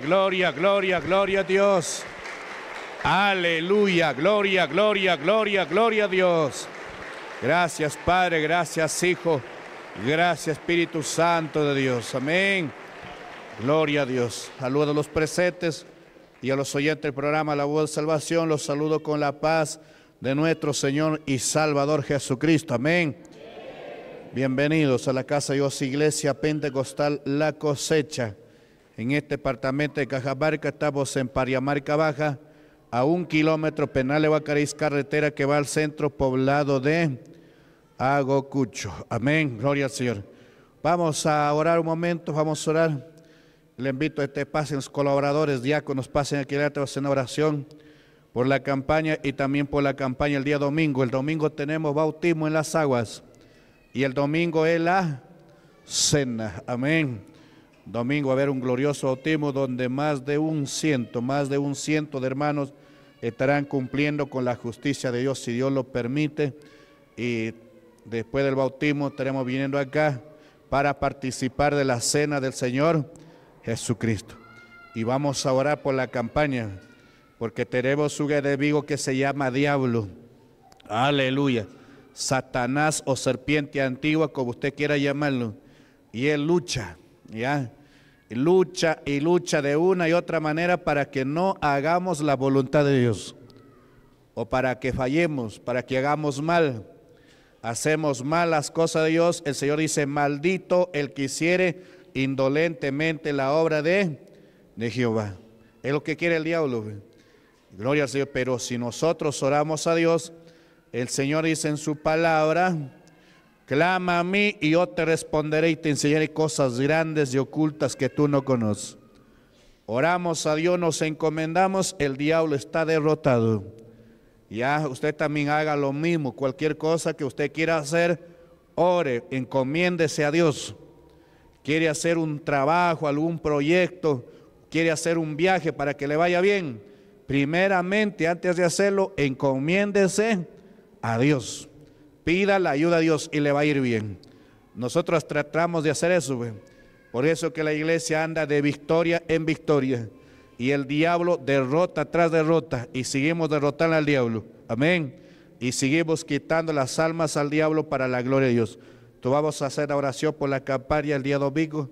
Gloria, gloria, gloria a Dios. Aleluya, gloria, gloria, gloria, gloria a Dios. Gracias Padre, gracias Hijo, gracias Espíritu Santo de Dios. Amén. Gloria a Dios. Saludo a los presentes y a los oyentes del programa La Voz de Salvación. Los saludo con la paz de nuestro Señor y Salvador Jesucristo. Amén. Bienvenidos a la casa de Dios, Iglesia Pentecostal La Cosecha en este departamento de Cajamarca, estamos en Pariamarca Baja, a un kilómetro penal de Huacariz, carretera que va al centro poblado de Agocucho. Amén, gloria al Señor. Vamos a orar un momento, vamos a orar. Le invito a este pasen los colaboradores, diáconos, pasen aquí en oración por la campaña y también por la campaña el día domingo. El domingo tenemos bautismo en las aguas y el domingo es la cena. Amén domingo a haber un glorioso bautismo donde más de un ciento, más de un ciento de hermanos estarán cumpliendo con la justicia de Dios, si Dios lo permite. Y después del bautismo estaremos viniendo acá para participar de la cena del Señor Jesucristo. Y vamos a orar por la campaña, porque tenemos un enemigo que se llama diablo. Aleluya. Satanás o serpiente antigua, como usted quiera llamarlo. Y él lucha ¿ya? lucha y lucha de una y otra manera para que no hagamos la voluntad de Dios, o para que fallemos, para que hagamos mal. Hacemos malas cosas de Dios, el Señor dice, maldito el que hiciere indolentemente la obra de, de Jehová. Es lo que quiere el diablo. Gloria al Señor. Pero si nosotros oramos a Dios, el Señor dice en su palabra, Clama a mí y yo te responderé y te enseñaré cosas grandes y ocultas que tú no conoces. Oramos a Dios, nos encomendamos, el diablo está derrotado. Ya usted también haga lo mismo, cualquier cosa que usted quiera hacer, ore, encomiéndese a Dios. Quiere hacer un trabajo, algún proyecto, quiere hacer un viaje para que le vaya bien. Primeramente, antes de hacerlo, encomiéndese a Dios. Pida la ayuda a Dios y le va a ir bien. Nosotros tratamos de hacer eso. Por eso que la iglesia anda de victoria en victoria. Y el diablo derrota tras derrota. Y seguimos derrotando al diablo. Amén. Y seguimos quitando las almas al diablo para la gloria de Dios. Tú vamos a hacer oración por la campaña el día domingo.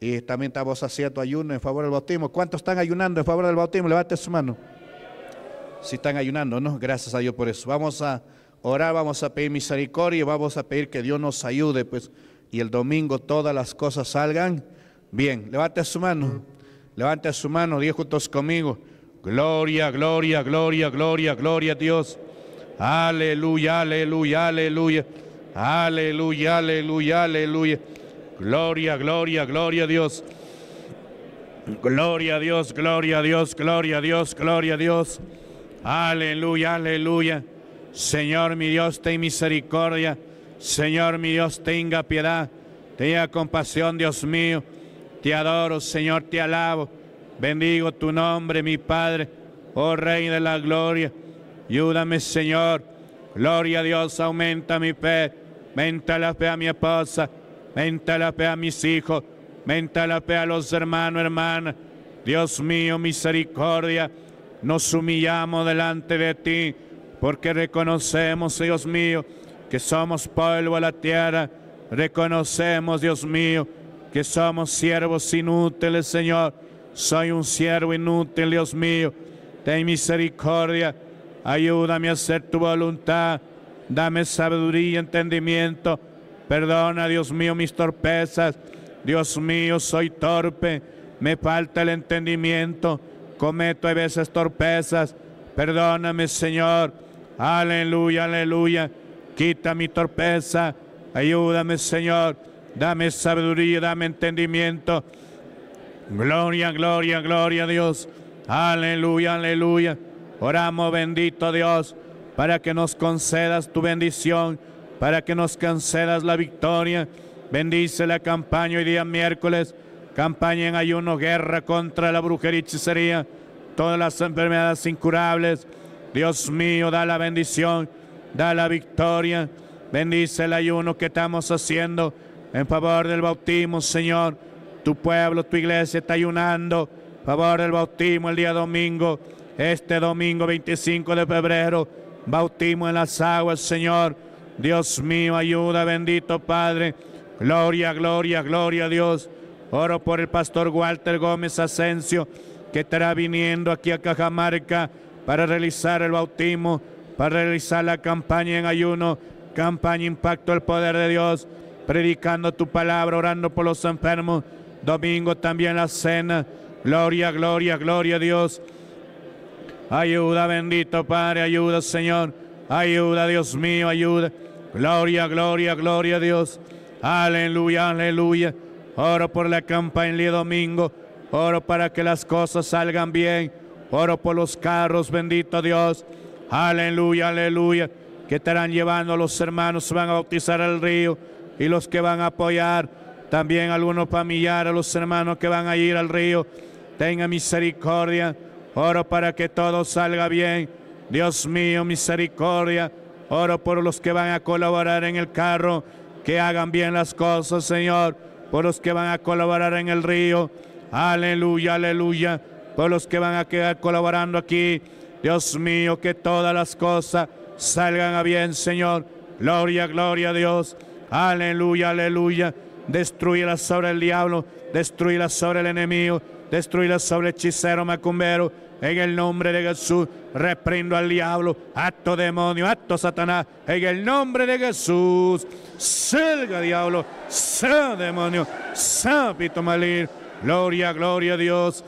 Y también estamos haciendo ayuno en favor del bautismo. ¿Cuántos están ayunando en favor del bautismo? Levante su mano. Si están ayunando, ¿no? Gracias a Dios por eso. Vamos a... Ahora vamos a pedir misericordia y vamos a pedir que Dios nos ayude, pues, y el domingo todas las cosas salgan bien. Levante su mano, levante su mano, diez juntos conmigo. Gloria, gloria, gloria, gloria, gloria a Dios. Aleluya, aleluya, aleluya. Aleluya, aleluya, aleluya. Gloria, gloria, gloria a Dios. Gloria a Dios, gloria a Dios, gloria a Dios, gloria a Dios. Aleluya, aleluya. Señor mi Dios, ten misericordia. Señor mi Dios, tenga piedad. Tenga compasión, Dios mío. Te adoro, Señor, te alabo. Bendigo tu nombre, mi Padre, oh Rey de la Gloria. Ayúdame, Señor. Gloria a Dios, aumenta mi fe. Menta la fe a mi esposa. Menta la fe a mis hijos. Menta la fe a los hermanos, hermanas. Dios mío, misericordia. Nos humillamos delante de ti porque reconocemos, Dios mío, que somos polvo a la tierra, reconocemos, Dios mío, que somos siervos inútiles, Señor. Soy un siervo inútil, Dios mío. Ten misericordia, ayúdame a hacer tu voluntad. Dame sabiduría y entendimiento. Perdona, Dios mío, mis torpezas. Dios mío, soy torpe. Me falta el entendimiento. Cometo a veces torpezas. Perdóname, Señor. Aleluya, aleluya. Quita mi torpeza. Ayúdame, Señor. Dame sabiduría, dame entendimiento. Gloria, gloria, gloria a Dios. Aleluya, aleluya. Oramos, bendito Dios, para que nos concedas tu bendición, para que nos concedas la victoria. Bendice la campaña hoy día miércoles. Campaña en ayuno, guerra contra la brujería y hechicería, todas las enfermedades incurables Dios mío, da la bendición, da la victoria. Bendice el ayuno que estamos haciendo en favor del bautismo, Señor. Tu pueblo, tu iglesia está ayunando en favor del bautismo el día domingo, este domingo 25 de febrero. Bautismo en las aguas, Señor. Dios mío, ayuda, bendito Padre. Gloria, gloria, gloria a Dios. Oro por el pastor Walter Gómez Asensio, que estará viniendo aquí a Cajamarca para realizar el bautismo, para realizar la campaña en ayuno, campaña Impacto al Poder de Dios, predicando tu palabra, orando por los enfermos. Domingo también la cena. Gloria, gloria, gloria a Dios. Ayuda, bendito Padre, ayuda, Señor. Ayuda, Dios mío, ayuda. Gloria, gloria, gloria a Dios. Aleluya, aleluya. Oro por la campaña el día domingo. Oro para que las cosas salgan bien. Oro por los carros, bendito Dios. Aleluya, aleluya. Que estarán llevando a los hermanos, se van a bautizar al río. Y los que van a apoyar, también algunos familiares, a los hermanos que van a ir al río. Tenga misericordia. Oro para que todo salga bien. Dios mío, misericordia. Oro por los que van a colaborar en el carro. Que hagan bien las cosas, Señor. Por los que van a colaborar en el río. Aleluya, aleluya por los que van a quedar colaborando aquí. Dios mío, que todas las cosas salgan a bien, Señor. Gloria, gloria a Dios. Aleluya, aleluya. Destruye sobre el diablo, destruye sobre el enemigo, Destruir sobre el hechicero macumbero. En el nombre de Jesús, reprendo al diablo, acto demonio, acto Satanás. En el nombre de Jesús, salga diablo, salga demonio, pito malir, Gloria, gloria a Dios.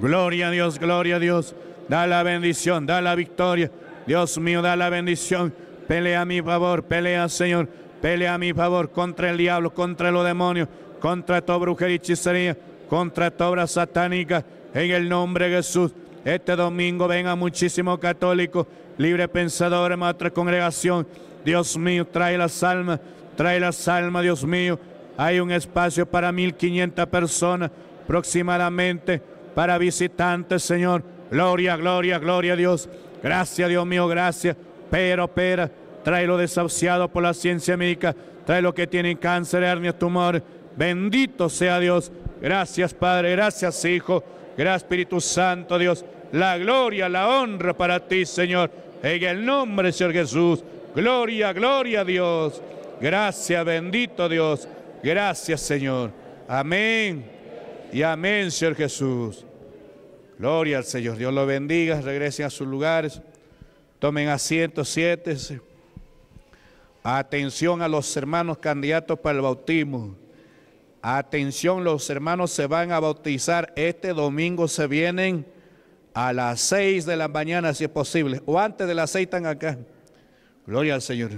Gloria a Dios, gloria a Dios. Da la bendición, da la victoria. Dios mío, da la bendición. Pelea a mi favor, pelea, Señor. Pelea a mi favor contra el diablo, contra los demonios, contra toda brujería y hechicería, contra toda obra satánica. En el nombre de Jesús, este domingo venga muchísimos católicos, libre pensadores, nuestra congregación. Dios mío, trae las almas, trae las almas, Dios mío. Hay un espacio para 1500 personas aproximadamente para visitantes, Señor. Gloria, gloria, gloria a Dios. Gracias, Dios mío, gracias. Pero, trae lo desahuciado por la ciencia médica, lo que tiene cáncer, hernia, tumor. Bendito sea Dios. Gracias, Padre, gracias, Hijo. Gracias, Espíritu Santo, Dios. La gloria, la honra para ti, Señor. En el nombre, Señor Jesús. Gloria, gloria a Dios. Gracias, bendito Dios. Gracias, Señor. Amén y amén, Señor Jesús. Gloria al Señor. Dios lo bendiga. Regresen a sus lugares. Tomen asiento, siéntese. Atención a los hermanos candidatos para el bautismo. Atención, los hermanos se van a bautizar este domingo. Se vienen a las seis de la mañana, si es posible. O antes de las seis están acá. Gloria al Señor.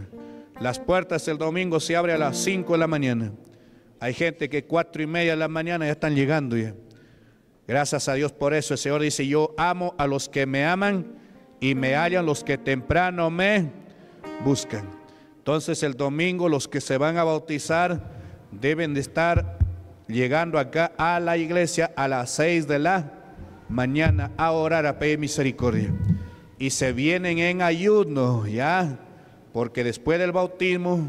Las puertas el domingo se abren a las 5 de la mañana. Hay gente que cuatro y media de la mañana ya están llegando. Ya. Gracias a Dios por eso. El Señor dice, yo amo a los que me aman y me hallan los que temprano me buscan. Entonces el domingo los que se van a bautizar deben de estar llegando acá a la iglesia a las seis de la mañana a orar, a pedir misericordia. Y se vienen en ayuno, ¿ya? Porque después del bautismo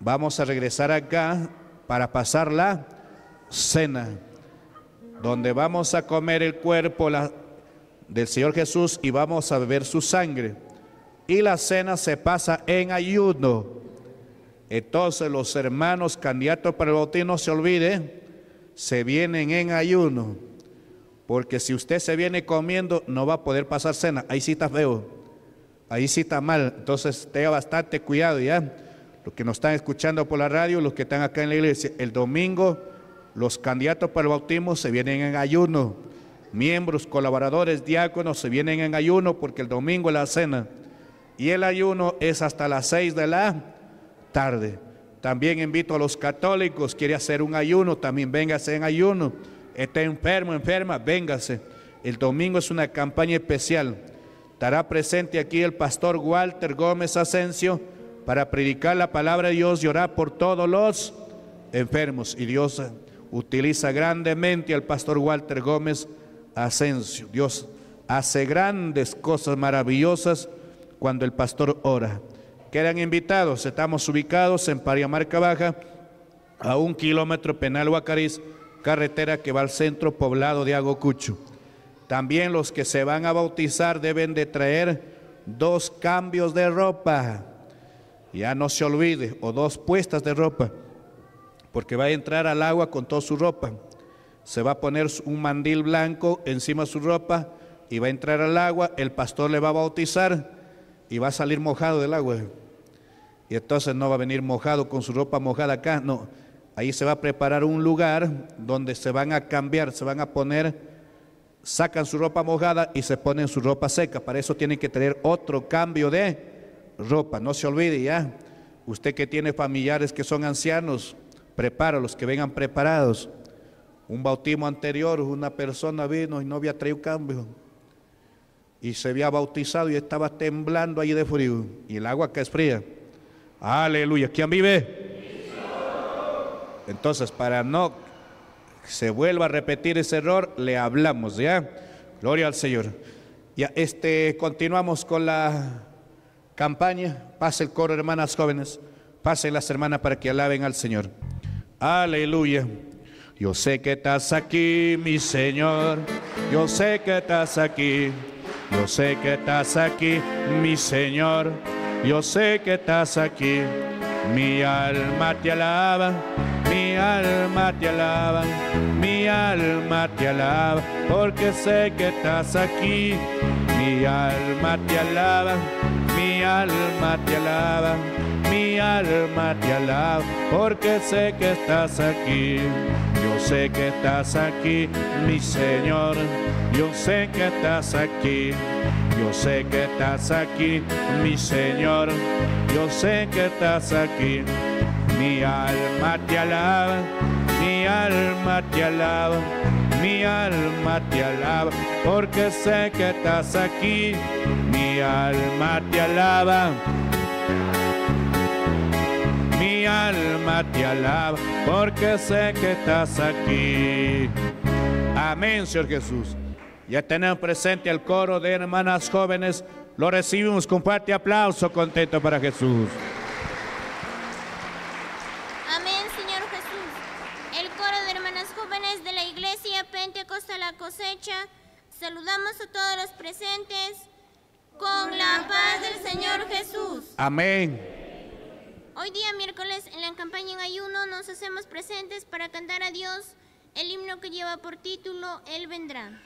vamos a regresar acá para pasar la cena, donde vamos a comer el cuerpo la, del Señor Jesús y vamos a beber su sangre. Y la cena se pasa en ayuno. Entonces los hermanos candidatos para el botín, no se olvide, se vienen en ayuno. Porque si usted se viene comiendo, no va a poder pasar cena. Ahí sí está feo. Ahí sí está mal. Entonces tenga bastante cuidado ya los que nos están escuchando por la radio, los que están acá en la iglesia, el domingo los candidatos para el bautismo se vienen en ayuno, miembros, colaboradores, diáconos se vienen en ayuno porque el domingo es la cena y el ayuno es hasta las 6 de la tarde. También invito a los católicos, quiere hacer un ayuno, también véngase en ayuno. Está enfermo, enferma, véngase. El domingo es una campaña especial. Estará presente aquí el pastor Walter Gómez Asensio para predicar la palabra de Dios y orar por todos los enfermos. Y Dios utiliza grandemente al pastor Walter Gómez Asensio. Dios hace grandes cosas maravillosas cuando el pastor ora. Quedan invitados, estamos ubicados en Pariamarca Baja, a un kilómetro penal Huacariz, carretera que va al centro poblado de Agocucho. También los que se van a bautizar deben de traer dos cambios de ropa ya no se olvide, o dos puestas de ropa, porque va a entrar al agua con toda su ropa. Se va a poner un mandil blanco encima de su ropa y va a entrar al agua, el pastor le va a bautizar y va a salir mojado del agua. Y entonces no va a venir mojado con su ropa mojada acá, no. Ahí se va a preparar un lugar donde se van a cambiar, se van a poner, sacan su ropa mojada y se ponen su ropa seca. Para eso tienen que tener otro cambio de ropa. No se olvide ya, usted que tiene familiares que son ancianos, los que vengan preparados. Un bautismo anterior, una persona vino y no había traído cambio. Y se había bautizado y estaba temblando allí de frío. Y el agua que es fría. Aleluya. ¿Quién vive? Entonces, para no se vuelva a repetir ese error, le hablamos, ¿ya? Gloria al Señor. Ya, este, continuamos con la Campaña, pase el coro, hermanas jóvenes, pasen las hermanas para que alaben al Señor. Aleluya. Yo sé que estás aquí, mi Señor. Yo sé que estás aquí. Yo sé que estás aquí, mi Señor. Yo sé que estás aquí. Mi alma te alaba, mi alma te alaba, mi alma te alaba, porque sé que estás aquí. Mi alma te alaba mi alma te alaba, mi alma te alaba, porque sé que estás aquí. Yo sé que estás aquí, mi Señor. Yo sé que estás aquí. Yo sé que estás aquí, mi Señor. Yo sé que estás aquí. Mi alma te alaba, mi alma te alaba mi alma te alaba, porque sé que estás aquí, mi alma te alaba. Mi alma te alaba, porque sé que estás aquí. Amén, Señor Jesús. Ya tenemos presente el coro de hermanas jóvenes. Lo recibimos con fuerte aplauso contento para Jesús. Saludamos a todos los presentes con la paz del Señor Jesús. Amén. Hoy día miércoles en la campaña en ayuno nos hacemos presentes para cantar a Dios el himno que lleva por título Él vendrá.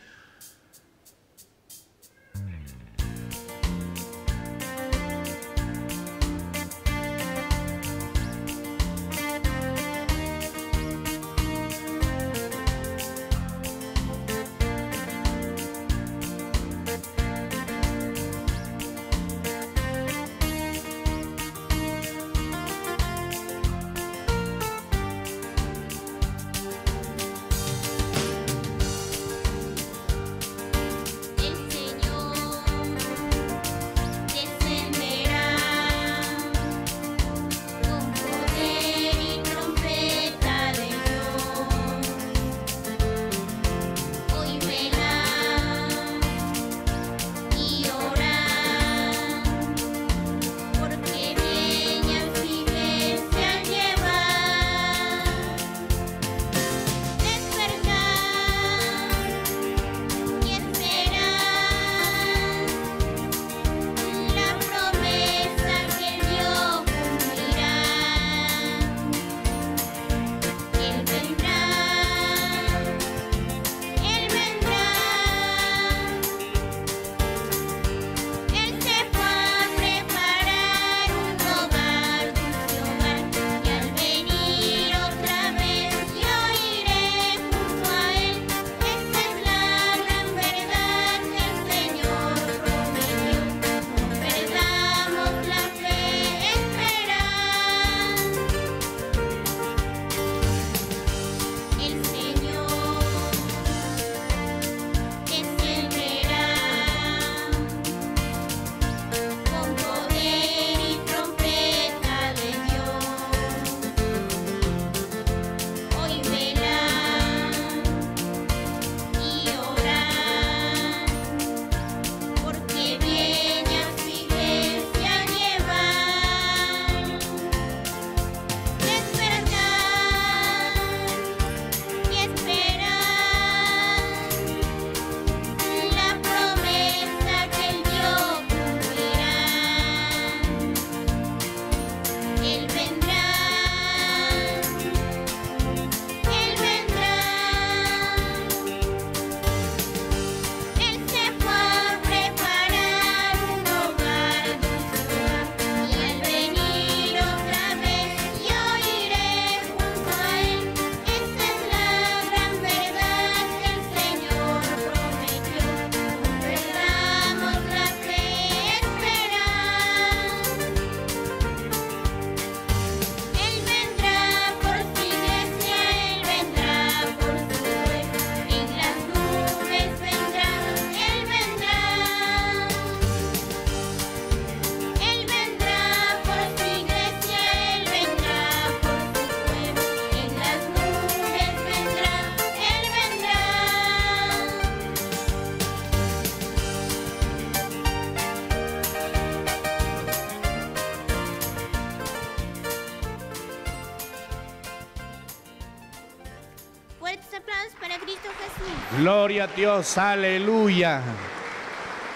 Gloria a Dios, aleluya.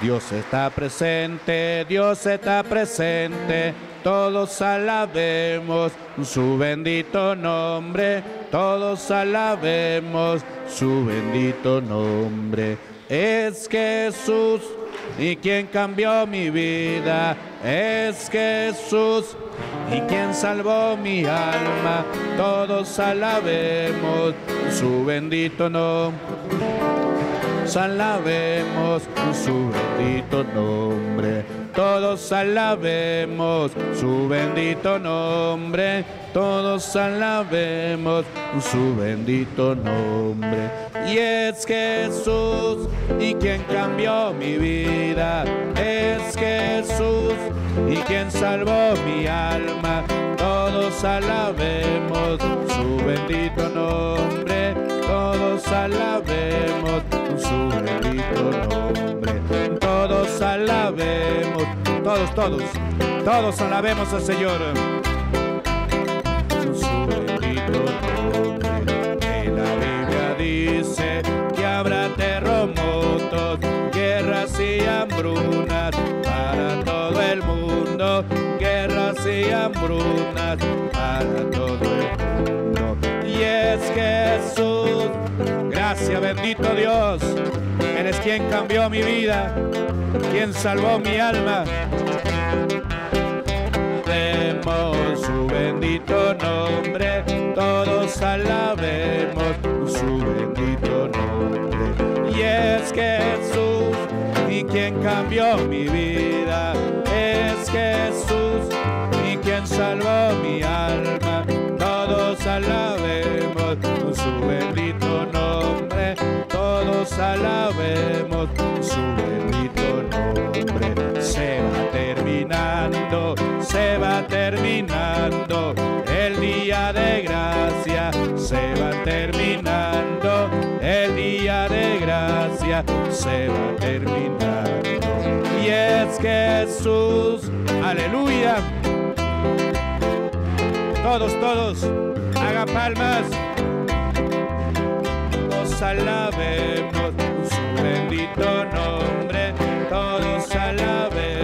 Dios está presente, Dios está presente, todos alabemos su bendito nombre, todos alabemos su bendito nombre. Es Jesús y quien cambió mi vida, es Jesús y quien salvó mi alma, todos alabemos su bendito nombre todos alabemos su bendito nombre, todos alabemos su bendito nombre, todos alabemos su bendito nombre. Y es Jesús y quien cambió mi vida, es Jesús y quien salvó mi alma, todos alabemos su bendito nombre todos alabemos su bendito nombre. Todos alabemos, todos, todos, todos alabemos al Señor. Su bendito nombre. la Biblia dice que habrá terremotos, guerras y hambrunas para todo el mundo. Guerras y hambrunas para todo el mundo. Y es Jesús bendito Dios. Eres quien cambió mi vida, quien salvó mi alma. Demos su bendito nombre, todos alabemos su bendito nombre. Y es Jesús, y quien cambió mi vida, es Jesús, y quien salvó mi alma. Todos alabemos. alabemos su bendito nombre. Se va terminando, se va terminando, el día de gracia, se va terminando, el día de gracia, se va terminando. Y es Jesús, aleluya. Todos, todos, hagan palmas alabemos su bendito nombre, todos alabemos.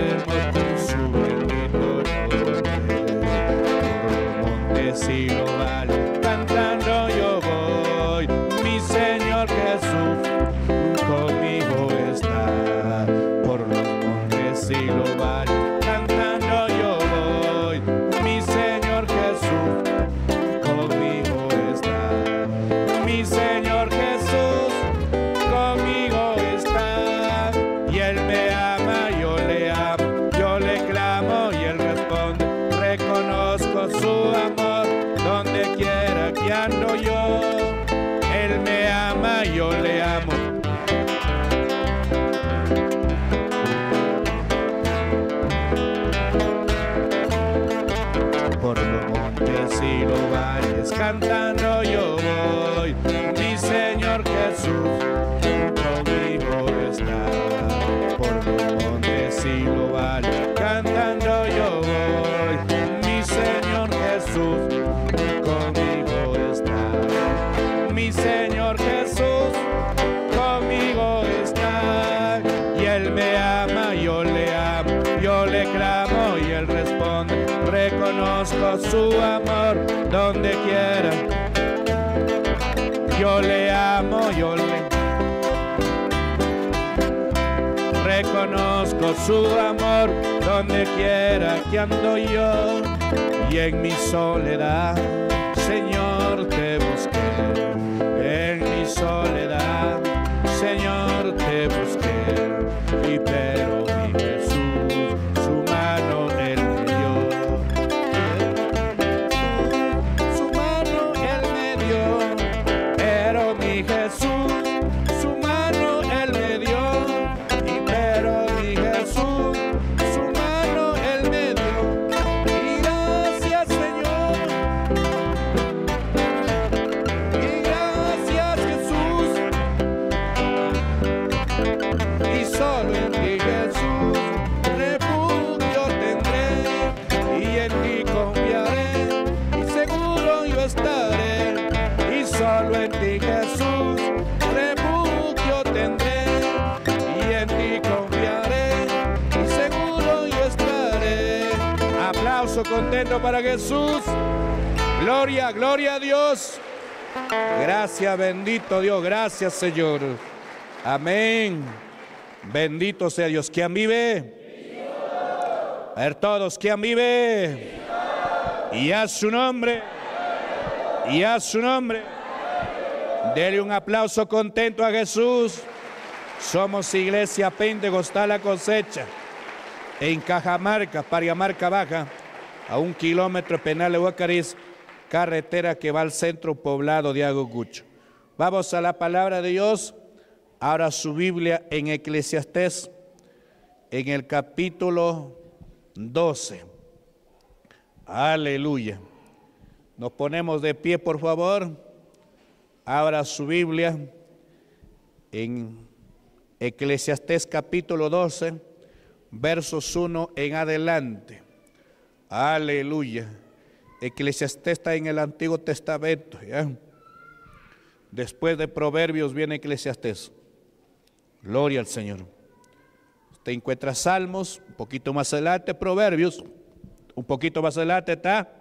su amor donde quiera que ando yo y en mi soledad, Señor, te busqué. En mi soledad, Señor, te busqué para Jesús. Gloria, gloria a Dios. Gracias, bendito Dios. Gracias, Señor. Amén. Bendito sea Dios. quien vive? A ver todos, quien vive? Y a su nombre. Y a su nombre. Dele un aplauso contento a Jesús. Somos iglesia pentecostal la cosecha en Cajamarca, Pariamarca Baja a un kilómetro penal de Huacariz, carretera que va al centro poblado de Agogucho. Vamos a la palabra de Dios. Ahora su Biblia en Eclesiastés, en el capítulo 12. Aleluya. Nos ponemos de pie, por favor. Abra su Biblia en Eclesiastés capítulo 12, versos 1 en adelante. Aleluya. Eclesiastés está en el Antiguo Testamento. Después de Proverbios viene Eclesiastés. Gloria al Señor. Usted encuentra Salmos, un poquito más adelante Proverbios, un poquito más adelante está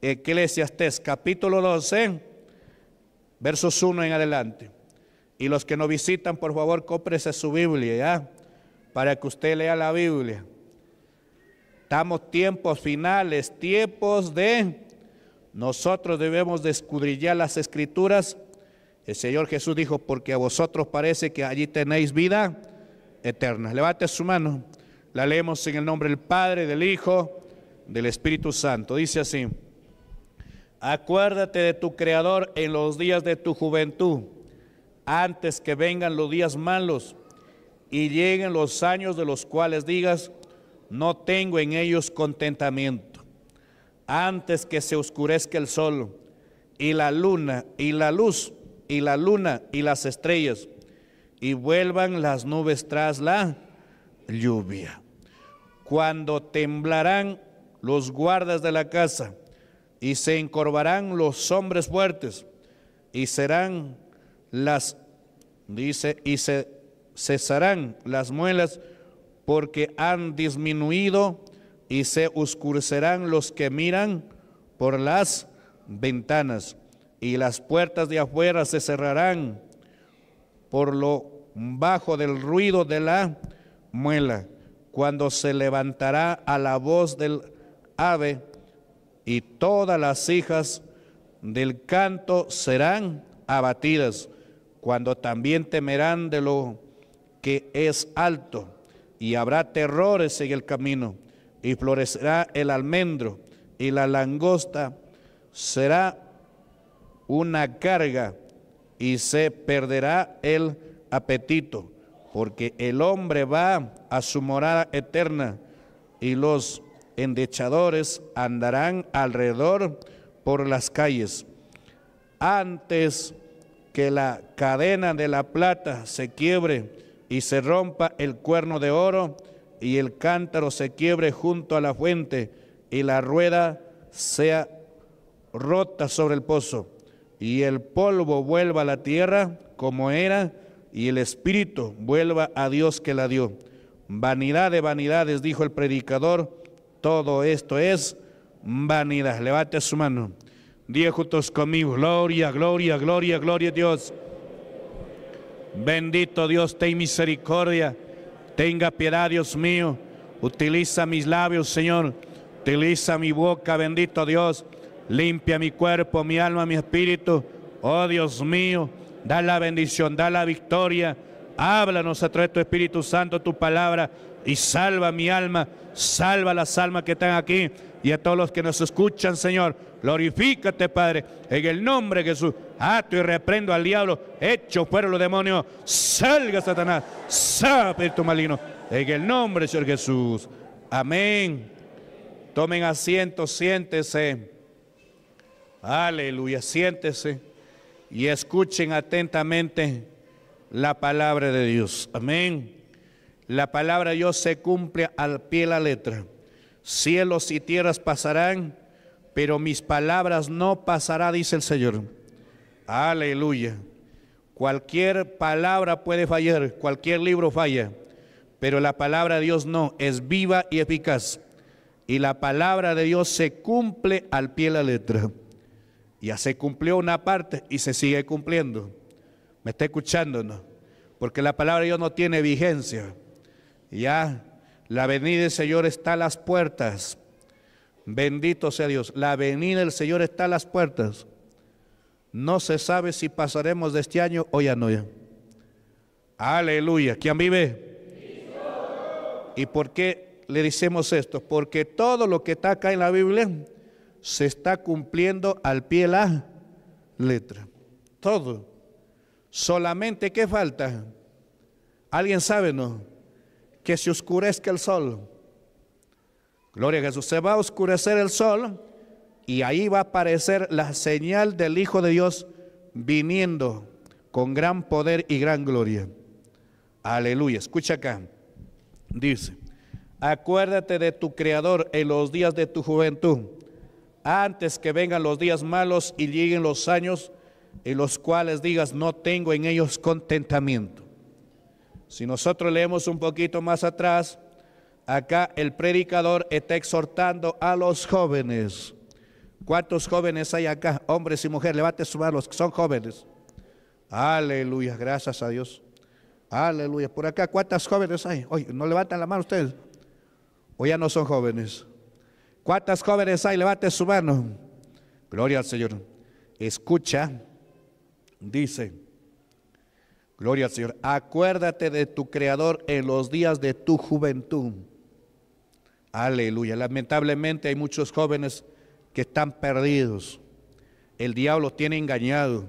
Eclesiastés, capítulo 12, versos 1 en adelante. Y los que nos visitan, por favor, cómprese su Biblia, ¿ya? Para que usted lea la Biblia. Estamos tiempos finales, tiempos de... Nosotros debemos descubrir las escrituras. El Señor Jesús dijo, porque a vosotros parece que allí tenéis vida eterna. Levante su mano. La leemos en el nombre del Padre, del Hijo, del Espíritu Santo. Dice así, acuérdate de tu Creador en los días de tu juventud, antes que vengan los días malos y lleguen los años de los cuales digas, no tengo en ellos contentamiento, antes que se oscurezca el sol y la luna y la luz y la luna y las estrellas y vuelvan las nubes tras la lluvia. Cuando temblarán los guardas de la casa y se encorvarán los hombres fuertes y serán las dice y se cesarán las muelas porque han disminuido y se oscurecerán los que miran por las ventanas y las puertas de afuera se cerrarán por lo bajo del ruido de la muela, cuando se levantará a la voz del ave y todas las hijas del canto serán abatidas, cuando también temerán de lo que es alto y habrá terrores en el camino, y florecerá el almendro, y la langosta será una carga, y se perderá el apetito, porque el hombre va a su morada eterna, y los endechadores andarán alrededor por las calles. Antes que la cadena de la plata se quiebre, y se rompa el cuerno de oro y el cántaro se quiebre junto a la fuente y la rueda sea rota sobre el pozo y el polvo vuelva a la tierra como era y el espíritu vuelva a Dios que la dio. Vanidad de vanidades, dijo el predicador, todo esto es vanidad. Levante su mano. Dios juntos conmigo, gloria, gloria, gloria, gloria a Dios. Bendito Dios, ten misericordia. Tenga piedad, Dios mío. Utiliza mis labios, Señor. Utiliza mi boca, bendito Dios. Limpia mi cuerpo, mi alma, mi espíritu. Oh Dios mío, da la bendición, da la victoria. Háblanos a través de tu Espíritu Santo, tu palabra, y salva mi alma, salva las almas que están aquí y a todos los que nos escuchan, Señor. Glorifícate, Padre, en el nombre de Jesús. Ato y reprendo al diablo. Hecho fuera los demonios. Salga, Satanás. Sabe tu maligno. En el nombre de Señor Jesús. Amén. Tomen asiento, siéntese. Aleluya, siéntese. Y escuchen atentamente la palabra de Dios. Amén. La palabra de Dios se cumple al pie de la letra. Cielos y tierras pasarán pero mis palabras no pasará, dice el Señor. Aleluya. Cualquier palabra puede fallar, cualquier libro falla, pero la palabra de Dios no, es viva y eficaz. Y la palabra de Dios se cumple al pie de la letra. Ya se cumplió una parte y se sigue cumpliendo. ¿Me está escuchando? No? Porque la palabra de Dios no tiene vigencia. Ya la venida del Señor está a las puertas. Bendito sea Dios. La venida del Señor está a las puertas. No se sabe si pasaremos de este año o ya no ya. Aleluya. ¿Quién vive? ¿Y por qué le decimos esto? Porque todo lo que está acá en la Biblia se está cumpliendo al pie de la letra. Todo. Solamente ¿qué falta? ¿Alguien sabe no? Que se oscurezca el sol Gloria a Jesús. Se va a oscurecer el sol y ahí va a aparecer la señal del Hijo de Dios viniendo con gran poder y gran gloria. Aleluya. Escucha acá. Dice, acuérdate de tu Creador en los días de tu juventud, antes que vengan los días malos y lleguen los años en los cuales digas, no tengo en ellos contentamiento. Si nosotros leemos un poquito más atrás, Acá el predicador está exhortando a los jóvenes. ¿Cuántos jóvenes hay acá? Hombres y mujeres, levante su mano los que son jóvenes. Aleluya, gracias a Dios. Aleluya. Por acá, ¿cuántas jóvenes hay? Oye, no levantan la mano ustedes. O ya no son jóvenes. ¿Cuántas jóvenes hay? levante su mano. Gloria al Señor. Escucha, dice. Gloria al Señor. Acuérdate de tu Creador en los días de tu juventud Aleluya. Lamentablemente hay muchos jóvenes que están perdidos. El diablo tiene engañado.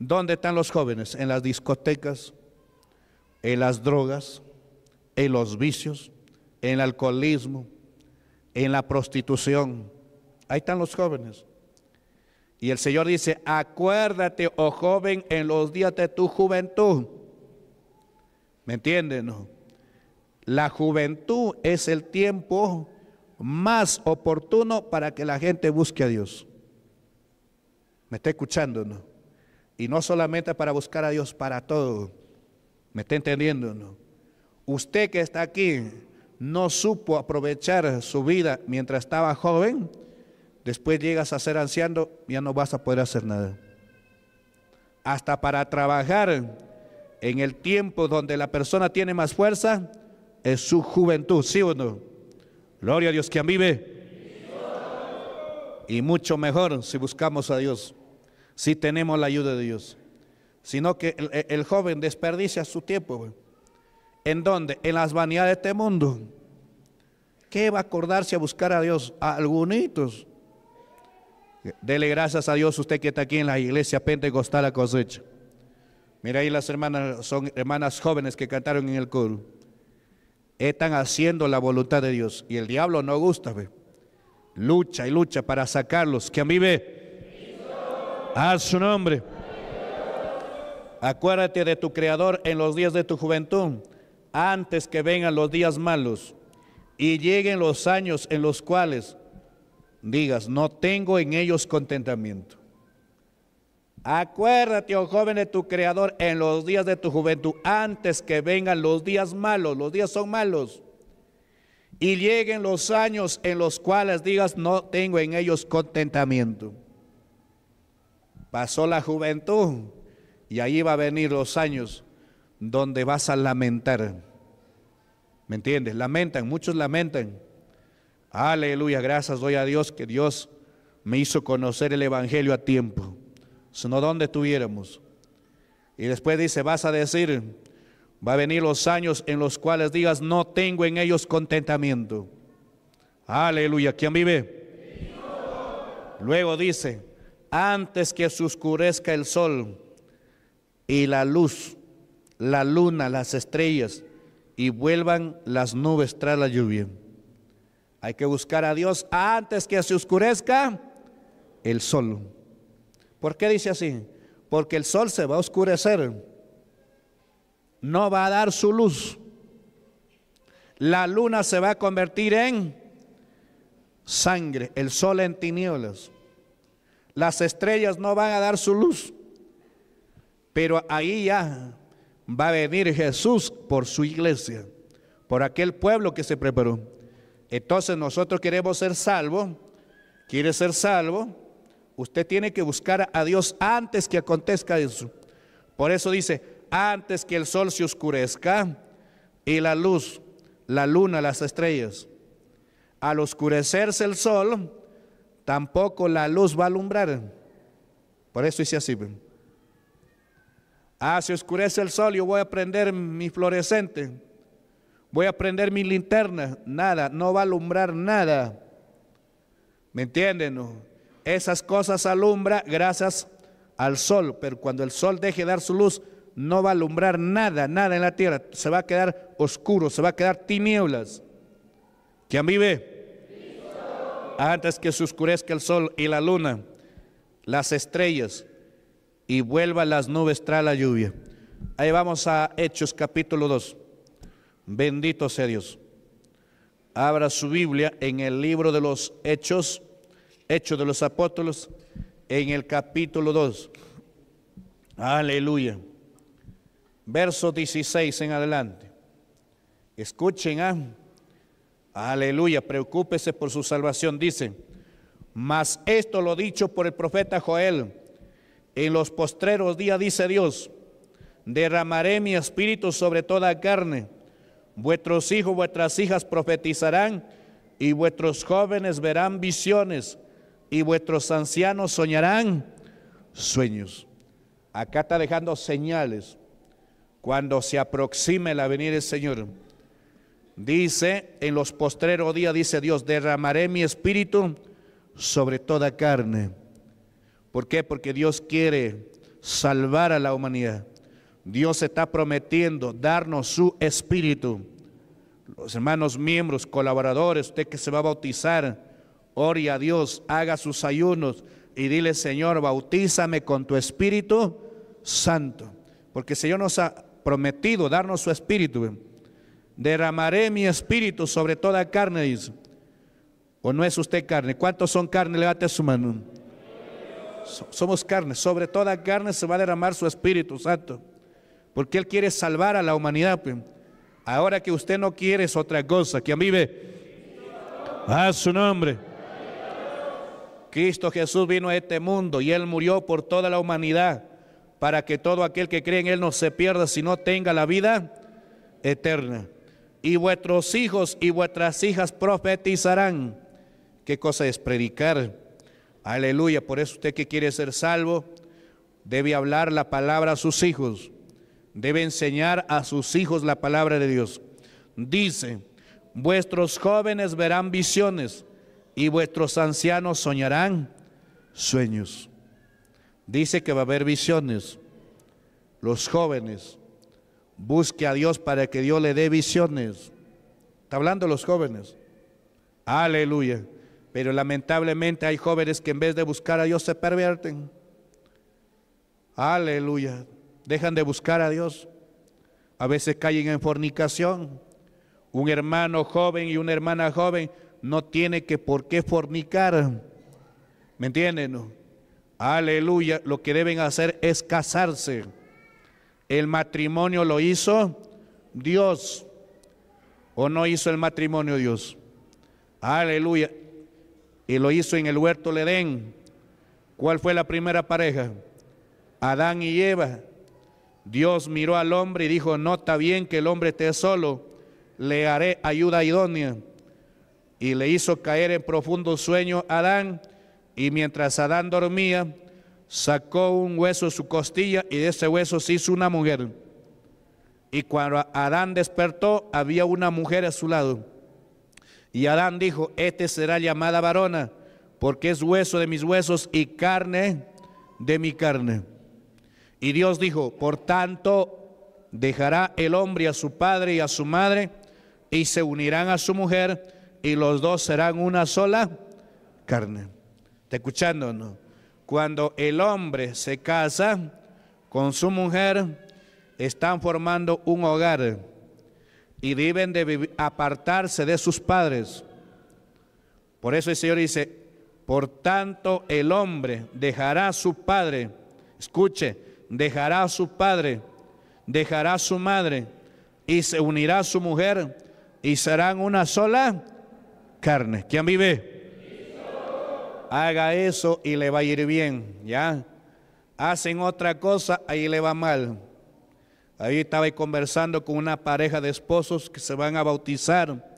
¿Dónde están los jóvenes? En las discotecas, en las drogas, en los vicios, en el alcoholismo, en la prostitución. Ahí están los jóvenes. Y el Señor dice, acuérdate, oh joven, en los días de tu juventud. ¿Me entienden? No? La juventud es el tiempo más oportuno para que la gente busque a Dios. ¿Me está escuchando? No? Y no solamente para buscar a Dios, para todo. ¿Me está entendiendo? No? Usted que está aquí no supo aprovechar su vida mientras estaba joven, después llegas a ser anciano, ya no vas a poder hacer nada. Hasta para trabajar en el tiempo donde la persona tiene más fuerza, es su juventud, ¿sí o no? Gloria a Dios, quien vive? Y mucho mejor si buscamos a Dios, si tenemos la ayuda de Dios. Sino que el, joven desperdicia su tiempo. ¿En dónde? En las vanidades de este mundo. ¿Qué va a acordarse a buscar a Dios? A algunos. Dele gracias a Dios usted que está aquí en la iglesia pentecostal a cosecha. Mira ahí las hermanas, son hermanas jóvenes que cantaron en el coro están haciendo la voluntad de Dios. Y el diablo no gusta, ve. Lucha y lucha para sacarlos. Que a mí ve. haz su nombre. Acuérdate de tu Creador en los días de tu juventud, antes que vengan los días malos y lleguen los años en los cuales digas, no tengo en ellos contentamiento. Acuérdate, oh joven, de tu Creador en los días de tu juventud, antes que vengan los días malos, los días son malos, y lleguen los años en los cuales digas, no tengo en ellos contentamiento. Pasó la juventud y ahí va a venir los años donde vas a lamentar. ¿Me entiendes? Lamentan, muchos lamentan. Aleluya, gracias doy a Dios que Dios me hizo conocer el Evangelio a tiempo sino donde tuviéramos. Y después dice, vas a decir, va a venir los años en los cuales digas, no tengo en ellos contentamiento. Aleluya, ¿quién vive? Luego dice, antes que se oscurezca el sol y la luz, la luna, las estrellas, y vuelvan las nubes tras la lluvia. Hay que buscar a Dios antes que se oscurezca el sol ¿Por qué dice así? Porque el sol se va a oscurecer, no va a dar su luz. La luna se va a convertir en sangre, el sol en tinieblas. Las estrellas no van a dar su luz. Pero ahí ya va a venir Jesús por su iglesia, por aquel pueblo que se preparó. Entonces nosotros queremos ser salvos, quiere ser salvo, Usted tiene que buscar a Dios antes que acontezca eso. Por eso dice, antes que el sol se oscurezca y la luz, la luna, las estrellas. Al oscurecerse el sol, tampoco la luz va a alumbrar. Por eso dice así. Pues. Ah, si oscurece el sol, yo voy a prender mi fluorescente. Voy a prender mi linterna. Nada, no va a alumbrar nada. ¿Me entienden? Esas cosas alumbra gracias al sol, pero cuando el sol deje dar su luz, no va a alumbrar nada, nada en la tierra. Se va a quedar oscuro, se va a quedar tinieblas. ¿Quién vive? Antes que se oscurezca el sol y la luna, las estrellas, y vuelva las nubes tras la lluvia. Ahí vamos a Hechos capítulo 2. Bendito sea Dios. Abra su Biblia en el libro de los Hechos hecho de los apóstoles en el capítulo 2. Aleluya. Verso 16 en adelante. Escuchen, ¿ah? Aleluya, preocúpese por su salvación, dice. Mas esto lo dicho por el profeta Joel. En los postreros días dice Dios, derramaré mi espíritu sobre toda carne. Vuestros hijos, vuestras hijas profetizarán y vuestros jóvenes verán visiones y vuestros ancianos soñarán sueños. Acá está dejando señales cuando se aproxime la venida del Señor. Dice, en los postreros días, dice Dios, derramaré mi espíritu sobre toda carne. ¿Por qué? Porque Dios quiere salvar a la humanidad. Dios está prometiendo darnos su espíritu. Los hermanos miembros, colaboradores, usted que se va a bautizar, ore a Dios, haga sus ayunos y dile, Señor, bautízame con tu Espíritu Santo. Porque el Señor nos ha prometido darnos su Espíritu. Derramaré mi Espíritu sobre toda carne, dice. ¿O no es usted carne? ¿Cuántos son carne? Levante su mano. Somos carne. Sobre toda carne se va a derramar su Espíritu Santo. Porque Él quiere salvar a la humanidad. Pues. Ahora que usted no quiere es otra cosa. Que a mí ve. A su nombre. Cristo Jesús vino a este mundo y Él murió por toda la humanidad, para que todo aquel que cree en Él no se pierda, sino tenga la vida eterna. Y vuestros hijos y vuestras hijas profetizarán. ¿Qué cosa es predicar? Aleluya, por eso usted que quiere ser salvo, debe hablar la palabra a sus hijos, debe enseñar a sus hijos la palabra de Dios. Dice, vuestros jóvenes verán visiones y vuestros ancianos soñarán sueños. Dice que va a haber visiones. Los jóvenes, busque a Dios para que Dios le dé visiones. Está hablando los jóvenes. Aleluya. Pero lamentablemente hay jóvenes que en vez de buscar a Dios se pervierten. Aleluya. Dejan de buscar a Dios. A veces caen en fornicación. Un hermano joven y una hermana joven no tiene que por qué fornicar. ¿Me entienden? Aleluya, lo que deben hacer es casarse. El matrimonio lo hizo Dios. ¿O no hizo el matrimonio Dios? Aleluya. Y lo hizo en el huerto Edén. ¿Cuál fue la primera pareja? Adán y Eva. Dios miró al hombre y dijo, no está bien que el hombre esté solo, le haré ayuda idónea y le hizo caer en profundo sueño a Adán, y mientras Adán dormía, sacó un hueso de su costilla y de ese hueso se hizo una mujer. Y cuando Adán despertó, había una mujer a su lado. Y Adán dijo, este será llamada varona, porque es hueso de mis huesos y carne de mi carne. Y Dios dijo, por tanto, dejará el hombre a su padre y a su madre, y se unirán a su mujer, y los dos serán una sola carne. ¿Está escuchando no? Cuando el hombre se casa con su mujer, están formando un hogar y deben de apartarse de sus padres. Por eso el Señor dice, por tanto el hombre dejará a su padre, escuche, dejará a su padre, dejará a su madre y se unirá a su mujer y serán una sola carne. ¿Quién vive? Haga eso y le va a ir bien, ¿ya? Hacen otra cosa, ahí le va mal. Ahí estaba conversando con una pareja de esposos que se van a bautizar.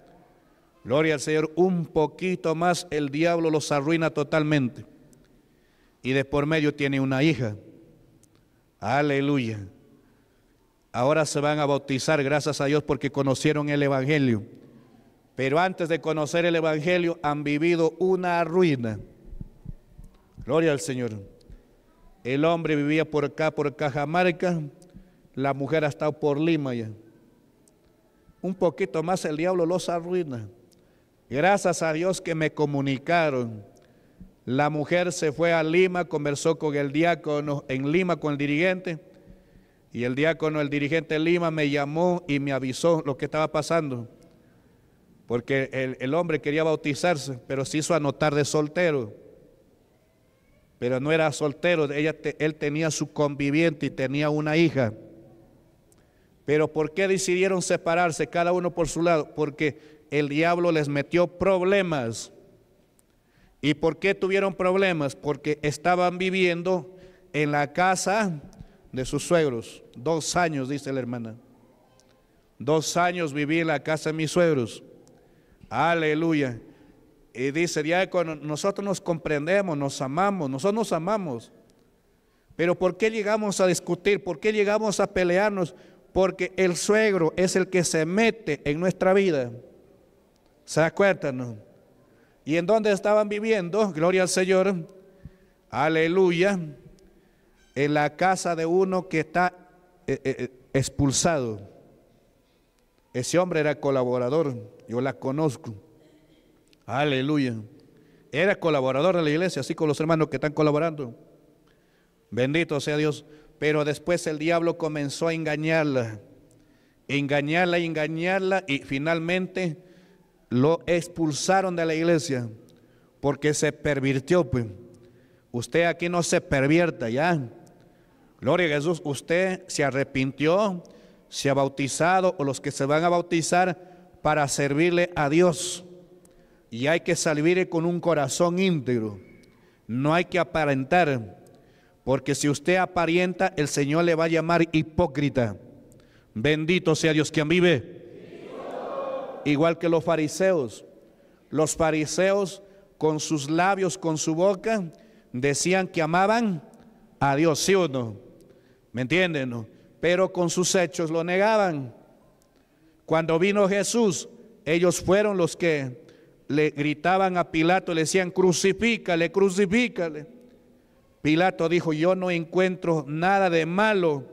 Gloria al Señor, un poquito más el diablo los arruina totalmente. Y de por medio tiene una hija. Aleluya. Ahora se van a bautizar, gracias a Dios, porque conocieron el Evangelio pero antes de conocer el Evangelio han vivido una ruina. Gloria al Señor. El hombre vivía por acá, por Cajamarca, la mujer ha estado por Lima ya. Un poquito más el diablo los arruina. Gracias a Dios que me comunicaron. La mujer se fue a Lima, conversó con el diácono en Lima, con el dirigente. Y el diácono, el dirigente de Lima, me llamó y me avisó lo que estaba pasando porque el, hombre quería bautizarse, pero se hizo anotar de soltero. Pero no era soltero, ella él tenía su conviviente y tenía una hija. Pero ¿por qué decidieron separarse cada uno por su lado? Porque el diablo les metió problemas. ¿Y por qué tuvieron problemas? Porque estaban viviendo en la casa de sus suegros. Dos años, dice la hermana. Dos años viví en la casa de mis suegros. Aleluya. Y dice, cuando nosotros nos comprendemos, nos amamos, nosotros nos amamos. Pero ¿por qué llegamos a discutir? ¿Por qué llegamos a pelearnos? Porque el suegro es el que se mete en nuestra vida. ¿Se acuerdan? ¿Y en dónde estaban viviendo? Gloria al Señor. Aleluya. En la casa de uno que está eh, eh, eh, expulsado. Ese hombre era colaborador, yo la conozco. Aleluya. Era colaborador de la iglesia, así con los hermanos que están colaborando. Bendito sea Dios. Pero después el diablo comenzó a engañarla, engañarla, engañarla y finalmente lo expulsaron de la iglesia porque se pervirtió. Pues. Usted aquí no se pervierta ya. Gloria a Jesús, usted se arrepintió, se ha bautizado o los que se van a bautizar para servirle a Dios. Y hay que salir con un corazón íntegro. No hay que aparentar, porque si usted aparenta, el Señor le va a llamar hipócrita. Bendito sea Dios quien vive. Igual que los fariseos. Los fariseos con sus labios, con su boca, decían que amaban a Dios, ¿sí o no? ¿Me entienden? No? pero con sus hechos lo negaban. Cuando vino Jesús, ellos fueron los que le gritaban a Pilato, le decían, crucifícale, crucifícale. Pilato dijo, yo no encuentro nada de malo.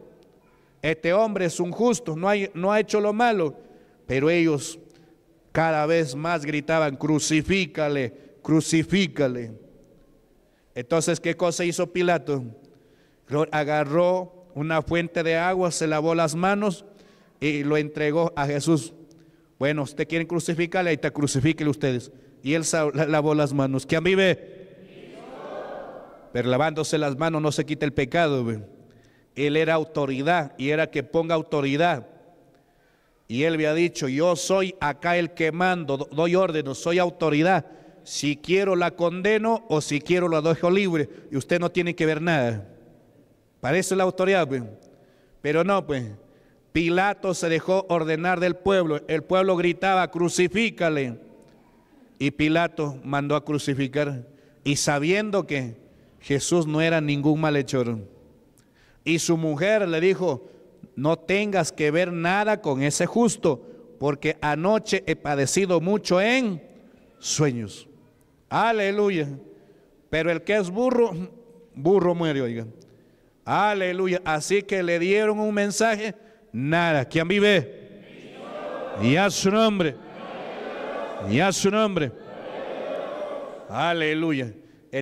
Este hombre es un justo, no, no ha hecho lo malo. Pero ellos cada vez más gritaban, crucifícale, crucifícale. Entonces, ¿qué cosa hizo Pilato? Agarró una fuente de agua, se lavó las manos y lo entregó a Jesús. Bueno, usted quiere crucificarle, ahí te crucifiquen ustedes. Y él lavó las manos. ¿Quién vive? Pero lavándose las manos no se quita el pecado. Él era autoridad y era que ponga autoridad. Y él había dicho, yo soy acá el que mando, doy órdenes, soy autoridad. Si quiero la condeno o si quiero la dejo libre. Y usted no tiene que ver nada parece la autoridad, pues. Pero no, pues. Pilato se dejó ordenar del pueblo. El pueblo gritaba, crucifícale. Y Pilato mandó a crucificar. Y sabiendo que Jesús no era ningún malhechor. Y su mujer le dijo, no tengas que ver nada con ese justo, porque anoche he padecido mucho en sueños. Aleluya. Pero el que es burro, burro muere, oiga Aleluya. Así que le dieron un mensaje, nada. ¿Quién vive? Y a su nombre. Y a su nombre. Aleluya.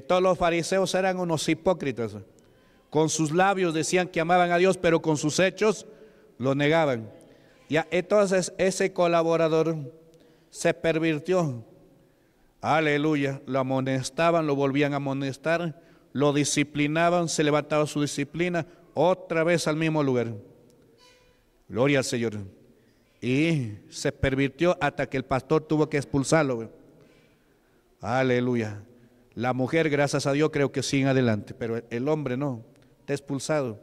Todos los fariseos eran unos hipócritas. Con sus labios decían que amaban a Dios, pero con sus hechos lo negaban. Y entonces ese colaborador se pervirtió. Aleluya. Lo amonestaban, lo volvían a amonestar lo disciplinaban, se levantaba su disciplina, otra vez al mismo lugar. Gloria al Señor. Y se pervirtió hasta que el pastor tuvo que expulsarlo. Aleluya. La mujer, gracias a Dios, creo que sigue adelante, pero el hombre no, está expulsado.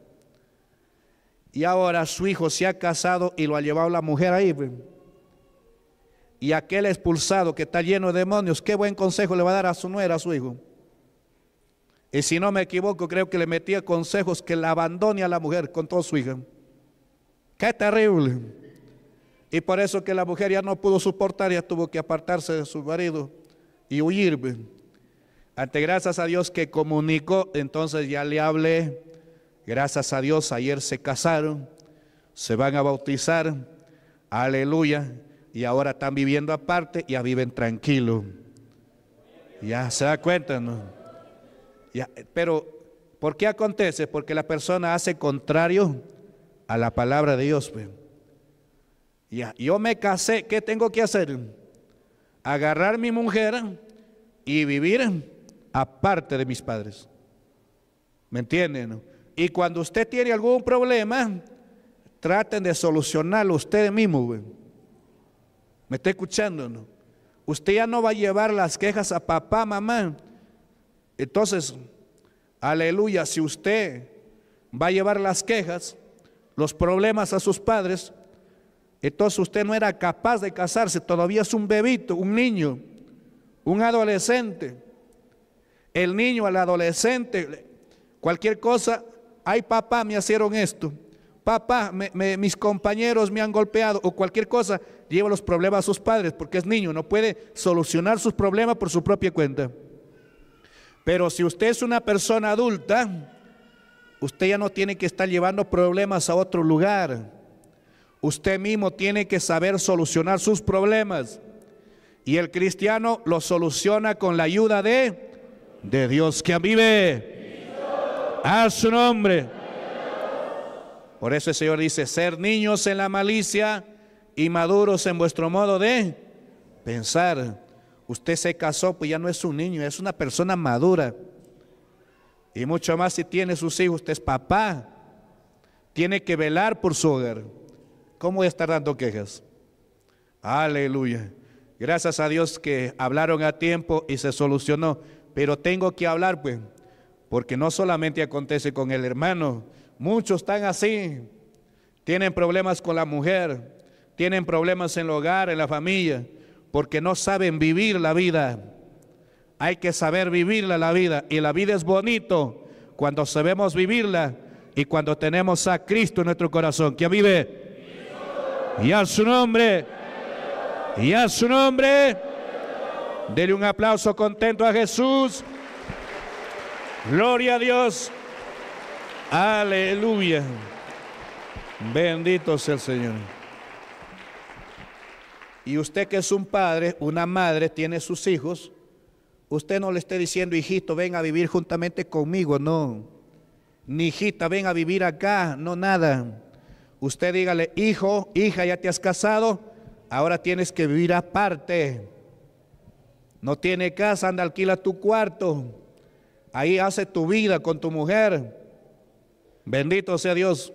Y ahora su hijo se ha casado y lo ha llevado la mujer ahí. Y aquel expulsado que está lleno de demonios, qué buen consejo le va a dar a su nuera, a su hijo. Y si no me equivoco, creo que le metía consejos que la abandone a la mujer con toda su hija. ¡Qué terrible! Y por eso que la mujer ya no pudo soportar, ya tuvo que apartarse de su marido y huir. Ante gracias a Dios que comunicó, entonces ya le hablé. Gracias a Dios, ayer se casaron, se van a bautizar. Aleluya. Y ahora están viviendo aparte y ya viven tranquilos. Ya se da cuenta, ¿no? Pero, ¿por qué acontece? Porque la persona hace contrario a la palabra de Dios. Pues. Y yo me casé, ¿qué tengo que hacer? Agarrar mi mujer y vivir aparte de mis padres. ¿Me entienden? Y cuando usted tiene algún problema, traten de solucionarlo ustedes mismos. ¿Me está escuchando? Usted ya no va a llevar las quejas a papá, mamá entonces, aleluya, si usted va a llevar las quejas, los problemas a sus padres, entonces usted no era capaz de casarse, todavía es un bebito, un niño, un adolescente. El niño, el adolescente, cualquier cosa, ay papá, me hicieron esto, papá, mis compañeros me han golpeado o cualquier cosa, lleva los problemas a sus padres porque es niño, no puede solucionar sus problemas por su propia cuenta. Pero si usted es una persona adulta, usted ya no tiene que estar llevando problemas a otro lugar. Usted mismo tiene que saber solucionar sus problemas. Y el cristiano lo soluciona con la ayuda de, de Dios que vive. A su nombre. Por eso el Señor dice, ser niños en la malicia y maduros en vuestro modo de pensar usted se casó, pues ya no es un niño, es una persona madura. Y mucho más si tiene sus hijos, usted es papá. Tiene que velar por su hogar. ¿Cómo voy a estar dando quejas? Aleluya. Gracias a Dios que hablaron a tiempo y se solucionó. Pero tengo que hablar, pues, porque no solamente acontece con el hermano. Muchos están así. Tienen problemas con la mujer, tienen problemas en el hogar, en la familia porque no saben vivir la vida. Hay que saber vivirla la vida y la vida es bonito cuando sabemos vivirla y cuando tenemos a Cristo en nuestro corazón. ¿Quién vive? Y a su nombre. Y a su nombre. Dele un aplauso contento a Jesús. Gloria a Dios. Aleluya. Bendito sea el Señor. Y usted que es un padre, una madre, tiene sus hijos, usted no le esté diciendo, hijito, ven a vivir juntamente conmigo, no. Ni hijita, ven a vivir acá, no nada. Usted dígale, hijo, hija, ya te has casado, ahora tienes que vivir aparte. No tiene casa, anda, alquila tu cuarto. Ahí hace tu vida con tu mujer. Bendito sea Dios.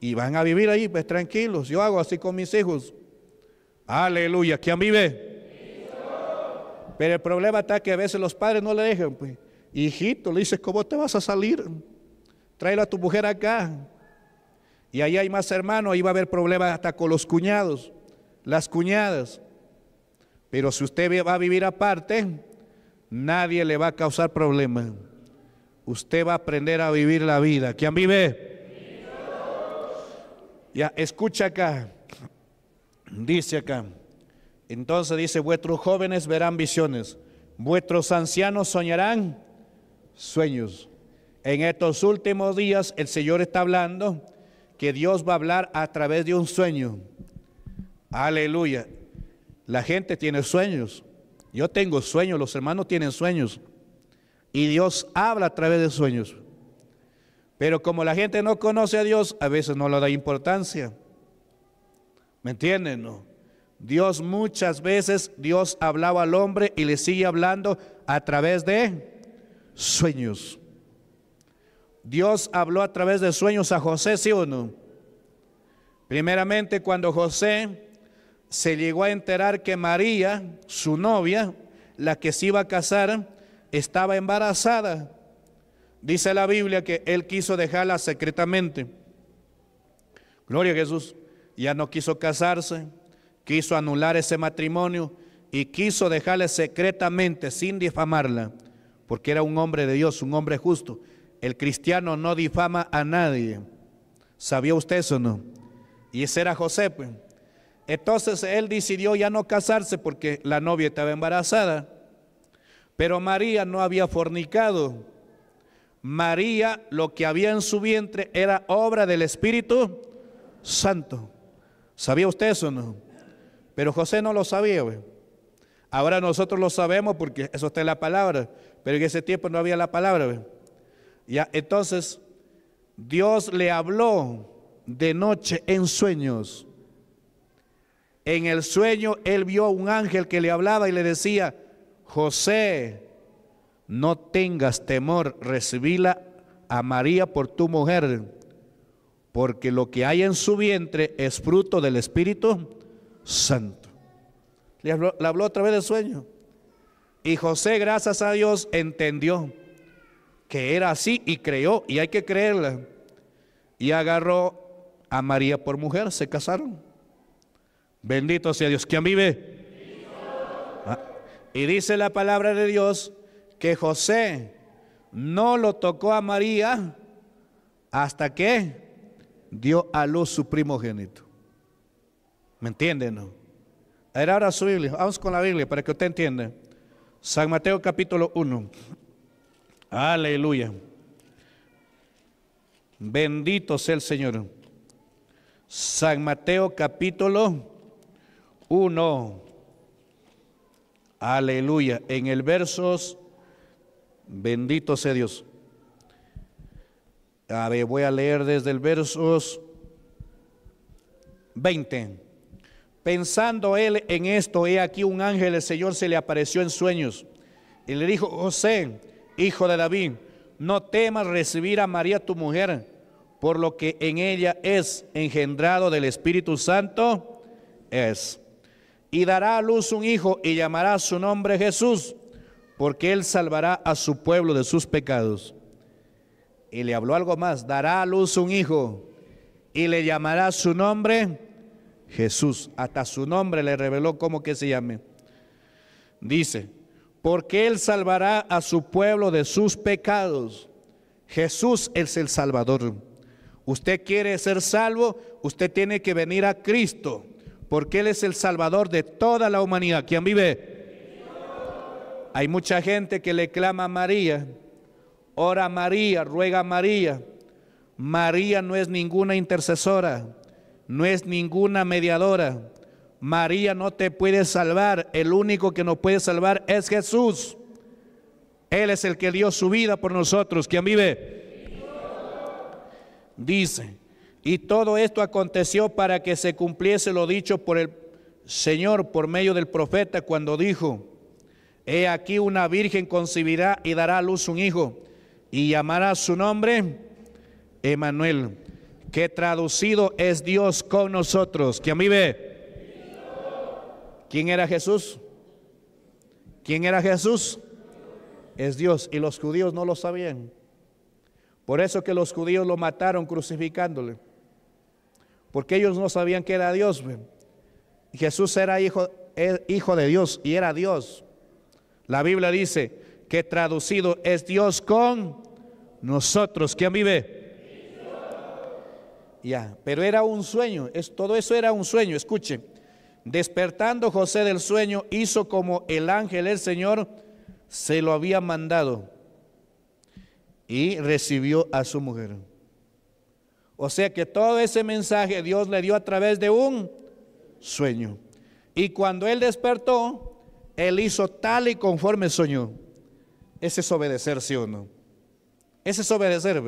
Y van a vivir ahí, pues tranquilos. Yo hago así con mis hijos. Aleluya. ¿Quién vive? Pero el problema está que a veces los padres no le dejan. Pues. Hijito, le dices, ¿cómo te vas a salir? Tráelo a tu mujer acá. Y ahí hay más hermanos, ahí va a haber problemas hasta con los cuñados, las cuñadas. Pero si usted va a vivir aparte, nadie le va a causar problemas. Usted va a aprender a vivir la vida. ¿Quién vive? Ya, escucha acá. Dice acá, entonces dice, vuestros jóvenes verán visiones, vuestros ancianos soñarán sueños. En estos últimos días el Señor está hablando que Dios va a hablar a través de un sueño. Aleluya. La gente tiene sueños. Yo tengo sueños, los hermanos tienen sueños. Y Dios habla a través de sueños. Pero como la gente no conoce a Dios, a veces no le da importancia. ¿Me entienden? No? Dios muchas veces, Dios hablaba al hombre y le sigue hablando a través de sueños. Dios habló a través de sueños a José, ¿sí o no? Primeramente cuando José se llegó a enterar que María, su novia, la que se iba a casar, estaba embarazada. Dice la Biblia que él quiso dejarla secretamente. Gloria a Jesús ya no quiso casarse, quiso anular ese matrimonio y quiso dejarle secretamente, sin difamarla, porque era un hombre de Dios, un hombre justo. El cristiano no difama a nadie. ¿Sabía usted eso no? Y ese era José. Entonces él decidió ya no casarse porque la novia estaba embarazada. Pero María no había fornicado. María lo que había en su vientre era obra del Espíritu Santo. ¿Sabía usted eso no? Pero José no lo sabía. Ahora nosotros lo sabemos porque eso está en la palabra, pero en ese tiempo no había la palabra. Ya, entonces, Dios le habló de noche en sueños. En el sueño él vio a un ángel que le hablaba y le decía, José, no tengas temor, recibíla a María por tu mujer porque lo que hay en su vientre es fruto del Espíritu Santo. Le habló, otra vez del sueño. Y José, gracias a Dios, entendió que era así y creyó, y hay que creerla. Y agarró a María por mujer, se casaron. Bendito sea Dios. ¿Quién vive? Ah, y dice la palabra de Dios que José no lo tocó a María hasta que dio a luz su primogénito. ¿Me entienden? No? Era ahora su Biblia. Vamos con la Biblia para que usted entienda. San Mateo capítulo 1. Aleluya. Bendito sea el Señor. San Mateo capítulo 1. Aleluya. En el versos, bendito sea Dios. A ver, voy a leer desde el versos 20. Pensando él en esto, he aquí un ángel, del Señor se le apareció en sueños y le dijo, José, hijo de David, no temas recibir a María tu mujer, por lo que en ella es engendrado del Espíritu Santo, es. Y dará a luz un hijo y llamará su nombre Jesús, porque él salvará a su pueblo de sus pecados y le habló algo más, dará a luz un hijo y le llamará su nombre Jesús. Hasta su nombre le reveló cómo que se llame. Dice, porque él salvará a su pueblo de sus pecados. Jesús es el Salvador. Usted quiere ser salvo, usted tiene que venir a Cristo, porque Él es el Salvador de toda la humanidad. ¿Quién vive? Hay mucha gente que le clama a María, Ora María, ruega María. María no es ninguna intercesora, no es ninguna mediadora. María no te puede salvar, el único que nos puede salvar es Jesús. Él es el que dio su vida por nosotros. ¿Quién vive? Dice, y todo esto aconteció para que se cumpliese lo dicho por el Señor por medio del profeta cuando dijo, He aquí una virgen concebirá y dará a luz un hijo y llamará su nombre Emanuel, que traducido es Dios con nosotros. ¿Quién ve. ¿Quién era Jesús? ¿Quién era Jesús? Es Dios. Y los judíos no lo sabían. Por eso que los judíos lo mataron crucificándole. Porque ellos no sabían que era Dios. Jesús era hijo, e, hijo de Dios y era Dios. La Biblia dice que traducido es Dios con nosotros, ¿quién vive? Ya, pero era un sueño, es, todo eso era un sueño, Escuche Despertando José del sueño, hizo como el ángel el Señor se lo había mandado y recibió a su mujer. O sea que todo ese mensaje Dios le dio a través de un sueño. Y cuando él despertó, él hizo tal y conforme sueño Ese es obedecer, sí o no. Ese es obedecer.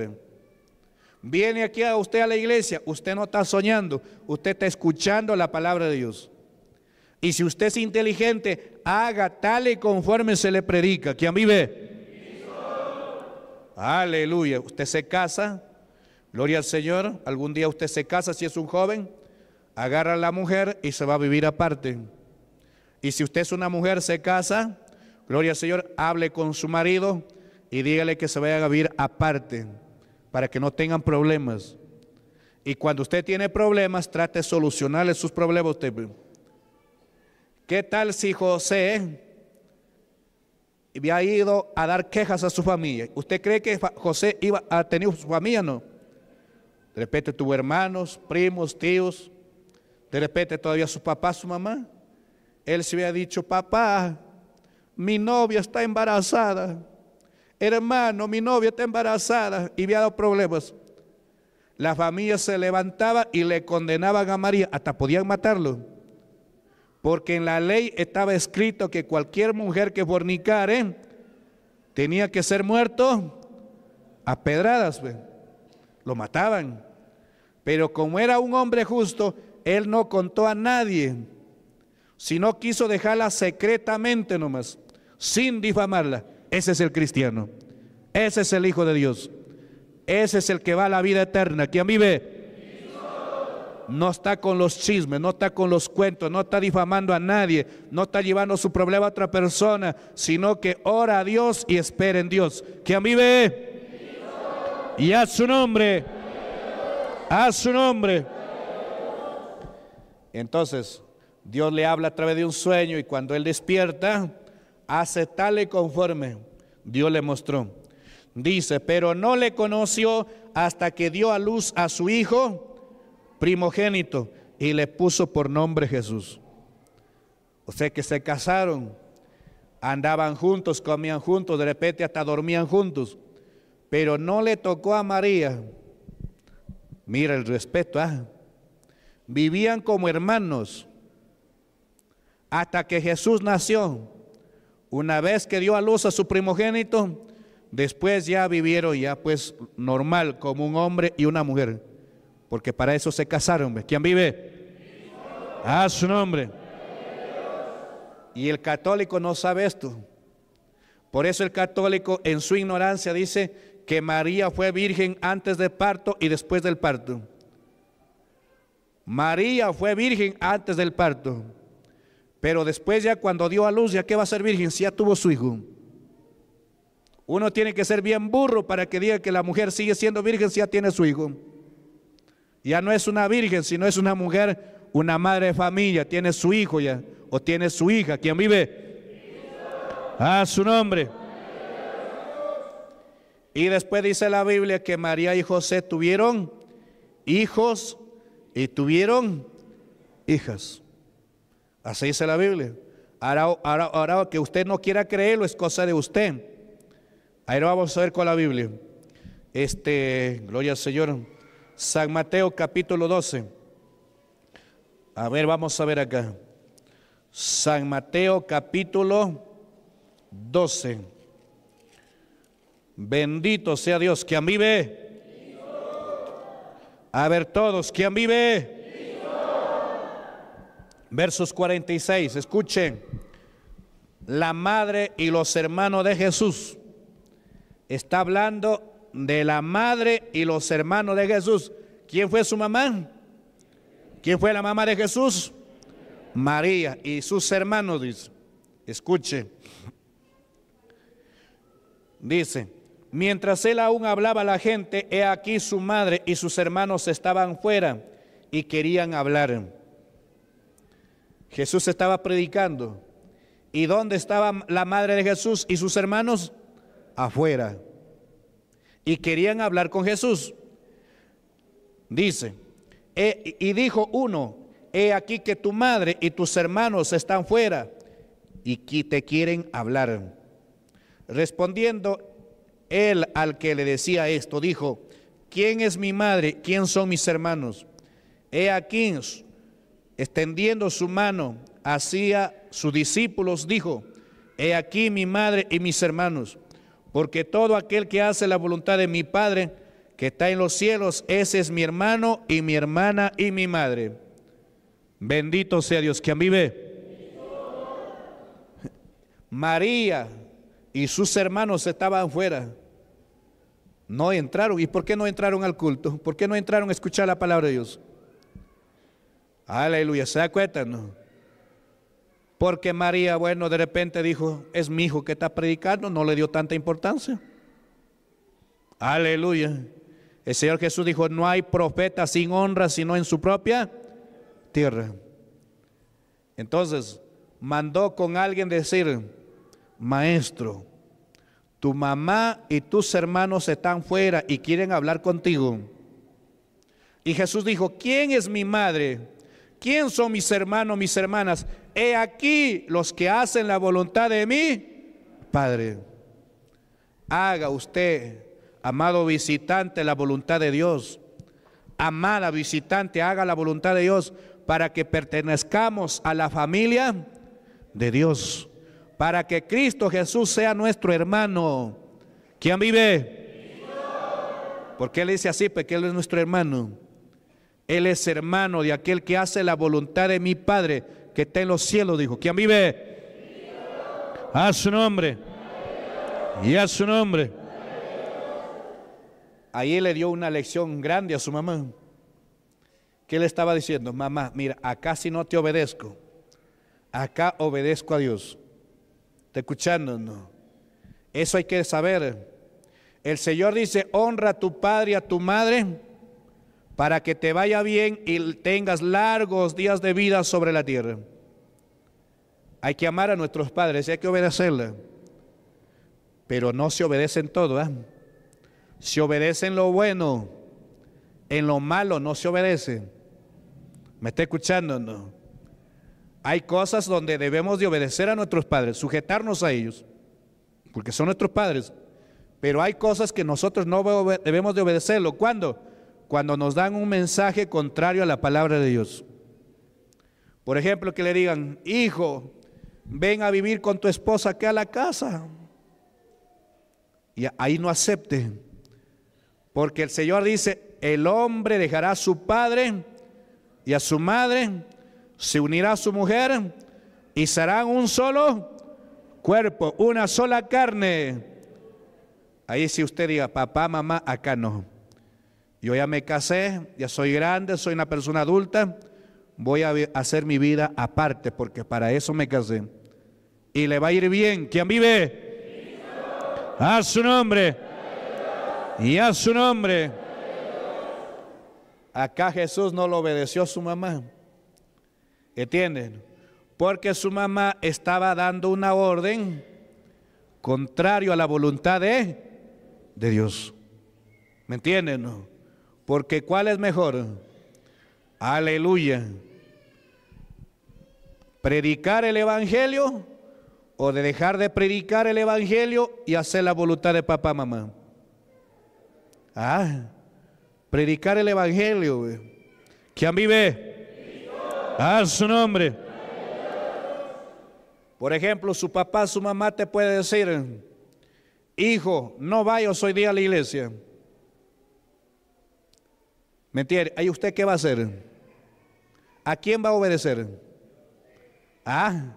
Viene aquí a usted a la iglesia, usted no está soñando, usted está escuchando la palabra de Dios. Y si usted es inteligente, haga tal y conforme se le predica. ¿Quién vive? Aleluya. Usted se casa, gloria al Señor. Algún día usted se casa si es un joven, agarra a la mujer y se va a vivir aparte. Y si usted es una mujer, se casa, gloria al Señor, hable con su marido y dígale que se vaya a vivir aparte para que no tengan problemas. Y cuando usted tiene problemas, trate de solucionarle sus problemas ¿Qué tal si José había ido a dar quejas a su familia? ¿Usted cree que José iba a tener su familia? No. De repente tuvo hermanos, primos, tíos. De repente todavía su papá, su mamá. Él se había dicho, papá, mi novia está embarazada hermano, mi novia está embarazada y había dado problemas. La familia se levantaba y le condenaban a María, hasta podían matarlo. Porque en la ley estaba escrito que cualquier mujer que fornicara tenía que ser muerto a pedradas. Pues. Lo mataban. Pero como era un hombre justo, él no contó a nadie, sino quiso dejarla secretamente nomás, sin difamarla. Ese es el cristiano. Ese es el Hijo de Dios. Ese es el que va a la vida eterna. ¿Quién ve, No está con los chismes, no está con los cuentos, no está difamando a nadie, no está llevando su problema a otra persona, sino que ora a Dios y espera en Dios. ¿Quién ve Y haz su nombre. A su nombre. Entonces, Dios le habla a través de un sueño y cuando él despierta, aceptarle conforme Dios le mostró. Dice, pero no le conoció hasta que dio a luz a su hijo primogénito y le puso por nombre Jesús. O sea que se casaron, andaban juntos, comían juntos, de repente hasta dormían juntos, pero no le tocó a María. Mira el respeto, ¿ah? vivían como hermanos hasta que Jesús nació una vez que dio a luz a su primogénito, después ya vivieron ya pues normal como un hombre y una mujer, porque para eso se casaron. ¿Quién vive? A su nombre. Y el católico no sabe esto. Por eso el católico en su ignorancia dice que María fue virgen antes del parto y después del parto. María fue virgen antes del parto. Pero después ya cuando dio a luz, ¿ya qué va a ser virgen? Si ya tuvo su hijo. Uno tiene que ser bien burro para que diga que la mujer sigue siendo virgen si ya tiene su hijo. Ya no es una virgen, sino es una mujer, una madre de familia, tiene su hijo ya, o tiene su hija, quien vive. A su nombre. Y después dice la Biblia que María y José tuvieron hijos y tuvieron hijas. Así dice la Biblia. Ahora, ahora, ahora, que usted no quiera creerlo es cosa de usted. Ahí lo vamos a ver con la Biblia. Este, gloria al Señor. San Mateo capítulo 12. A ver, vamos a ver acá. San Mateo capítulo 12. Bendito sea Dios, quien vive. A ver todos, ¿quién vive? Versos 46, escuchen, la madre y los hermanos de Jesús. Está hablando de la madre y los hermanos de Jesús. ¿Quién fue su mamá? ¿Quién fue la mamá de Jesús? María y sus hermanos, dice. Escuche. Dice, mientras él aún hablaba a la gente, he aquí su madre y sus hermanos estaban fuera y querían hablar. Jesús estaba predicando. ¿Y dónde estaba la madre de Jesús y sus hermanos? Afuera. Y querían hablar con Jesús. Dice, eh, y dijo uno, he aquí que tu madre y tus hermanos están fuera y que te quieren hablar. Respondiendo él al que le decía esto, dijo, ¿quién es mi madre? ¿Quién son mis hermanos? He aquí extendiendo su mano hacia sus discípulos, dijo, He aquí mi madre y mis hermanos, porque todo aquel que hace la voluntad de mi Padre, que está en los cielos, ese es mi hermano y mi hermana y mi madre. Bendito sea Dios que a mí ve. María y sus hermanos estaban fuera. No entraron. ¿Y por qué no entraron al culto? ¿Por qué no entraron a escuchar la palabra de Dios? Aleluya, ¿se da Porque María, bueno, de repente dijo, es mi hijo que está predicando, no le dio tanta importancia. Aleluya. El Señor Jesús dijo, no hay profeta sin honra, sino en su propia tierra. Entonces, mandó con alguien decir, maestro, tu mamá y tus hermanos están fuera y quieren hablar contigo. Y Jesús dijo, ¿quién es mi madre? ¿Quién son mis hermanos, mis hermanas? He aquí los que hacen la voluntad de mí, Padre. Haga usted, amado visitante, la voluntad de Dios. Amada visitante, haga la voluntad de Dios para que pertenezcamos a la familia de Dios. Para que Cristo Jesús sea nuestro hermano. ¿Quién vive? Porque Él dice así, porque Él es nuestro hermano. Él es hermano de aquel que hace la voluntad de mi Padre que está en los cielos, dijo. ¿Quién vive? A su nombre. Y a su nombre. Ahí le dio una lección grande a su mamá. ¿Qué le estaba diciendo? Mamá, mira, acá si no te obedezco, acá obedezco a Dios. ¿Te escuchando? No. Eso hay que saber. El Señor dice, honra a tu padre y a tu madre para que te vaya bien y tengas largos días de vida sobre la tierra. Hay que amar a nuestros padres y hay que obedecerles. Pero no se obedecen todo. Se obedecen lo bueno, en lo malo no se obedece. ¿Me está escuchando? No. Hay cosas donde debemos de obedecer a nuestros padres, sujetarnos a ellos, porque son nuestros padres. Pero hay cosas que nosotros no debemos de obedecerlo. ¿Cuándo? cuando nos dan un mensaje contrario a la palabra de Dios. Por ejemplo, que le digan, hijo, ven a vivir con tu esposa acá a la casa. Y ahí no acepte, porque el Señor dice, el hombre dejará a su padre y a su madre, se unirá a su mujer y serán un solo cuerpo, una sola carne. Ahí si usted diga, papá, mamá, acá no. Yo ya me casé, ya soy grande, soy una persona adulta, voy a hacer mi vida aparte porque para eso me casé. Y le va a ir bien. ¿Quién vive? A su nombre. Y a su nombre. Acá Jesús no lo obedeció a su mamá. ¿Entienden? Porque su mamá estaba dando una orden contrario a la voluntad de, de Dios. ¿Me entienden? No? Porque ¿cuál es mejor? Aleluya. ¿Predicar el Evangelio o de dejar de predicar el Evangelio y hacer la voluntad de papá, mamá? Ah, predicar el Evangelio. ¿Quién vive? A ah, su nombre. Por ejemplo, su papá, su mamá te puede decir, hijo, no vayas hoy día a la iglesia. ¿Me usted qué va a hacer? ¿A quién va a obedecer? ¿Ah?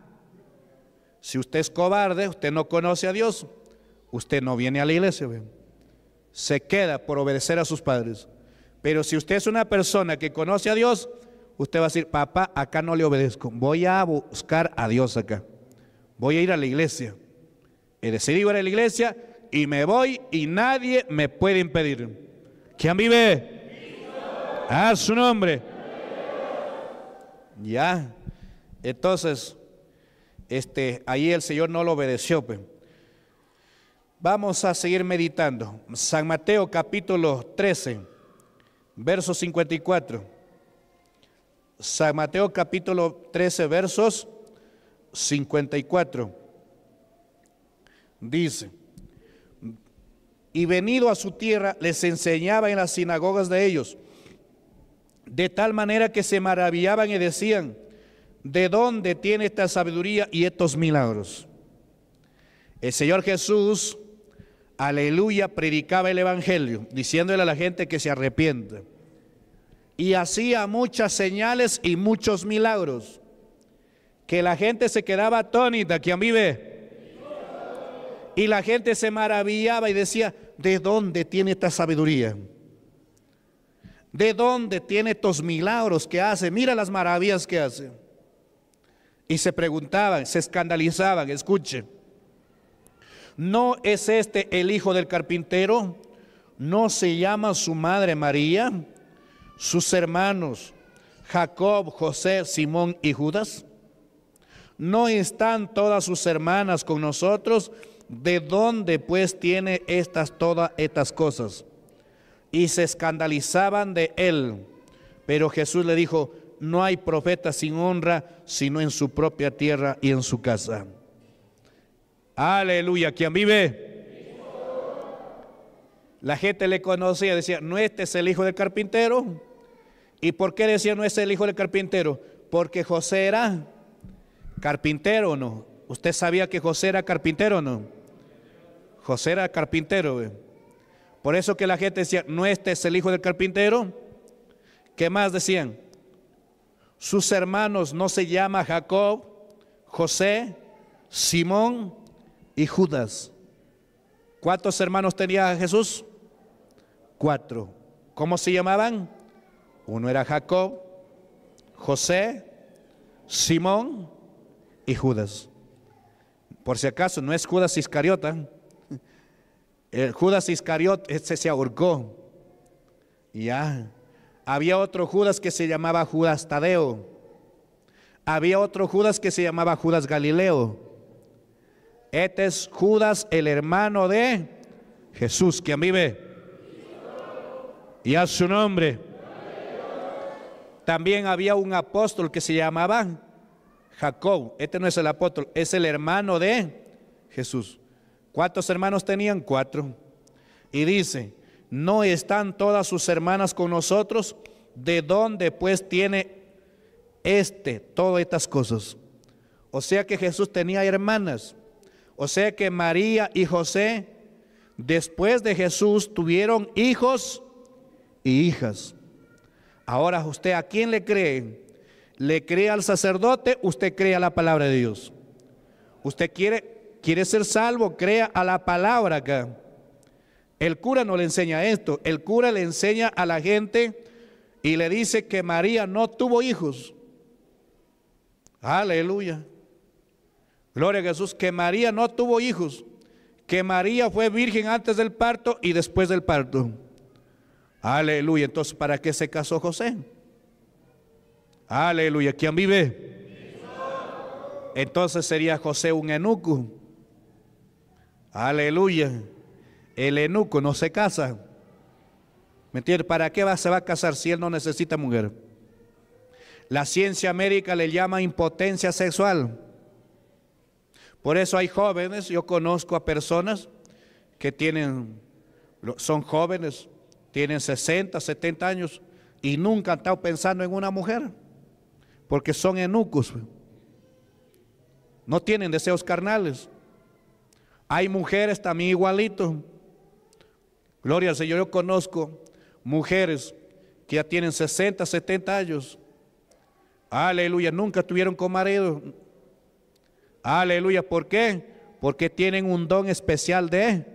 Si usted es cobarde, usted no conoce a Dios, usted no viene a la iglesia. Se queda por obedecer a sus padres. Pero si usted es una persona que conoce a Dios, usted va a decir, papá, acá no le obedezco, voy a buscar a Dios acá. Voy a ir a la iglesia. He decidido ir a la iglesia y me voy y nadie me puede impedir. ¿Quién vive? A ah, su nombre. Ya. Entonces, este, ahí el Señor no lo obedeció. Vamos a seguir meditando. San Mateo capítulo 13, verso 54. San Mateo capítulo 13, versos 54. Dice, y venido a su tierra les enseñaba en las sinagogas de ellos de tal manera que se maravillaban y decían, ¿de dónde tiene esta sabiduría y estos milagros? El Señor Jesús, aleluya, predicaba el Evangelio, diciéndole a la gente que se arrepiente, Y hacía muchas señales y muchos milagros, que la gente se quedaba atónita, ¿quién vive. Y la gente se maravillaba y decía, ¿de dónde tiene esta sabiduría? ¿De dónde tiene estos milagros que hace? Mira las maravillas que hace. Y se preguntaban, se escandalizaban, escuche. ¿No es este el hijo del carpintero? ¿No se llama su madre María? ¿Sus hermanos Jacob, José, Simón y Judas? ¿No están todas sus hermanas con nosotros? ¿De dónde pues tiene estas, todas estas cosas? y se escandalizaban de él. Pero Jesús le dijo, no hay profeta sin honra, sino en su propia tierra y en su casa. Aleluya, ¿quién vive? La gente le conocía, decía, no este es el hijo del carpintero. ¿Y por qué decía no es el hijo del carpintero? Porque José era carpintero, ¿no? ¿Usted sabía que José era carpintero, no? José era carpintero, por eso que la gente decía, no este es el hijo del carpintero. ¿Qué más decían? Sus hermanos no se llama Jacob, José, Simón y Judas. ¿Cuántos hermanos tenía Jesús? Cuatro. ¿Cómo se llamaban? Uno era Jacob, José, Simón y Judas. Por si acaso, no es Judas Iscariota ¿eh? Eh, Judas Iscariot, este se ahorcó. Y ya. Había otro Judas que se llamaba Judas Tadeo. Había otro Judas que se llamaba Judas Galileo. Este es Judas, el hermano de Jesús, quien vive. Y a su nombre. También había un apóstol que se llamaba Jacob. Este no es el apóstol, es el hermano de Jesús. ¿Cuántos hermanos tenían? Cuatro. Y dice, ¿no están todas sus hermanas con nosotros? ¿De dónde pues tiene este todas estas cosas? O sea que Jesús tenía hermanas. O sea que María y José, después de Jesús, tuvieron hijos y hijas. Ahora usted a quién le cree? ¿Le cree al sacerdote? ¿Usted cree a la palabra de Dios? ¿Usted quiere quiere ser salvo, crea a la palabra acá. El cura no le enseña esto, el cura le enseña a la gente y le dice que María no tuvo hijos. Aleluya. Gloria a Jesús, que María no tuvo hijos, que María fue virgen antes del parto y después del parto. Aleluya, entonces ¿para qué se casó José? Aleluya, ¿quién vive? Entonces sería José un enuco. Aleluya. El enuco no se casa. ¿Me entiendes? ¿Para qué va, se va a casar si él no necesita mujer? La ciencia médica le llama impotencia sexual. Por eso hay jóvenes, yo conozco a personas que tienen, son jóvenes, tienen 60, 70 años y nunca han estado pensando en una mujer, porque son enucos. No tienen deseos carnales. Hay mujeres también igualito. Gloria al Señor, yo conozco mujeres que ya tienen 60, 70 años. Aleluya, nunca tuvieron con marido. Aleluya, ¿por qué? Porque tienen un don especial de,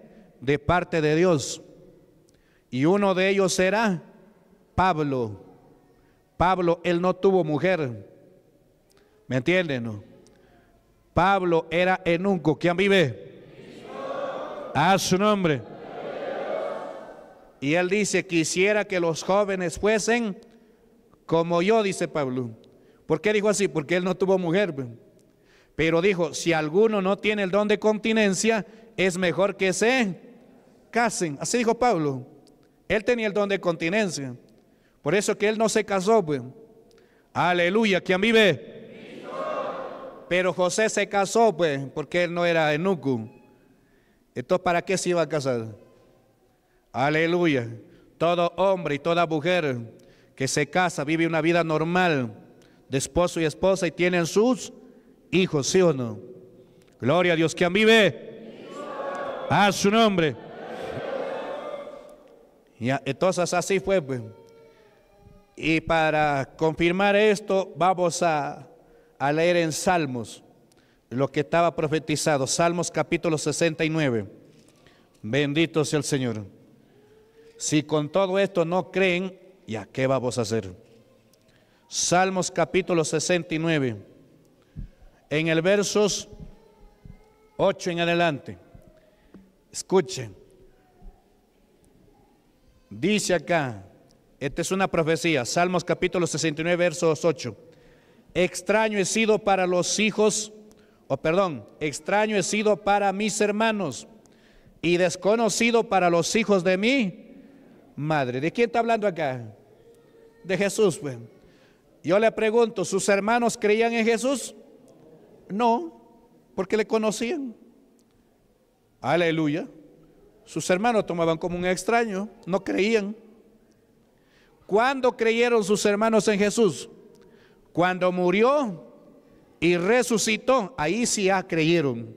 de parte de Dios. Y uno de ellos será Pablo. Pablo, él no tuvo mujer. ¿Me entienden? Pablo era enunco. ¿Quién vive? A su nombre. Y él dice, quisiera que los jóvenes fuesen como yo, dice Pablo. ¿Por qué dijo así? Porque él no tuvo mujer. Pues. Pero dijo, si alguno no tiene el don de continencia, es mejor que se casen. Así dijo Pablo. Él tenía el don de continencia. Por eso que él no se casó. Pues. Aleluya, ¿quién vive? Pero José se casó, pues, porque él no era enuco. Entonces, ¿para qué se iba a casar? Aleluya. Todo hombre y toda mujer que se casa vive una vida normal de esposo y esposa y tienen sus hijos, ¿sí o no? Gloria a Dios. quien vive? A su nombre. Y entonces así fue. Pues. Y para confirmar esto, vamos a leer en Salmos lo que estaba profetizado. Salmos capítulo 69. Bendito sea el Señor. Si con todo esto no creen, ¿ya qué vamos a hacer? Salmos capítulo 69. En el versos 8 en adelante. Escuchen. Dice acá, esta es una profecía, Salmos capítulo 69, versos 8. Extraño he sido para los hijos Oh, perdón, extraño he sido para mis hermanos y desconocido para los hijos de mi madre. ¿De quién está hablando acá? De Jesús, pues. Yo le pregunto, ¿sus hermanos creían en Jesús? No, porque le conocían. Aleluya. Sus hermanos tomaban como un extraño, no creían. ¿Cuándo creyeron sus hermanos en Jesús? Cuando murió y resucitó, ahí sí creyeron,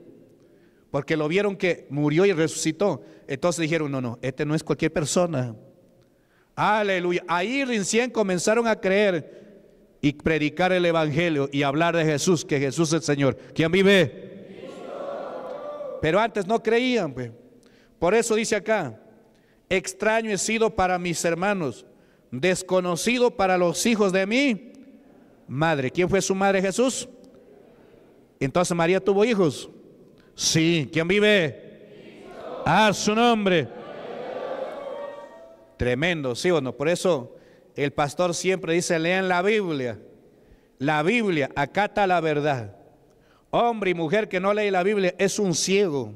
porque lo vieron que murió y resucitó. Entonces dijeron, no, no, este no es cualquier persona. Aleluya. Ahí recién comenzaron a creer y predicar el Evangelio y hablar de Jesús, que Jesús es el Señor. ¿Quién vive? Pero antes no creían. Pues. Por eso dice acá, extraño he sido para mis hermanos, desconocido para los hijos de mí. Madre, ¿quién fue su madre Jesús? Entonces María tuvo hijos. Sí, ¿quién vive? A ah, su nombre. Tremendo, sí bueno, Por eso el pastor siempre dice, lean la Biblia. La Biblia acata la verdad. Hombre y mujer que no lee la Biblia es un ciego,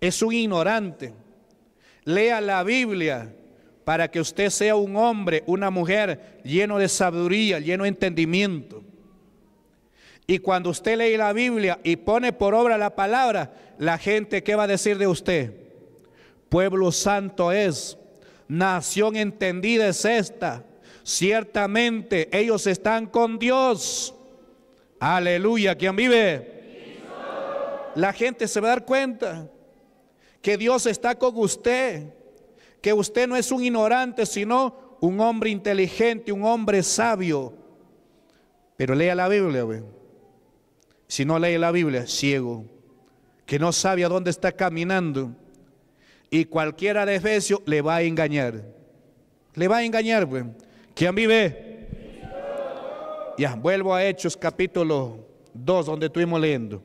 es un ignorante. Lea la Biblia para que usted sea un hombre, una mujer lleno de sabiduría, lleno de entendimiento. Y cuando usted lee la Biblia y pone por obra la palabra, la gente, ¿qué va a decir de usted? Pueblo santo es, nación entendida es esta. Ciertamente ellos están con Dios. Aleluya, ¿quién vive? La gente se va a dar cuenta que Dios está con usted, que usted no es un ignorante, sino un hombre inteligente, un hombre sabio. Pero lea la Biblia, güey si no lee la Biblia, ciego, que no sabe a dónde está caminando. Y cualquiera de le va a engañar. Le va a engañar, pues. ¿Quién vive? Ya, vuelvo a Hechos capítulo 2, donde estuvimos leyendo.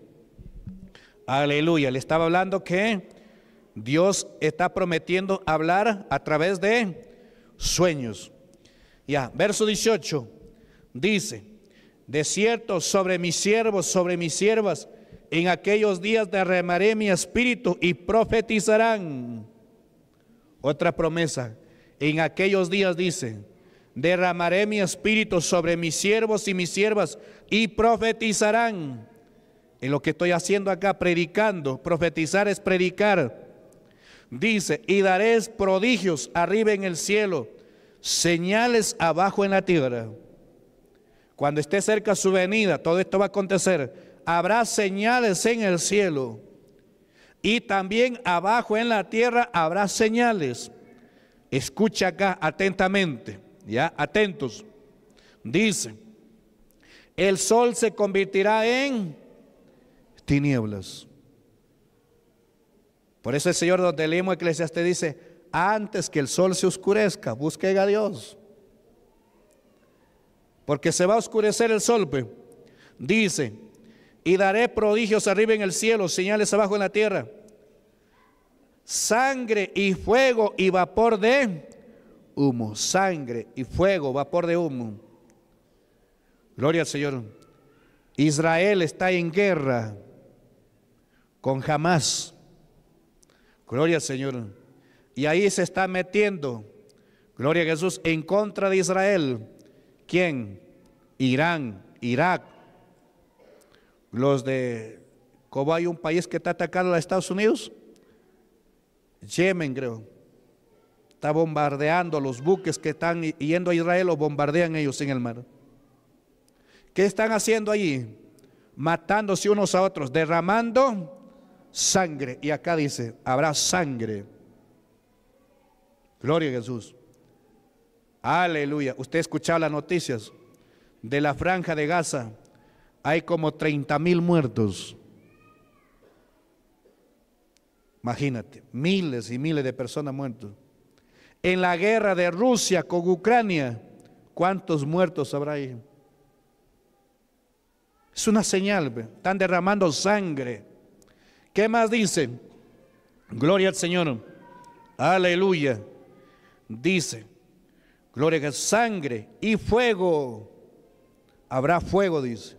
Aleluya, le estaba hablando que Dios está prometiendo hablar a través de sueños. Ya, verso 18 dice, de cierto, sobre mis siervos, sobre mis siervas, en aquellos días derramaré mi espíritu y profetizarán. Otra promesa, en aquellos días dice, derramaré mi espíritu sobre mis siervos y mis siervas y profetizarán. En lo que estoy haciendo acá, predicando, profetizar es predicar. Dice, y daré prodigios arriba en el cielo, señales abajo en la tierra cuando esté cerca su venida, todo esto va a acontecer. Habrá señales en el cielo y también abajo en la tierra habrá señales. Escucha acá atentamente, ya atentos. Dice, el sol se convertirá en tinieblas. Por eso el Señor donde leemos Eclesiastes dice, antes que el sol se oscurezca, busquen a Dios porque se va a oscurecer el sol. Pues. Dice, y daré prodigios arriba en el cielo, señales abajo en la tierra, sangre y fuego y vapor de humo, sangre y fuego, vapor de humo. Gloria al Señor. Israel está en guerra con jamás Gloria al Señor. Y ahí se está metiendo, gloria a Jesús, en contra de Israel ¿Quién? Irán, Irak, los de, ¿cómo hay un país que está atacando a Estados Unidos, Yemen creo, está bombardeando los buques que están yendo a Israel, o bombardean ellos en el mar. ¿Qué están haciendo allí? Matándose unos a otros, derramando sangre. Y acá dice, habrá sangre. Gloria a Jesús. Aleluya. Usted escuchaba las noticias de la franja de Gaza. Hay como 30 mil muertos. Imagínate, miles y miles de personas muertas. En la guerra de Rusia con Ucrania, ¿cuántos muertos habrá ahí? Es una señal, están derramando sangre. ¿Qué más dice? Gloria al Señor. Aleluya. Dice, Gloria que sangre y fuego. Habrá fuego, dice.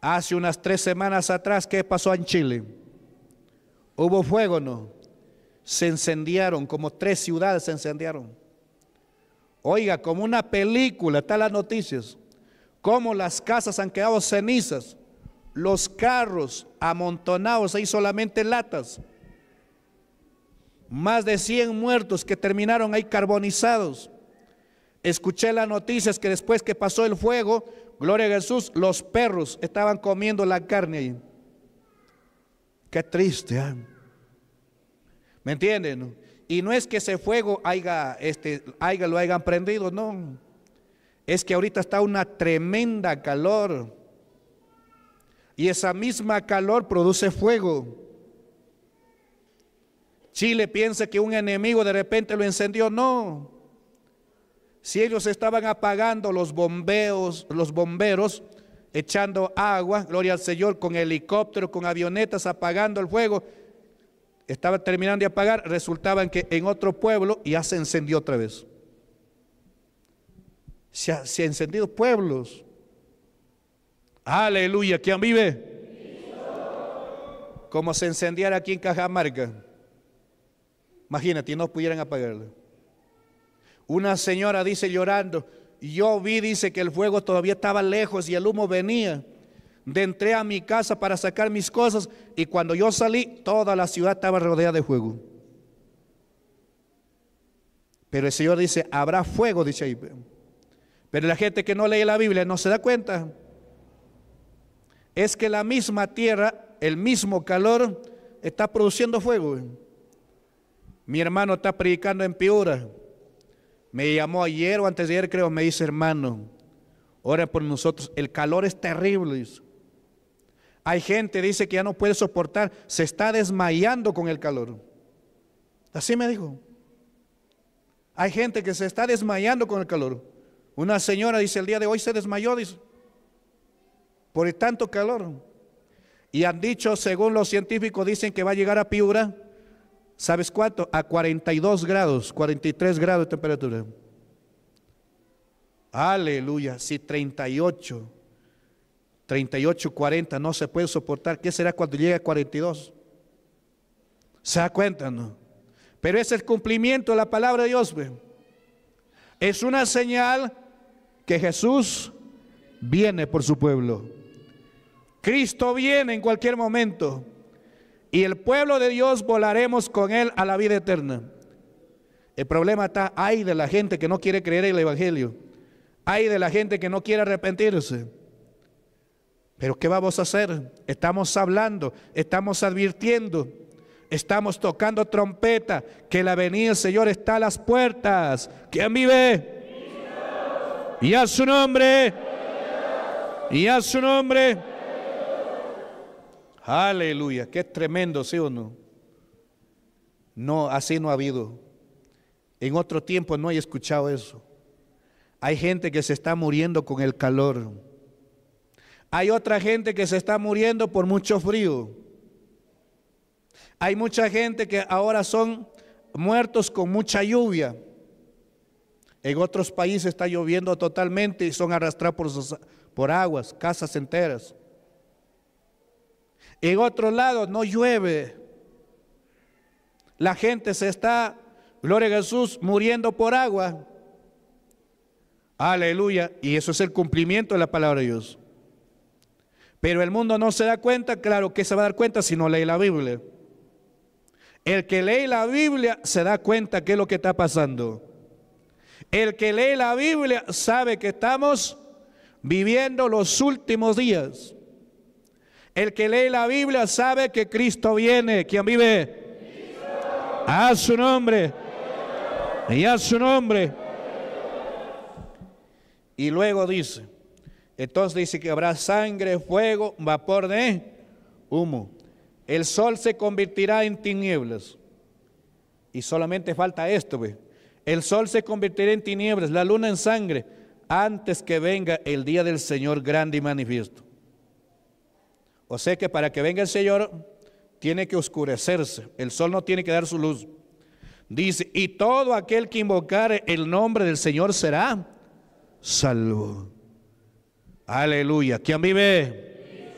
Hace unas tres semanas atrás, ¿qué pasó en Chile? Hubo fuego, ¿no? Se encendieron como tres ciudades se encendieron Oiga, como una película, están las noticias. como las casas han quedado cenizas, los carros amontonados ahí solamente latas. Más de 100 muertos que terminaron ahí carbonizados. Escuché las noticias que después que pasó el fuego, gloria a Jesús, los perros estaban comiendo la carne ahí. Qué triste. ¿ah? ¿Me entienden? Y no es que ese fuego haya, este, haya, lo hayan prendido, no. Es que ahorita está una tremenda calor. Y esa misma calor produce fuego. Chile piensa que un enemigo de repente lo encendió, no. Si ellos estaban apagando los bombeos, los bomberos echando agua, gloria al Señor, con helicópteros, con avionetas apagando el fuego, estaba terminando de apagar, resultaban que en otro pueblo ya se encendió otra vez. Se han se encendido pueblos. Aleluya, ¿quién vive? Como se encendiera aquí en Cajamarca. Imagínate, no pudieran apagarlo. Una señora dice llorando, yo vi, dice que el fuego todavía estaba lejos y el humo venía. De entré a mi casa para sacar mis cosas y cuando yo salí, toda la ciudad estaba rodeada de fuego. Pero el Señor dice, habrá fuego, dice ahí. Pero la gente que no lee la Biblia no se da cuenta. Es que la misma tierra, el mismo calor, está produciendo fuego. Mi hermano está predicando en Piura me llamó ayer o antes de ayer, creo, me dice, hermano, ora por nosotros. El calor es terrible. Hay gente, dice que ya no puede soportar, se está desmayando con el calor. Así me dijo. Hay gente que se está desmayando con el calor. Una señora dice, el día de hoy se desmayó, dice, por tanto calor. Y han dicho, según los científicos, dicen que va a llegar a Piura ¿Sabes cuánto? A 42 grados, 43 grados de temperatura. Aleluya, si 38, 38, 40 no se puede soportar, ¿qué será cuando llegue a 42? ¿Se da cuenta, no? Pero es el cumplimiento de la palabra de Dios. Es una señal que Jesús viene por su pueblo. Cristo viene en cualquier momento y el pueblo de Dios volaremos con él a la vida eterna. El problema está ahí de la gente que no quiere creer el Evangelio. Hay de la gente que no quiere arrepentirse. Pero ¿qué vamos a hacer? Estamos hablando, estamos advirtiendo, estamos tocando trompeta, que la venida del Señor está a las puertas. ¿Quién vive? Y a su nombre. Y a su nombre. Aleluya, qué tremendo, ¿sí o no? No, así no ha habido. En otro tiempo no he escuchado eso. Hay gente que se está muriendo con el calor. Hay otra gente que se está muriendo por mucho frío. Hay mucha gente que ahora son muertos con mucha lluvia. En otros países está lloviendo totalmente y son arrastrados por, por aguas, casas enteras. En otro lado no llueve. La gente se está, gloria a Jesús, muriendo por agua. Aleluya. Y eso es el cumplimiento de la palabra de Dios. Pero el mundo no se da cuenta, claro que se va a dar cuenta si no lee la Biblia. El que lee la Biblia se da cuenta qué es lo que está pasando. El que lee la Biblia sabe que estamos viviendo los últimos días. El que lee la Biblia sabe que Cristo viene. ¿Quién vive? A su nombre. Y a su nombre. Y luego dice, entonces dice que habrá sangre, fuego, vapor de humo. El sol se convertirá en tinieblas. Y solamente falta esto, El sol se convertirá en tinieblas, la luna en sangre, antes que venga el día del Señor grande y manifiesto. O sea que para que venga el Señor tiene que oscurecerse, el sol no tiene que dar su luz. Dice, y todo aquel que invocare el nombre del Señor será salvo. Aleluya. ¿Quién vive?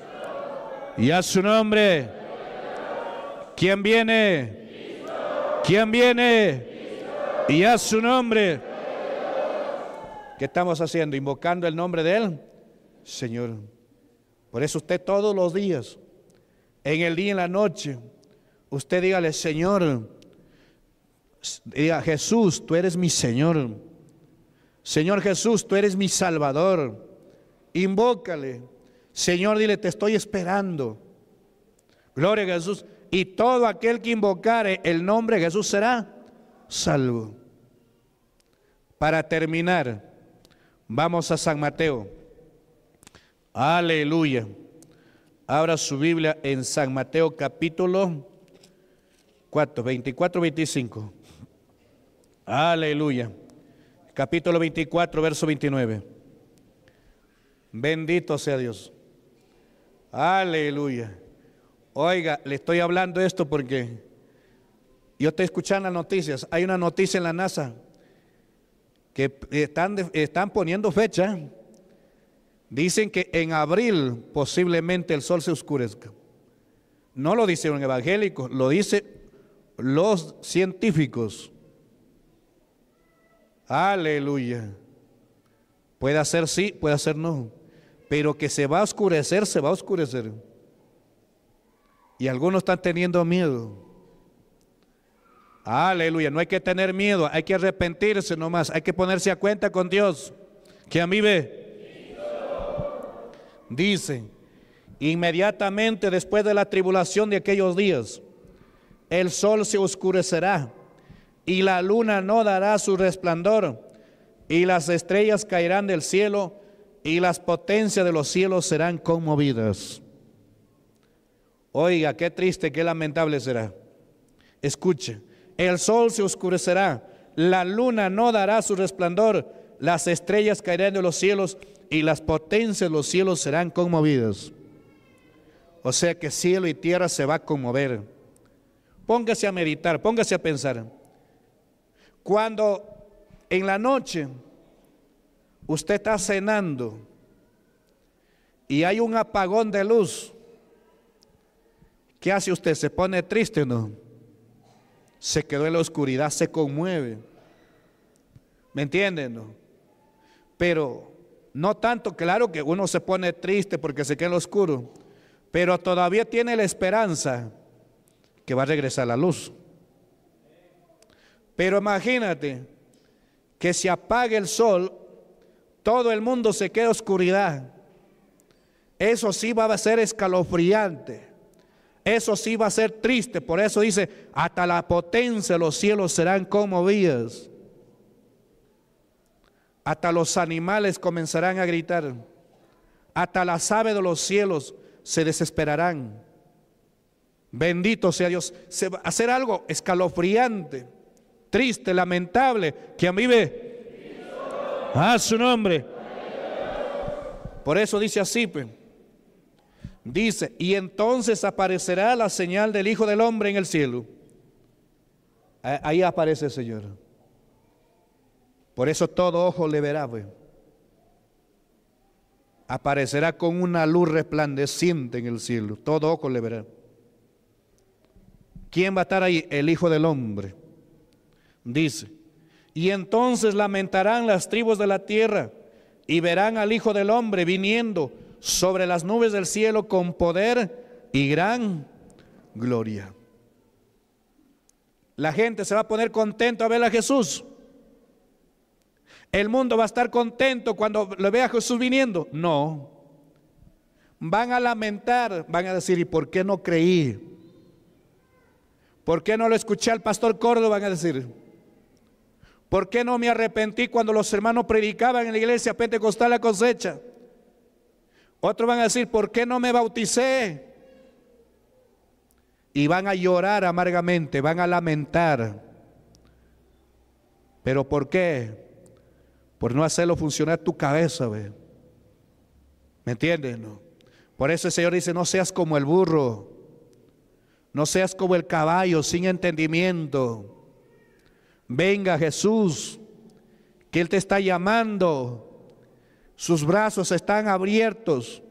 Y a su nombre. ¿Quién viene? ¿Quién viene? Y a su nombre. ¿Qué estamos haciendo? Invocando el nombre de él. Señor. Por eso usted todos los días, en el día y en la noche, usted dígale, Señor, diga, Jesús, tú eres mi Señor. Señor Jesús, tú eres mi Salvador. Invócale. Señor, dile, te estoy esperando. Gloria a Jesús. Y todo aquel que invocare el nombre de Jesús será salvo. Para terminar, vamos a San Mateo. Aleluya. Abra su Biblia en San Mateo capítulo 4, 24, 25. Aleluya. Capítulo 24, verso 29. Bendito sea Dios. Aleluya. Oiga, le estoy hablando esto porque yo estoy escuchando las noticias. Hay una noticia en la NASA que están, están poniendo fecha Dicen que en abril posiblemente el sol se oscurezca. No lo dice un evangélico, lo dicen los científicos. Aleluya. Puede ser sí, puede ser no. Pero que se va a oscurecer, se va a oscurecer. Y algunos están teniendo miedo. Aleluya, no hay que tener miedo, hay que arrepentirse nomás, hay que ponerse a cuenta con Dios, que a mí ve. Dice, inmediatamente después de la tribulación de aquellos días, el sol se oscurecerá y la luna no dará su resplandor y las estrellas caerán del cielo y las potencias de los cielos serán conmovidas. Oiga, qué triste, qué lamentable será. Escuche, el sol se oscurecerá, la luna no dará su resplandor, las estrellas caerán de los cielos y las potencias de los cielos serán conmovidas. O sea que cielo y tierra se va a conmover. Póngase a meditar, póngase a pensar. Cuando en la noche usted está cenando y hay un apagón de luz, ¿qué hace usted? ¿Se pone triste o no? Se quedó en la oscuridad, se conmueve. ¿Me entienden? Pero no tanto, claro que uno se pone triste porque se queda en oscuro, pero todavía tiene la esperanza que va a regresar la luz. Pero imagínate que se apague el sol, todo el mundo se queda en oscuridad. Eso sí va a ser escalofriante. Eso sí va a ser triste. Por eso dice, hasta la potencia los cielos serán como conmovidas. Hasta los animales comenzarán a gritar. Hasta las aves de los cielos se desesperarán. Bendito sea Dios. Se va a hacer algo escalofriante, triste, lamentable. mí vive a su nombre. Por eso dice así. Pues. Dice, y entonces aparecerá la señal del Hijo del Hombre en el cielo. Ahí aparece el Señor. Por eso todo ojo le verá, pues. Aparecerá con una luz resplandeciente en el cielo. Todo ojo le verá. ¿Quién va a estar ahí? El Hijo del Hombre. Dice, y entonces lamentarán las tribus de la tierra y verán al Hijo del Hombre viniendo sobre las nubes del cielo con poder y gran gloria. La gente se va a poner contento a ver a Jesús. El mundo va a estar contento cuando le vea a Jesús viniendo. No. Van a lamentar, van a decir, ¿y por qué no creí? ¿Por qué no lo escuché al pastor Córdoba? Van a decir, ¿por qué no me arrepentí cuando los hermanos predicaban en la iglesia pentecostal la cosecha? Otros van a decir, ¿por qué no me bauticé? Y van a llorar amargamente, van a lamentar. ¿Pero por qué? por no hacerlo funcionar tu cabeza, ¿Me entiendes? Por eso el Señor dice, no seas como el burro, no seas como el caballo sin entendimiento. Venga Jesús, que Él te está llamando. Sus brazos están abiertos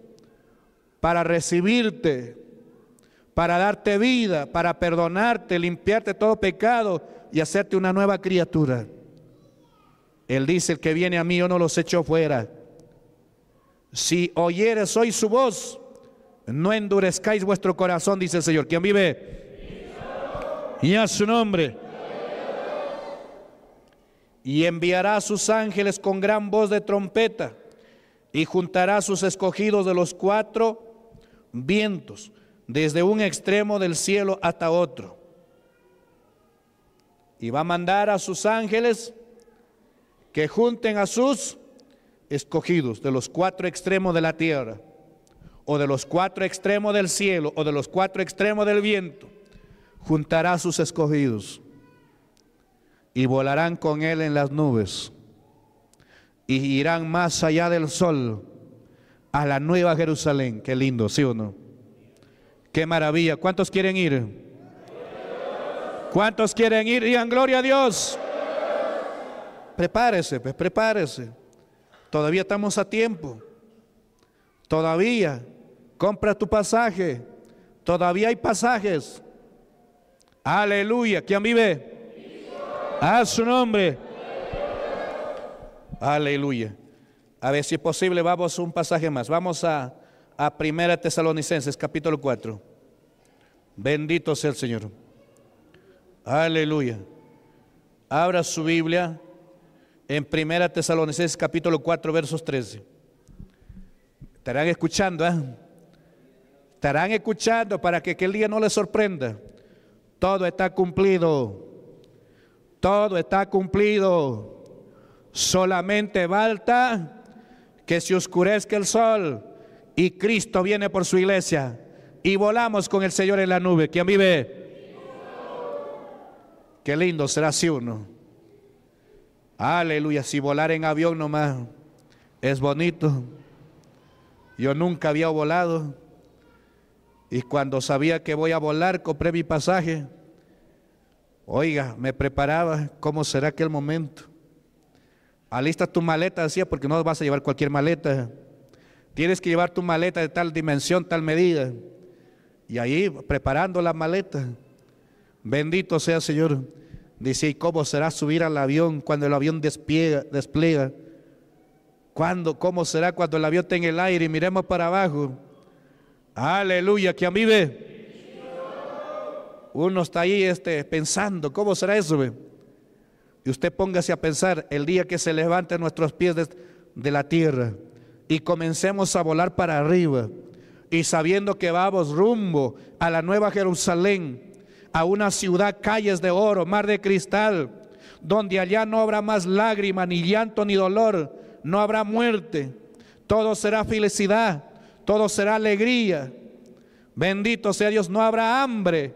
para recibirte, para darte vida, para perdonarte, limpiarte todo pecado y hacerte una nueva criatura. Él dice, el que viene a mí yo no los echo fuera. Si oyeres hoy su voz, no endurezcáis vuestro corazón, dice el Señor. ¿Quién vive? Y a su nombre. Y enviará a sus ángeles con gran voz de trompeta y juntará a sus escogidos de los cuatro vientos, desde un extremo del cielo hasta otro. Y va a mandar a sus ángeles que junten a sus escogidos de los cuatro extremos de la tierra, o de los cuatro extremos del cielo, o de los cuatro extremos del viento, juntará a sus escogidos y volarán con él en las nubes y irán más allá del sol a la nueva Jerusalén. Qué lindo, ¿sí o no? Qué maravilla. ¿Cuántos quieren ir? ¿Cuántos quieren ir? Digan gloria a Dios prepárese, pues prepárese. Todavía estamos a tiempo. Todavía compra tu pasaje. Todavía hay pasajes. Aleluya. ¿Quién vive? A su nombre. Aleluya. A ver si es posible, vamos a un pasaje más. Vamos a, a Primera Tesalonicenses, capítulo 4. Bendito sea el Señor. Aleluya. Abra su Biblia en Primera Tesalonicenses capítulo 4 versos 13. Estarán escuchando, ¿eh? Estarán escuchando para que aquel día no les sorprenda. Todo está cumplido. Todo está cumplido. Solamente falta que se oscurezca el sol y Cristo viene por su iglesia y volamos con el Señor en la nube. ¿Quién vive? Qué lindo será si uno Aleluya, si volar en avión nomás es bonito. Yo nunca había volado. Y cuando sabía que voy a volar, compré mi pasaje. Oiga, me preparaba, ¿cómo será aquel momento? Alista tu maleta, decía, porque no vas a llevar cualquier maleta. Tienes que llevar tu maleta de tal dimensión, tal medida. Y ahí preparando la maleta. Bendito sea, Señor. Dice, ¿y cómo será subir al avión cuando el avión despliega? despliega? ¿Cuándo, ¿Cómo será cuando el avión esté en el aire y miremos para abajo? Aleluya, que a mí ve. Uno está ahí este, pensando, ¿cómo será eso? Ve? Y usted póngase a pensar el día que se levanten nuestros pies de la tierra y comencemos a volar para arriba y sabiendo que vamos rumbo a la nueva Jerusalén a una ciudad, calles de oro, mar de cristal, donde allá no habrá más lágrima, ni llanto, ni dolor, no habrá muerte, todo será felicidad, todo será alegría. Bendito sea Dios, no habrá hambre.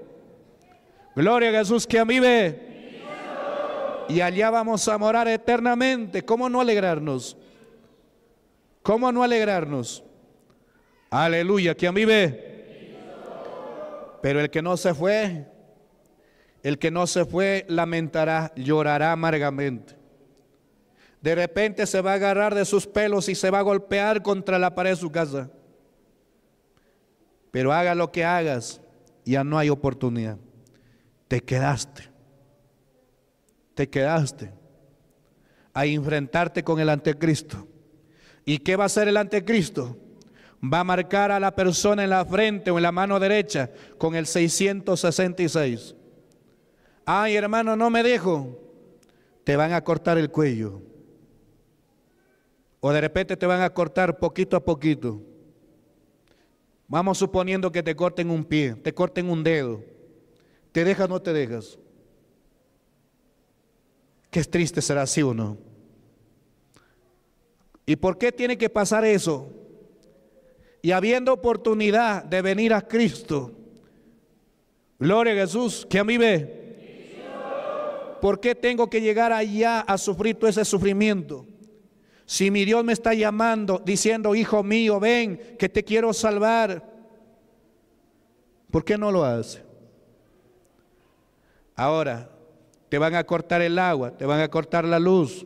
Gloria a Jesús que a Y allá vamos a morar eternamente. ¿Cómo no alegrarnos? ¿Cómo no alegrarnos? Aleluya, quien vive. Pero el que no se fue, el que no se fue lamentará, llorará amargamente. De repente se va a agarrar de sus pelos y se va a golpear contra la pared de su casa. Pero haga lo que hagas, ya no hay oportunidad. Te quedaste. Te quedaste a enfrentarte con el anticristo. ¿Y qué va a hacer el anticristo? Va a marcar a la persona en la frente o en la mano derecha con el 666 ay hermano, no me dejo, te van a cortar el cuello. O de repente te van a cortar poquito a poquito. Vamos suponiendo que te corten un pie, te corten un dedo. ¿Te dejas o no te dejas? Qué triste será así o no. ¿Y por qué tiene que pasar eso? Y habiendo oportunidad de venir a Cristo, gloria a Jesús, que a mí ve ¿Por qué tengo que llegar allá a sufrir todo ese sufrimiento? Si mi Dios me está llamando, diciendo, hijo mío, ven, que te quiero salvar, ¿por qué no lo hace? Ahora, te van a cortar el agua, te van a cortar la luz,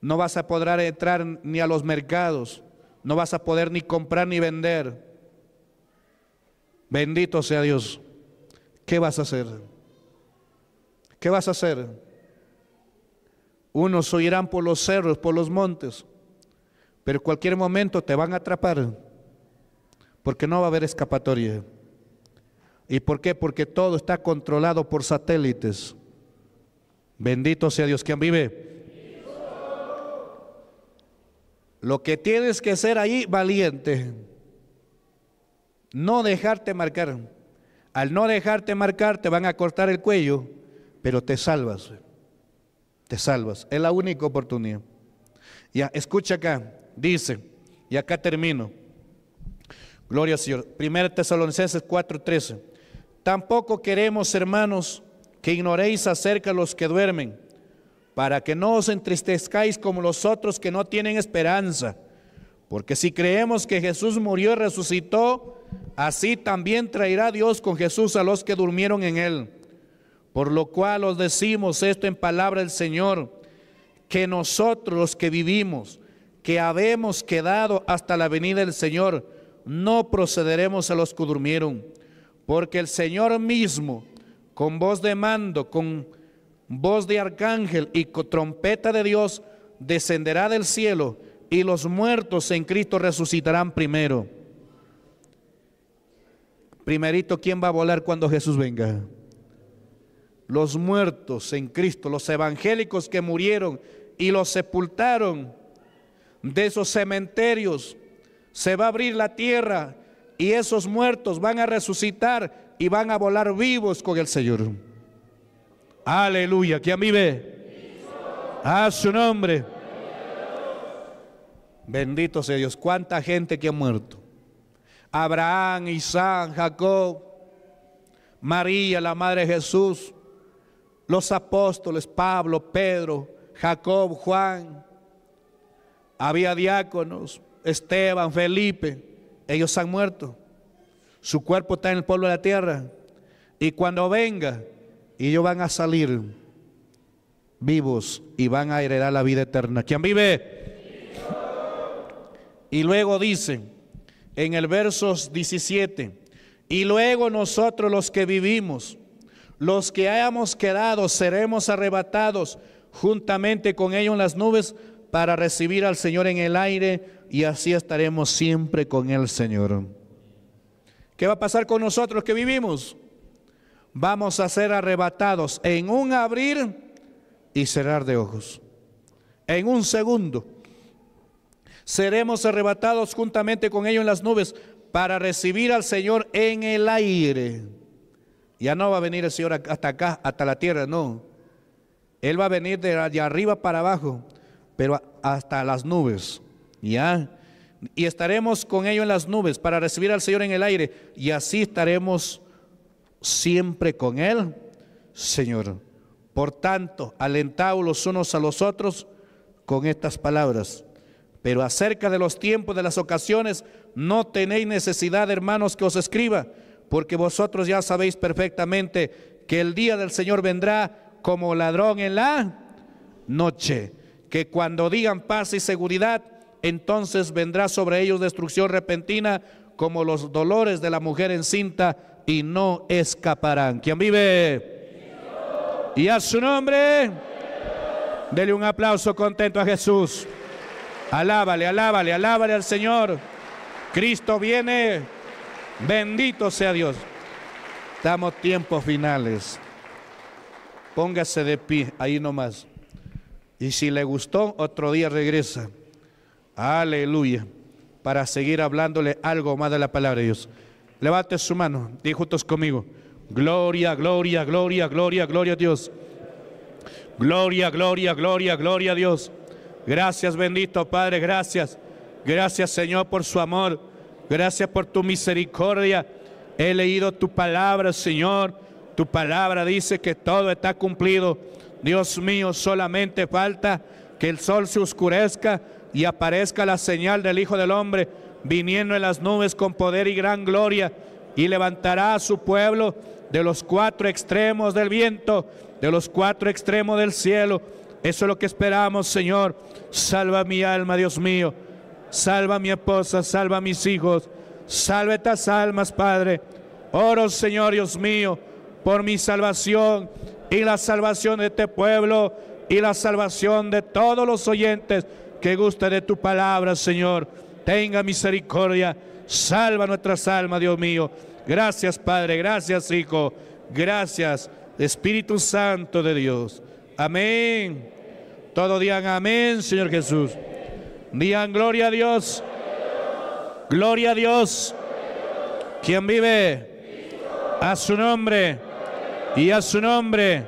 no vas a poder entrar ni a los mercados, no vas a poder ni comprar ni vender. Bendito sea Dios. ¿Qué vas a hacer? ¿Qué vas a hacer? Unos oirán por los cerros, por los montes, pero cualquier momento te van a atrapar, porque no va a haber escapatoria. ¿Y por qué? Porque todo está controlado por satélites. Bendito sea Dios quien vive. Lo que tienes que ser ahí, valiente. No dejarte marcar. Al no dejarte marcar, te van a cortar el cuello pero te salvas, te salvas. Es la única oportunidad. Ya, escucha acá, dice, y acá termino. Gloria al Señor. 1 Tesalonicenses 4:13. Tampoco queremos, hermanos, que ignoréis acerca de los que duermen, para que no os entristezcáis como los otros que no tienen esperanza. Porque si creemos que Jesús murió y resucitó, así también traerá Dios con Jesús a los que durmieron en él. Por lo cual os decimos esto en palabra del Señor, que nosotros los que vivimos, que habemos quedado hasta la venida del Señor, no procederemos a los que durmieron, porque el Señor mismo, con voz de mando, con voz de arcángel y con trompeta de Dios, descenderá del cielo y los muertos en Cristo resucitarán primero. Primerito, ¿quién va a volar cuando Jesús venga? los muertos en Cristo, los evangélicos que murieron y los sepultaron de esos cementerios. Se va a abrir la tierra y esos muertos van a resucitar y van a volar vivos con el Señor. Aleluya, que a mí ve. A su nombre. Bendito sea Dios. Cuánta gente que ha muerto. Abraham, Isaac, Jacob, María, la Madre de Jesús, los apóstoles, Pablo, Pedro, Jacob, Juan, había diáconos, Esteban, Felipe, ellos han muerto. Su cuerpo está en el pueblo de la tierra. Y cuando venga, ellos van a salir vivos y van a heredar la vida eterna. ¿Quién vive? Y luego dice en el versos 17, y luego nosotros los que vivimos, los que hayamos quedado seremos arrebatados juntamente con ellos en las nubes para recibir al Señor en el aire y así estaremos siempre con el Señor. ¿Qué va a pasar con nosotros que vivimos? Vamos a ser arrebatados en un abrir y cerrar de ojos. En un segundo. Seremos arrebatados juntamente con ellos en las nubes para recibir al Señor en el aire. Ya no va a venir el Señor hasta acá, hasta la tierra, no. Él va a venir de arriba para abajo, pero hasta las nubes, ¿ya? Y estaremos con ellos en las nubes para recibir al Señor en el aire. Y así estaremos siempre con Él, Señor. Por tanto, alentaos los unos a los otros con estas palabras. Pero acerca de los tiempos, de las ocasiones, no tenéis necesidad, hermanos, que os escriba porque vosotros ya sabéis perfectamente que el día del Señor vendrá como ladrón en la noche, que cuando digan paz y seguridad, entonces vendrá sobre ellos destrucción repentina como los dolores de la mujer encinta y no escaparán. ¿Quién vive? Y a su nombre, dele un aplauso contento a Jesús. Alábale, alábale, alábale al Señor. Cristo viene. Bendito sea Dios. Estamos tiempos finales. Póngase de pie, ahí nomás. Y si le gustó, otro día regresa. Aleluya. Para seguir hablándole algo más de la palabra de Dios. Levante su mano, di conmigo. Gloria, gloria, gloria, gloria, gloria a Dios. Gloria, gloria, gloria, gloria a Dios. Gracias, bendito Padre, gracias. Gracias, Señor, por su amor. Gracias por tu misericordia. He leído tu palabra, Señor. Tu palabra dice que todo está cumplido. Dios mío, solamente falta que el sol se oscurezca y aparezca la señal del Hijo del Hombre viniendo en las nubes con poder y gran gloria y levantará a su pueblo de los cuatro extremos del viento, de los cuatro extremos del cielo. Eso es lo que esperamos, Señor. Salva mi alma, Dios mío. Salva a mi esposa, salva a mis hijos, salve estas almas, Padre. Oro, Señor Dios mío, por mi salvación y la salvación de este pueblo y la salvación de todos los oyentes que gusten de tu palabra, Señor. Tenga misericordia, salva nuestras almas, Dios mío. Gracias, Padre, gracias, Hijo, gracias, Espíritu Santo de Dios. Amén. Todo día, amén, Señor Jesús. Digan gloria a Dios. Gloria a Dios. Quien vive a su nombre y a su nombre.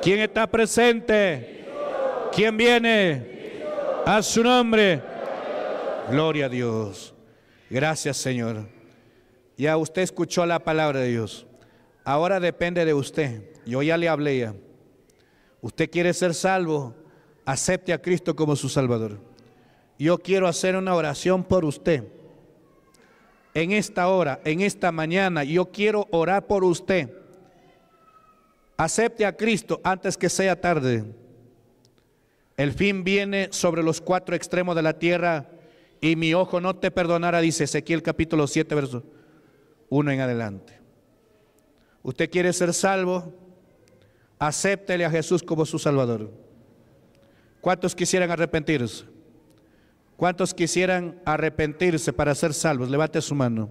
Quien está presente. Quien viene a su nombre. Gloria a Dios. Gracias Señor. Ya usted escuchó la palabra de Dios. Ahora depende de usted. Yo ya le hablé ya. Usted quiere ser salvo. Acepte a Cristo como su Salvador yo quiero hacer una oración por usted. En esta hora, en esta mañana, yo quiero orar por usted. Acepte a Cristo antes que sea tarde. El fin viene sobre los cuatro extremos de la tierra y mi ojo no te perdonará, dice Ezequiel capítulo 7, verso 1 en adelante. Usted quiere ser salvo, acéptele a Jesús como su Salvador. ¿Cuántos quisieran arrepentirse? ¿Cuántos quisieran arrepentirse para ser salvos? Levante su mano.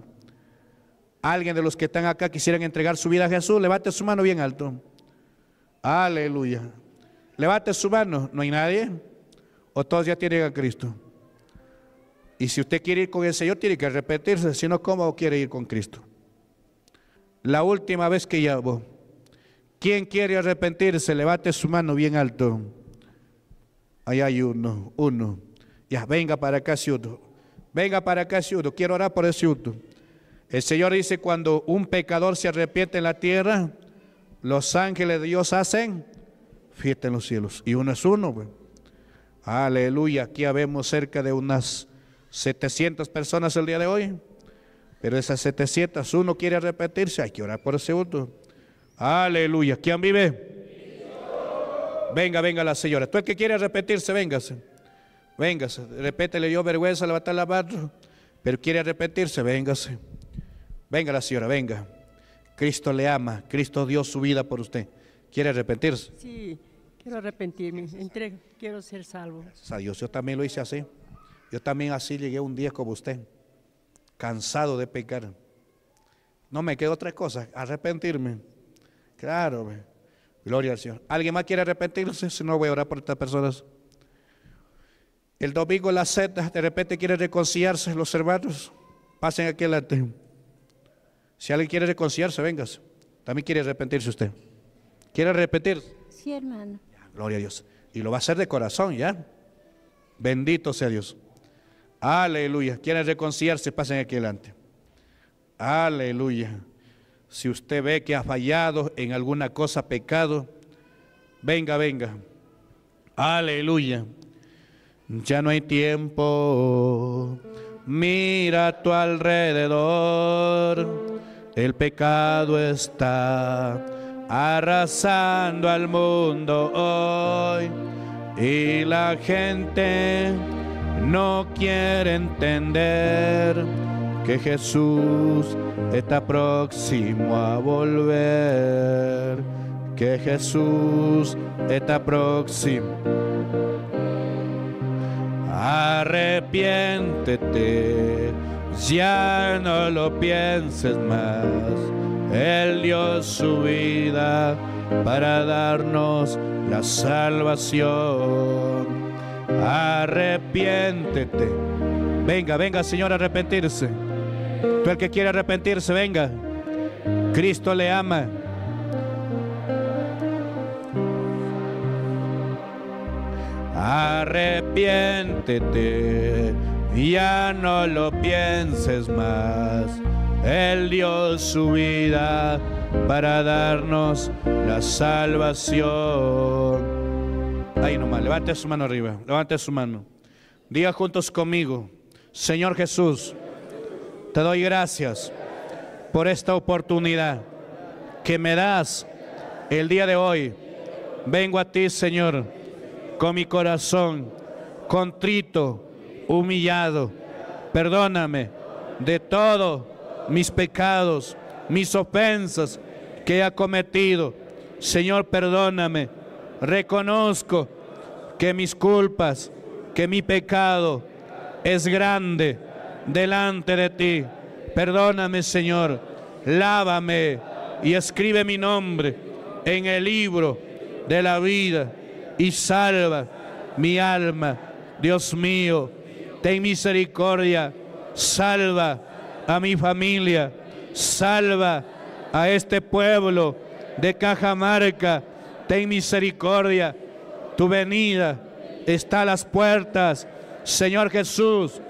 ¿Alguien de los que están acá quisieran entregar su vida a Jesús? Levante su mano bien alto. Aleluya. Levante su mano. ¿No hay nadie? ¿O todos ya tienen a Cristo? Y si usted quiere ir con el Señor, tiene que arrepentirse. Si no, ¿cómo quiere ir con Cristo? La última vez que llamo. ¿Quién quiere arrepentirse? Levante su mano bien alto. Ahí hay uno, uno. Ya, venga para acá, Ciudo. Venga para acá, uno Quiero orar por el otro El Señor dice, cuando un pecador se arrepiente en la tierra, los ángeles de Dios hacen fiesta en los cielos. Y uno es uno. Pues". Aleluya. Aquí habemos cerca de unas 700 personas el día de hoy. Pero esas 700, uno quiere repetirse, hay que orar por ese otro. Aleluya. ¿Quién vive? Venga, venga la señora. Tú el que quiere repetirse, véngase. Véngase, vergüenza, le dio vergüenza estar la barro pero quiere arrepentirse, véngase. Venga la señora, venga. Cristo le ama, Cristo dio su vida por usted. ¿Quiere arrepentirse? Sí, quiero arrepentirme, entrego, quiero ser salvo. a Dios, yo también lo hice así. Yo también así llegué un día como usted, cansado de pecar. No me quedó otra cosa, arrepentirme. Claro, gloria al Señor. ¿Alguien más quiere arrepentirse? Si no, voy a orar por estas personas. El domingo la setas, de repente quiere reconciliarse los hermanos, pasen aquí adelante. Si alguien quiere reconciliarse, vengas. También quiere arrepentirse usted. ¿Quiere arrepentirse? Sí, hermano. gloria a Dios. Y lo va a hacer de corazón, ¿ya? Bendito sea Dios. Aleluya. quiere reconciliarse, pasen aquí adelante. Aleluya. Si usted ve que ha fallado en alguna cosa, pecado, venga, venga. Aleluya ya no hay tiempo. Mira a tu alrededor, el pecado está arrasando al mundo hoy y la gente no quiere entender que Jesús está próximo a volver, que Jesús está próximo. Arrepiéntete, ya no lo pienses más. Él dio su vida para darnos la salvación. Arrepiéntete. Venga, venga, Señor, arrepentirse. Tú el que quiere arrepentirse, venga. Cristo le ama. Arrepiéntete, ya no lo pienses más. Él dio su vida para darnos la salvación. Ahí nomás, levante su mano arriba, levante su mano. Diga juntos conmigo, Señor Jesús, te doy gracias por esta oportunidad que me das el día de hoy. Vengo a ti, Señor con mi corazón contrito, humillado. Perdóname de todos mis pecados, mis ofensas que he cometido. Señor, perdóname. Reconozco que mis culpas, que mi pecado es grande delante de ti. Perdóname, Señor. Lávame y escribe mi nombre en el libro de la vida y salva mi alma. Dios mío, ten misericordia, salva a mi familia, salva a este pueblo de Cajamarca, ten misericordia, tu venida está a las puertas, Señor Jesús,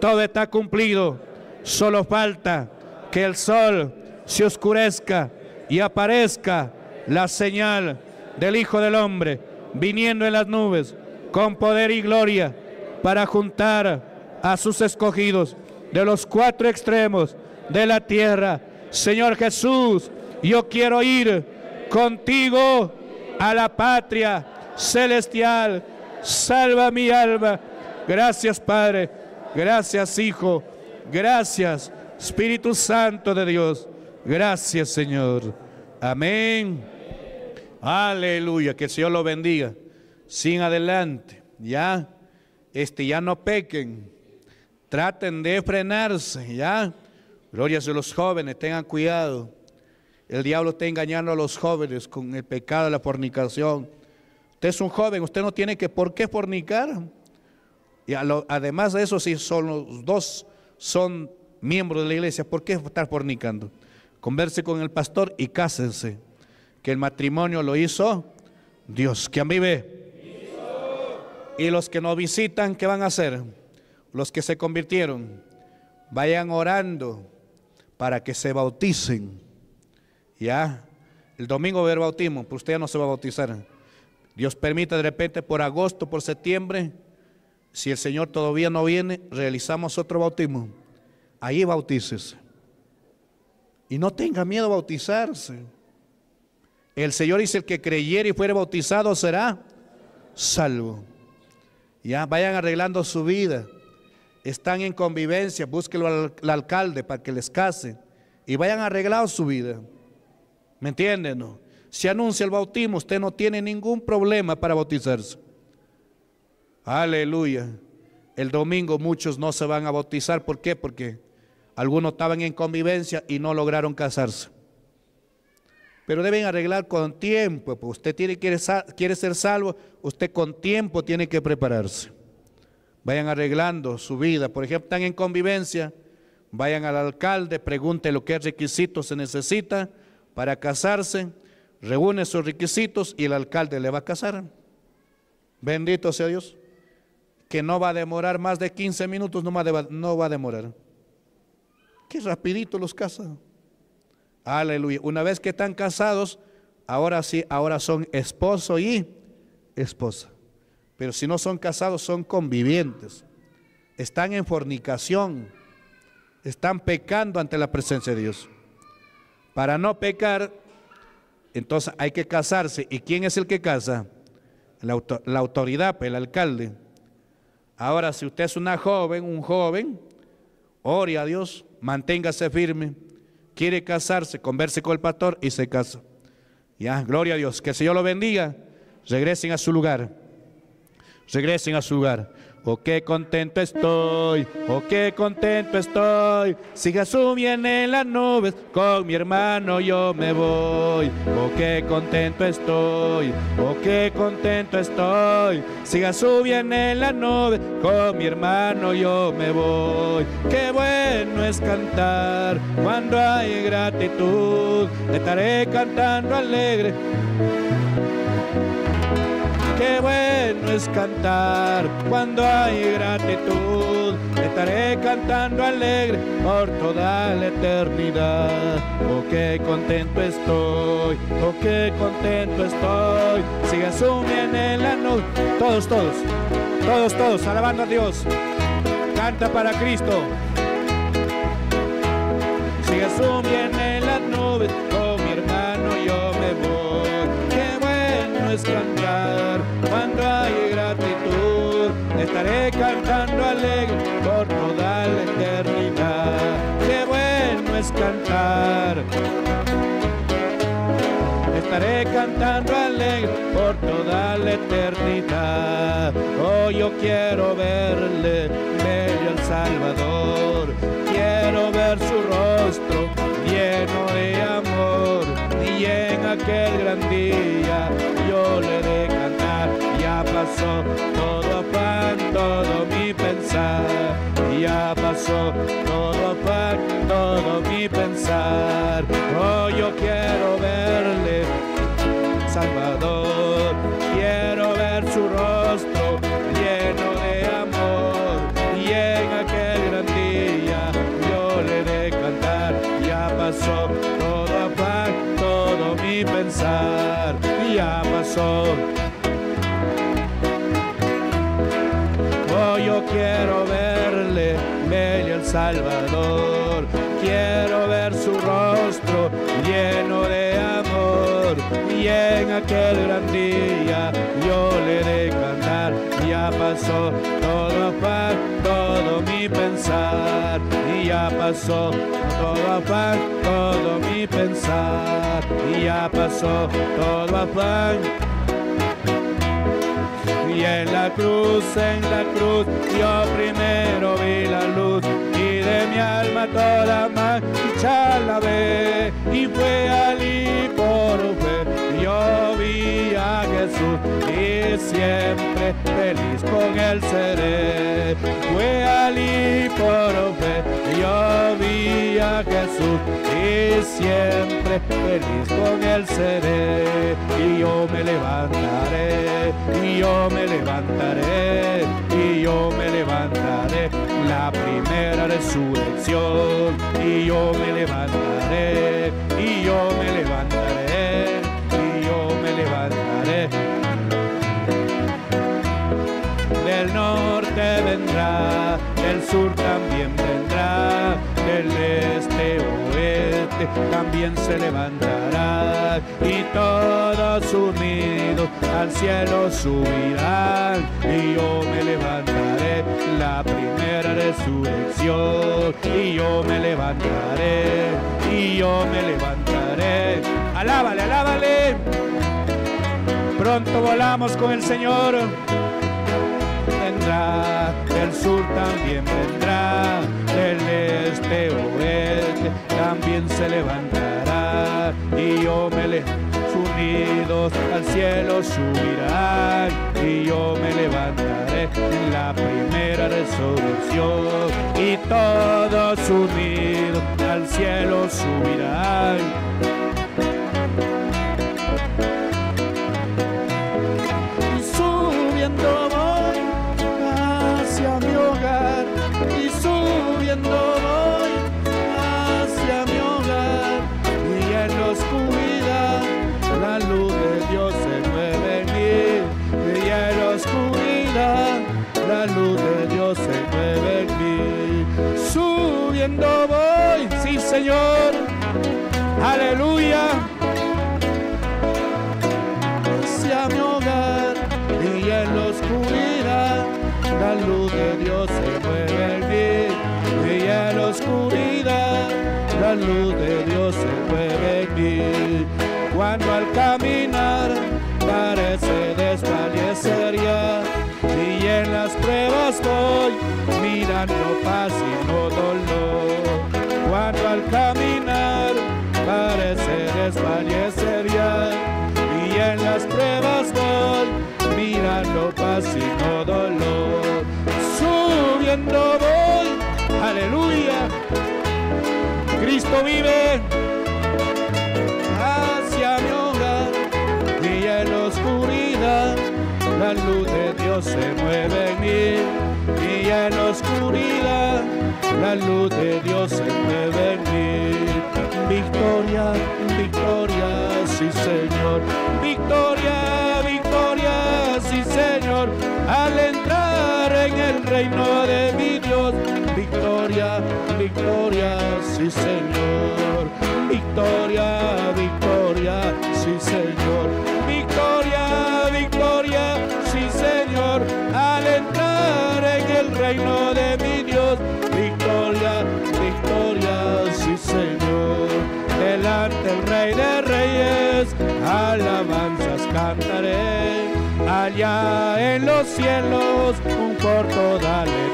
todo está cumplido, solo falta que el sol se oscurezca y aparezca la señal del Hijo del Hombre viniendo en las nubes con poder y gloria para juntar a sus escogidos de los cuatro extremos de la tierra. Señor Jesús, yo quiero ir contigo a la patria celestial. Salva mi alma. Gracias Padre, gracias Hijo, gracias Espíritu Santo de Dios. Gracias Señor. Amén. Aleluya, que el Señor lo bendiga. Sin adelante, ya, este, ya no pequen, traten de frenarse, ya. Gloria a los jóvenes, tengan cuidado. El diablo está engañando a los jóvenes con el pecado de la fornicación. Usted es un joven, usted no tiene que por qué fornicar. Y además de eso, si son los dos son miembros de la iglesia, ¿por qué estar fornicando? Converse con el pastor y cásense que el matrimonio lo hizo Dios. ¿Quién vive? Y los que nos visitan, ¿qué van a hacer? Los que se convirtieron, vayan orando para que se bauticen. Ya, el domingo va bautismo, pero usted ya no se va a bautizar. Dios permita de repente por agosto, por septiembre, si el Señor todavía no viene, realizamos otro bautismo. Ahí bautícese. Y no tenga miedo a bautizarse. El Señor dice, el que creyere y fuere bautizado será salvo. Ya vayan arreglando su vida. Están en convivencia, búsquelo al, alcalde para que les case. Y vayan arreglando su vida. ¿Me entienden? No? Si anuncia el bautismo, usted no tiene ningún problema para bautizarse. Aleluya. El domingo muchos no se van a bautizar. ¿Por qué? Porque algunos estaban en convivencia y no lograron casarse. Pero deben arreglar con tiempo, pues, usted quiere, quiere ser salvo, usted con tiempo tiene que prepararse. Vayan arreglando su vida. Por ejemplo, están en convivencia, vayan al alcalde, pregunte lo que requisitos se necesita para casarse, reúne sus requisitos y el alcalde le va a casar. Bendito sea Dios, que no va a demorar más de 15 minutos, no no va a demorar. Qué rapidito los casan. Aleluya. Una vez que están casados, ahora sí, ahora son esposo y esposa. Pero si no son casados, son convivientes. Están en fornicación. Están pecando ante la presencia de Dios. Para no pecar, entonces hay que casarse. ¿Y quién es el que casa? La, autoridad, pues, el alcalde. Ahora, si usted es una joven, un joven, ore a Dios, manténgase firme quiere casarse, converse con el pastor y se casa. Ya, gloria a Dios, que el Señor lo bendiga. Regresen a su lugar. Regresen a su lugar. Oh, qué contento estoy, oh, qué contento estoy. Siga subiendo bien en las nubes, con mi hermano yo me voy. Oh, qué contento estoy, oh, qué contento estoy. siga subiendo en la nube con mi hermano yo me voy. Qué bueno es cantar cuando hay gratitud. Estaré cantando alegre. Qué bueno es cantar cuando hay gratitud. Estaré cantando alegre por toda la eternidad. Oh, qué contento estoy, oh, qué contento estoy. Sigue bien en la nube. Todos, todos, todos, todos, alabando a Dios. Canta para Cristo. Sigue bien en la nube oh mi hermano, yo me voy. Qué bueno es cantar. estaré cantando alegre por toda la eternidad. Qué bueno es cantar. Estaré cantando alegre por toda la eternidad. Oh, yo quiero verle, bello al Salvador. Quiero ver su rostro lleno de amor. Y en aquel gran día yo le de cantar. Ya pasó todo mi pensar. Ya pasó todo para todo mi pensar. hoy yo quiero pasó, todo afán, todo mi pensar. Y ya pasó, todo afán, todo mi pensar. Y ya pasó, todo afán. Y en la cruz, en la cruz, yo primero vi la luz y de mi alma toda ya la ve y fue allí por fe yo vi a Jesús y siempre feliz con el seré. Fue allí fe yo vi a Jesús y siempre feliz con el seré. Y yo me levantaré, y yo me levantaré, y yo me levantaré. La primera resurrección, y yo me levantaré, y yo me levantaré, y yo me levantaré. sur también vendrá, del este oeste también se levantará y todos unidos al cielo subirán y yo me levantaré la primera resurrección y yo me levantaré y yo me levantaré alábale alábale pronto volamos con el Señor vendrá el sur también vendrá, el este oeste también se levantará y yo me unidos al cielo subirán y yo me levantaré en la primera resolución, y todos unidos al cielo subirán no paz y no dolor. Cuando al caminar parece desvanecer ya, y en las pruebas voy, mirando paz y no dolor. Subiendo voy, aleluya, Cristo vive hacia mi hogar y en la oscuridad la luz de Dios se mueve en mí en oscuridad, la luz de Dios en me venir, Victoria, victoria, sí Señor. Victoria, victoria, sí Señor. Al entrar en el reino de mi Dios. Victoria, victoria, sí Señor. Victoria, victoria, sí Señor reino de mi Dios. Victoria, victoria, sí Señor. Delante el Rey de Reyes, alabanzas cantaré. Allá en los cielos, un corto dale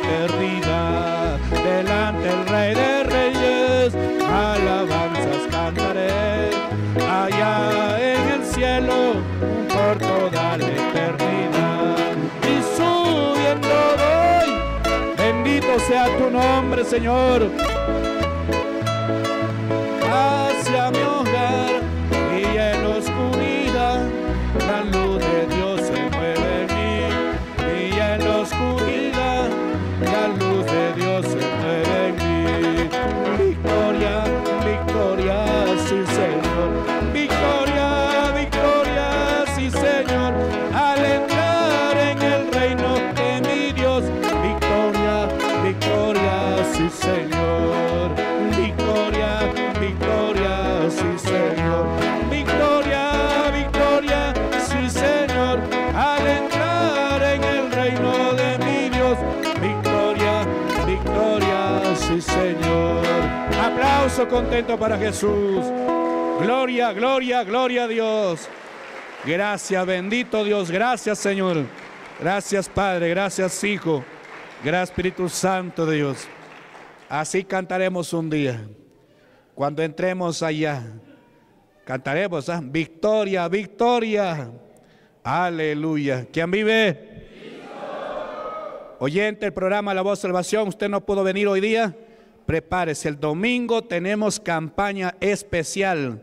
la Delante el Rey de Reyes, alabanzas cantaré. Allá en el cielo, un por toda la eternidad. sea tu nombre, Señor. para Jesús. Gloria, gloria, gloria a Dios. Gracias, bendito Dios. Gracias, Señor. Gracias, Padre. Gracias, Hijo. Gracias, Espíritu Santo de Dios. Así cantaremos un día. Cuando entremos allá, cantaremos, ¿ah? victoria, victoria. Aleluya. ¿Quién vive? Oyente, el programa La Voz Salvación, usted no pudo venir hoy día prepárese, el domingo tenemos campaña especial.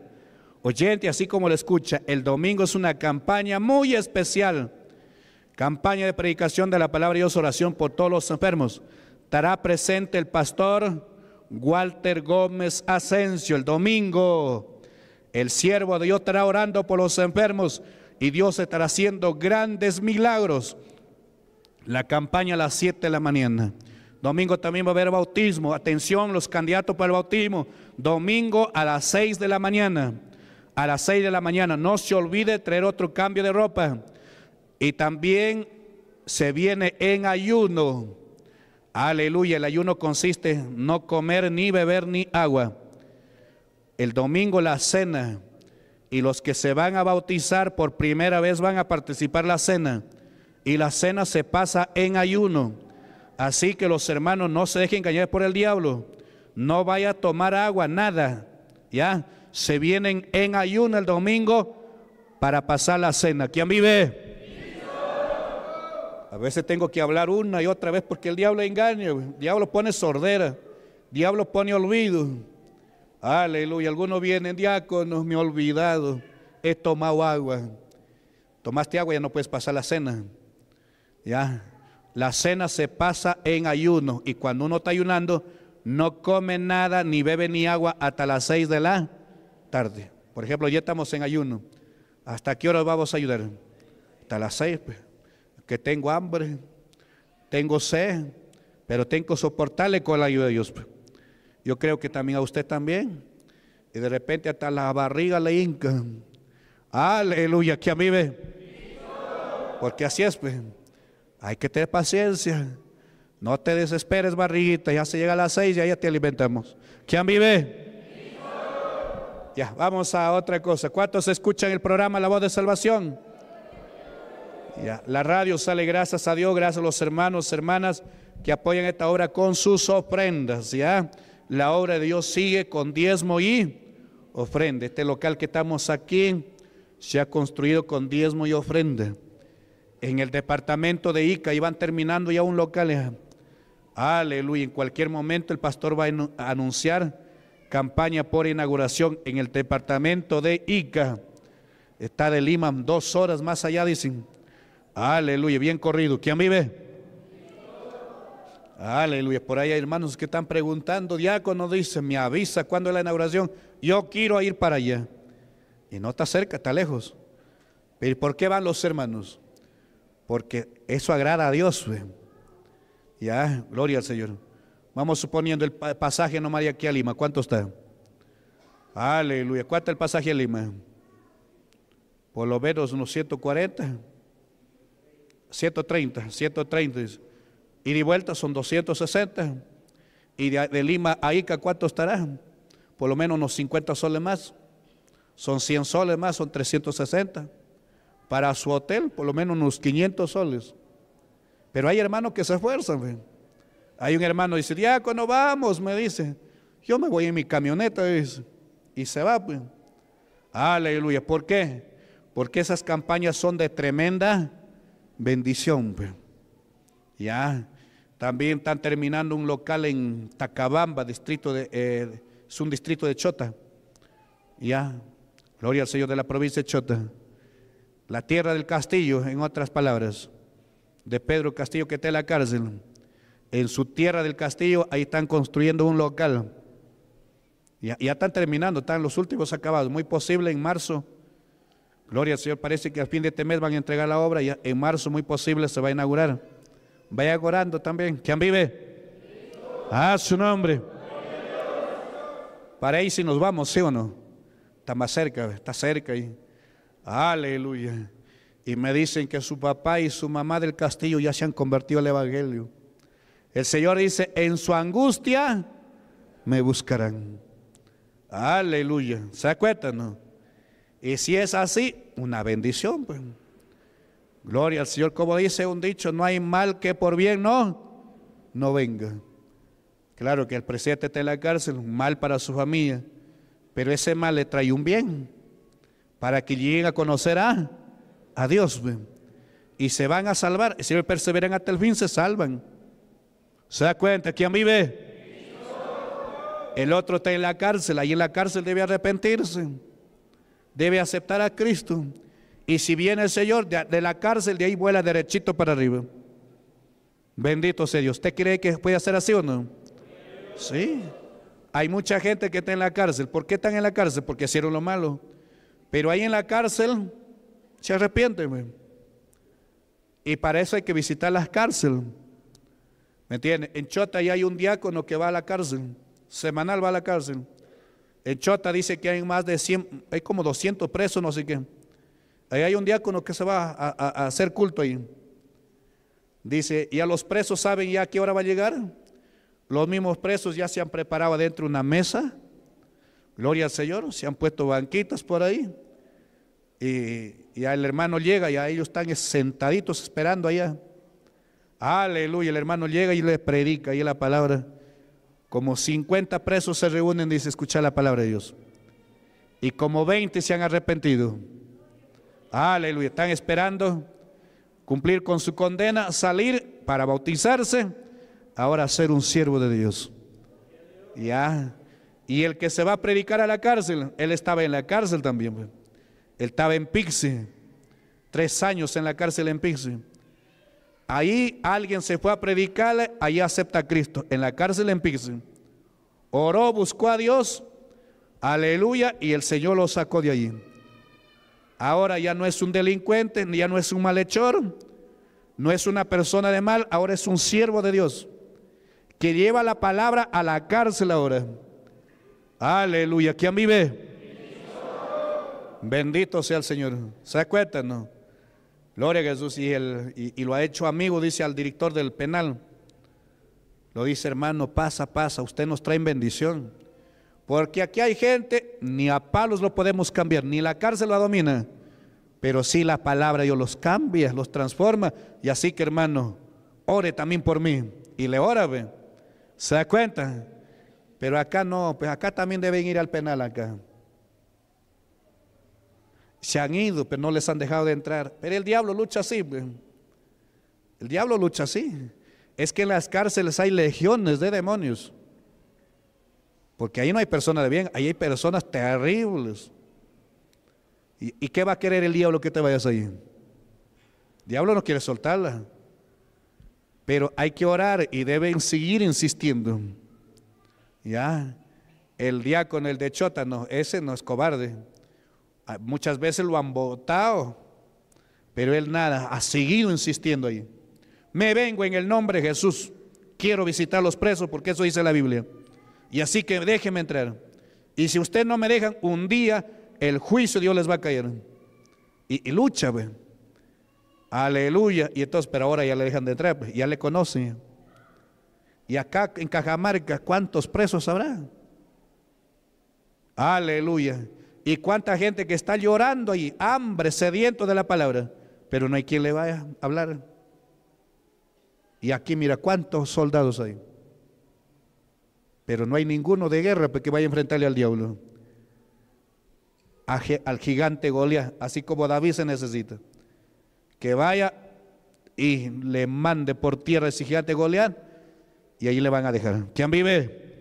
Oyente, así como lo escucha, el domingo es una campaña muy especial. Campaña de predicación de la palabra de Dios, oración por todos los enfermos. Estará presente el pastor Walter Gómez Asensio el domingo. El siervo de Dios estará orando por los enfermos y Dios estará haciendo grandes milagros. La campaña a las 7 de la mañana. Domingo también va a haber bautismo. Atención, los candidatos para el bautismo. Domingo a las 6 de la mañana. A las 6 de la mañana. No se olvide traer otro cambio de ropa. Y también se viene en ayuno. Aleluya. El ayuno consiste en no comer ni beber ni agua. El domingo la cena. Y los que se van a bautizar por primera vez van a participar la cena. Y la cena se pasa en ayuno. Así que los hermanos no se dejen engañar por el diablo. No vaya a tomar agua, nada. Ya se vienen en ayuno el domingo para pasar la cena. ¿Quién vive? A veces tengo que hablar una y otra vez porque el diablo engaña, el diablo pone sordera, diablo pone olvido. Aleluya, algunos vienen, diáconos, me he olvidado, he tomado agua. Tomaste agua, ya no puedes pasar la cena. Ya, la cena se pasa en ayuno y cuando uno está ayunando no come nada ni bebe ni agua hasta las seis de la tarde. Por ejemplo, ya estamos en ayuno. ¿Hasta qué hora vamos a ayudar? Hasta las seis. Pues. Que tengo hambre, tengo sed, pero tengo que soportarle con la ayuda de Dios. Pues. Yo creo que también a usted también. Y de repente hasta la barriga le hinca. Aleluya, que a mí ve. Porque así es, pues. Hay que tener paciencia. No te desesperes, barriguita. Ya se llega a las seis y ya te alimentamos. ¿Quién vive? Ya, vamos a otra cosa. ¿Cuántos escuchan el programa La Voz de Salvación? Ya, la radio sale gracias a Dios, gracias a los hermanos, hermanas que apoyan esta obra con sus ofrendas. Ya, la obra de Dios sigue con diezmo y ofrenda. Este local que estamos aquí se ha construido con diezmo y ofrenda en el departamento de Ica y van terminando ya un local. Eh. Aleluya, en cualquier momento el pastor va a anunciar campaña por inauguración en el departamento de Ica. Está de Lima, dos horas más allá, dicen. Aleluya, bien corrido. ¿Quién vive? Aleluya, por ahí hay hermanos que están preguntando, diácono dice, me avisa cuando es la inauguración, yo quiero ir para allá. Y no está cerca, está lejos. ¿Pero por qué van los hermanos? porque eso agrada a Dios. Ya, gloria al Señor. Vamos suponiendo el pasaje nomás de aquí a Lima. ¿Cuánto está? Aleluya. ¿Cuánto el pasaje a Lima? Por lo menos unos 140. 130, 130. Y de vuelta son 260. Y de, de Lima a Ica, ¿cuánto estará? Por lo menos unos 50 soles más. Son 100 soles más, son 360 para su hotel, por lo menos unos 500 soles. Pero hay hermanos que se esfuerzan. Hay un hermano que dice, cuando vamos, me dice. Yo me voy en mi camioneta, Y se va. Pues. Aleluya. ¿Por qué? Porque esas campañas son de tremenda bendición. Pues. Ya. También están terminando un local en Tacabamba, distrito de, eh, es un distrito de Chota. Ya. Gloria al Señor de la provincia de Chota la tierra del castillo, en otras palabras, de Pedro Castillo que está en la cárcel. En su tierra del castillo, ahí están construyendo un local. Ya, están terminando, están los últimos acabados. Muy posible en marzo. Gloria al Señor, parece que al fin de este mes van a entregar la obra y en marzo muy posible se va a inaugurar. Vaya orando también. ¿Quién vive? A su nombre. Para ahí si nos vamos, ¿sí o no? Está más cerca, está cerca ahí. Aleluya. Y me dicen que su papá y su mamá del castillo ya se han convertido al Evangelio. El Señor dice, en su angustia me buscarán. Aleluya. ¿Se acuerdan? Y si es así, una bendición. Pues. Gloria al Señor. Como dice un dicho, no hay mal que por bien no, no venga. Claro que el presidente está en la cárcel, un mal para su familia, pero ese mal le trae un bien para que lleguen a conocer a, Dios. Y se van a salvar. Si perseveran hasta el fin, se salvan. ¿Se da cuenta quién vive? El otro está en la cárcel. Ahí en la cárcel debe arrepentirse. Debe aceptar a Cristo. Y si viene el Señor de, la cárcel, de ahí vuela derechito para arriba. Bendito sea Dios. ¿Usted cree que puede hacer así o no? Sí. Hay mucha gente que está en la cárcel. ¿Por qué están en la cárcel? Porque hicieron lo malo. Pero ahí en la cárcel se arrepiente. Y para eso hay que visitar las cárceles. ¿Me entiendes? En Chota ya hay un diácono que va a la cárcel. Semanal va a la cárcel. En Chota dice que hay más de 100, hay como 200 presos, no sé qué. Ahí hay un diácono que se va a, hacer culto ahí. Dice, y a los presos saben ya qué hora va a llegar. Los mismos presos ya se han preparado adentro una mesa. Gloria al Señor, se han puesto banquitas por ahí. Y ya el hermano llega y a ellos están sentaditos esperando allá. Aleluya, el hermano llega y le predica y la palabra. Como 50 presos se reúnen y se escucha la palabra de Dios. Y como 20 se han arrepentido. Aleluya, están esperando cumplir con su condena, salir para bautizarse, ahora ser un siervo de Dios. Ya. Y el que se va a predicar a la cárcel, él estaba en la cárcel también. Pues. Él estaba en Pixie, tres años en la cárcel en Pixie. Ahí alguien se fue a predicarle, ahí acepta a Cristo, en la cárcel en Pixie. Oró, buscó a Dios, aleluya, y el Señor lo sacó de allí. Ahora ya no es un delincuente, ya no es un malhechor, no es una persona de mal, ahora es un siervo de Dios, que lleva la palabra a la cárcel ahora. Aleluya, ¿quién vive? Bendito sea el Señor. ¿Se acuerdan? No? Gloria a Jesús. Y, el, y, lo ha hecho amigo, dice al director del penal. Lo dice, hermano, pasa, pasa. Usted nos trae bendición. Porque aquí hay gente, ni a palos lo podemos cambiar, ni la cárcel la domina. Pero sí la palabra Dios los cambia, los transforma. Y así que, hermano, ore también por mí. Y le ora, ve. ¿Se da cuenta? Pero acá no, pues acá también deben ir al penal acá. Se han ido, pero no les han dejado de entrar. Pero el diablo lucha así. Pues. El diablo lucha así. Es que en las cárceles hay legiones de demonios. Porque ahí no hay personas de bien, ahí hay personas terribles. ¿Y, qué va a querer el diablo que te vayas ahí? El diablo no quiere soltarla. Pero hay que orar y deben seguir insistiendo. Ya, el diácono, el de Chota, ese no es cobarde. Ah, muchas veces lo han votado, pero él nada, ha seguido insistiendo ahí. Me vengo en el nombre de Jesús. Quiero visitar los presos porque eso dice la Biblia. Y así que déjenme entrar. Y si usted no me dejan, un día el juicio de Dios les va a caer. Y, lucha, pues. Aleluya. Y entonces, pero ahora ya le dejan de entrar, pues. ya le conocen. Y acá en Cajamarca, ¿cuántos presos habrá? Aleluya. ¿Y cuánta gente que está llorando ahí, hambre, sediento de la palabra? Pero no hay quien le vaya a hablar. Y aquí mira cuántos soldados hay. Pero no hay ninguno de guerra que vaya a enfrentarle al diablo. al gigante Goliat, así como David se necesita. Que vaya y le mande por tierra ese gigante Goliat y ahí le van a dejar. ¿Quién vive?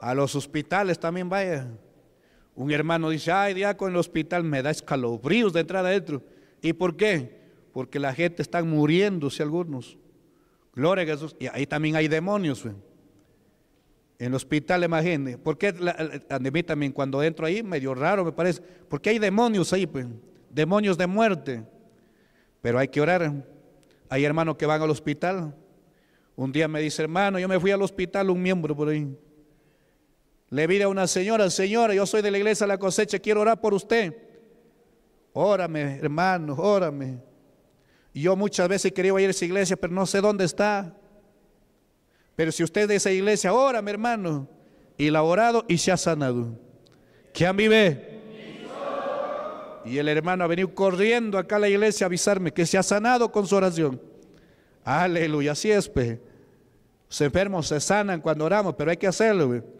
A los hospitales también vaya. Un hermano dice, ay, diaco, en el hospital me da escalofríos de entrar adentro. ¿Y por qué? Porque la gente está muriéndose algunos. Gloria a Jesús. Y ahí también hay demonios. En el hospital, imagínense. ¿Por qué? a mí también cuando entro ahí, medio raro me parece. Porque hay demonios ahí, pues. Demonios de muerte. Pero hay que orar. Hay hermanos que van al hospital. Un día me dice, hermano, yo me fui al hospital, un miembro por ahí. Le vi a una señora, señora, yo soy de la iglesia La Cosecha, quiero orar por usted. Órame, hermano, órame. Yo muchas veces querido ir a esa iglesia, pero no sé dónde está. Pero si usted es de esa iglesia, órame, hermano. Y la ha orado y se ha sanado. ¿Quién vive? Y el hermano ha venido corriendo acá a la iglesia a avisarme que se ha sanado con su oración. Aleluya, así es, pues. Los enfermos se sanan cuando oramos, pero hay que hacerlo, güey. Pues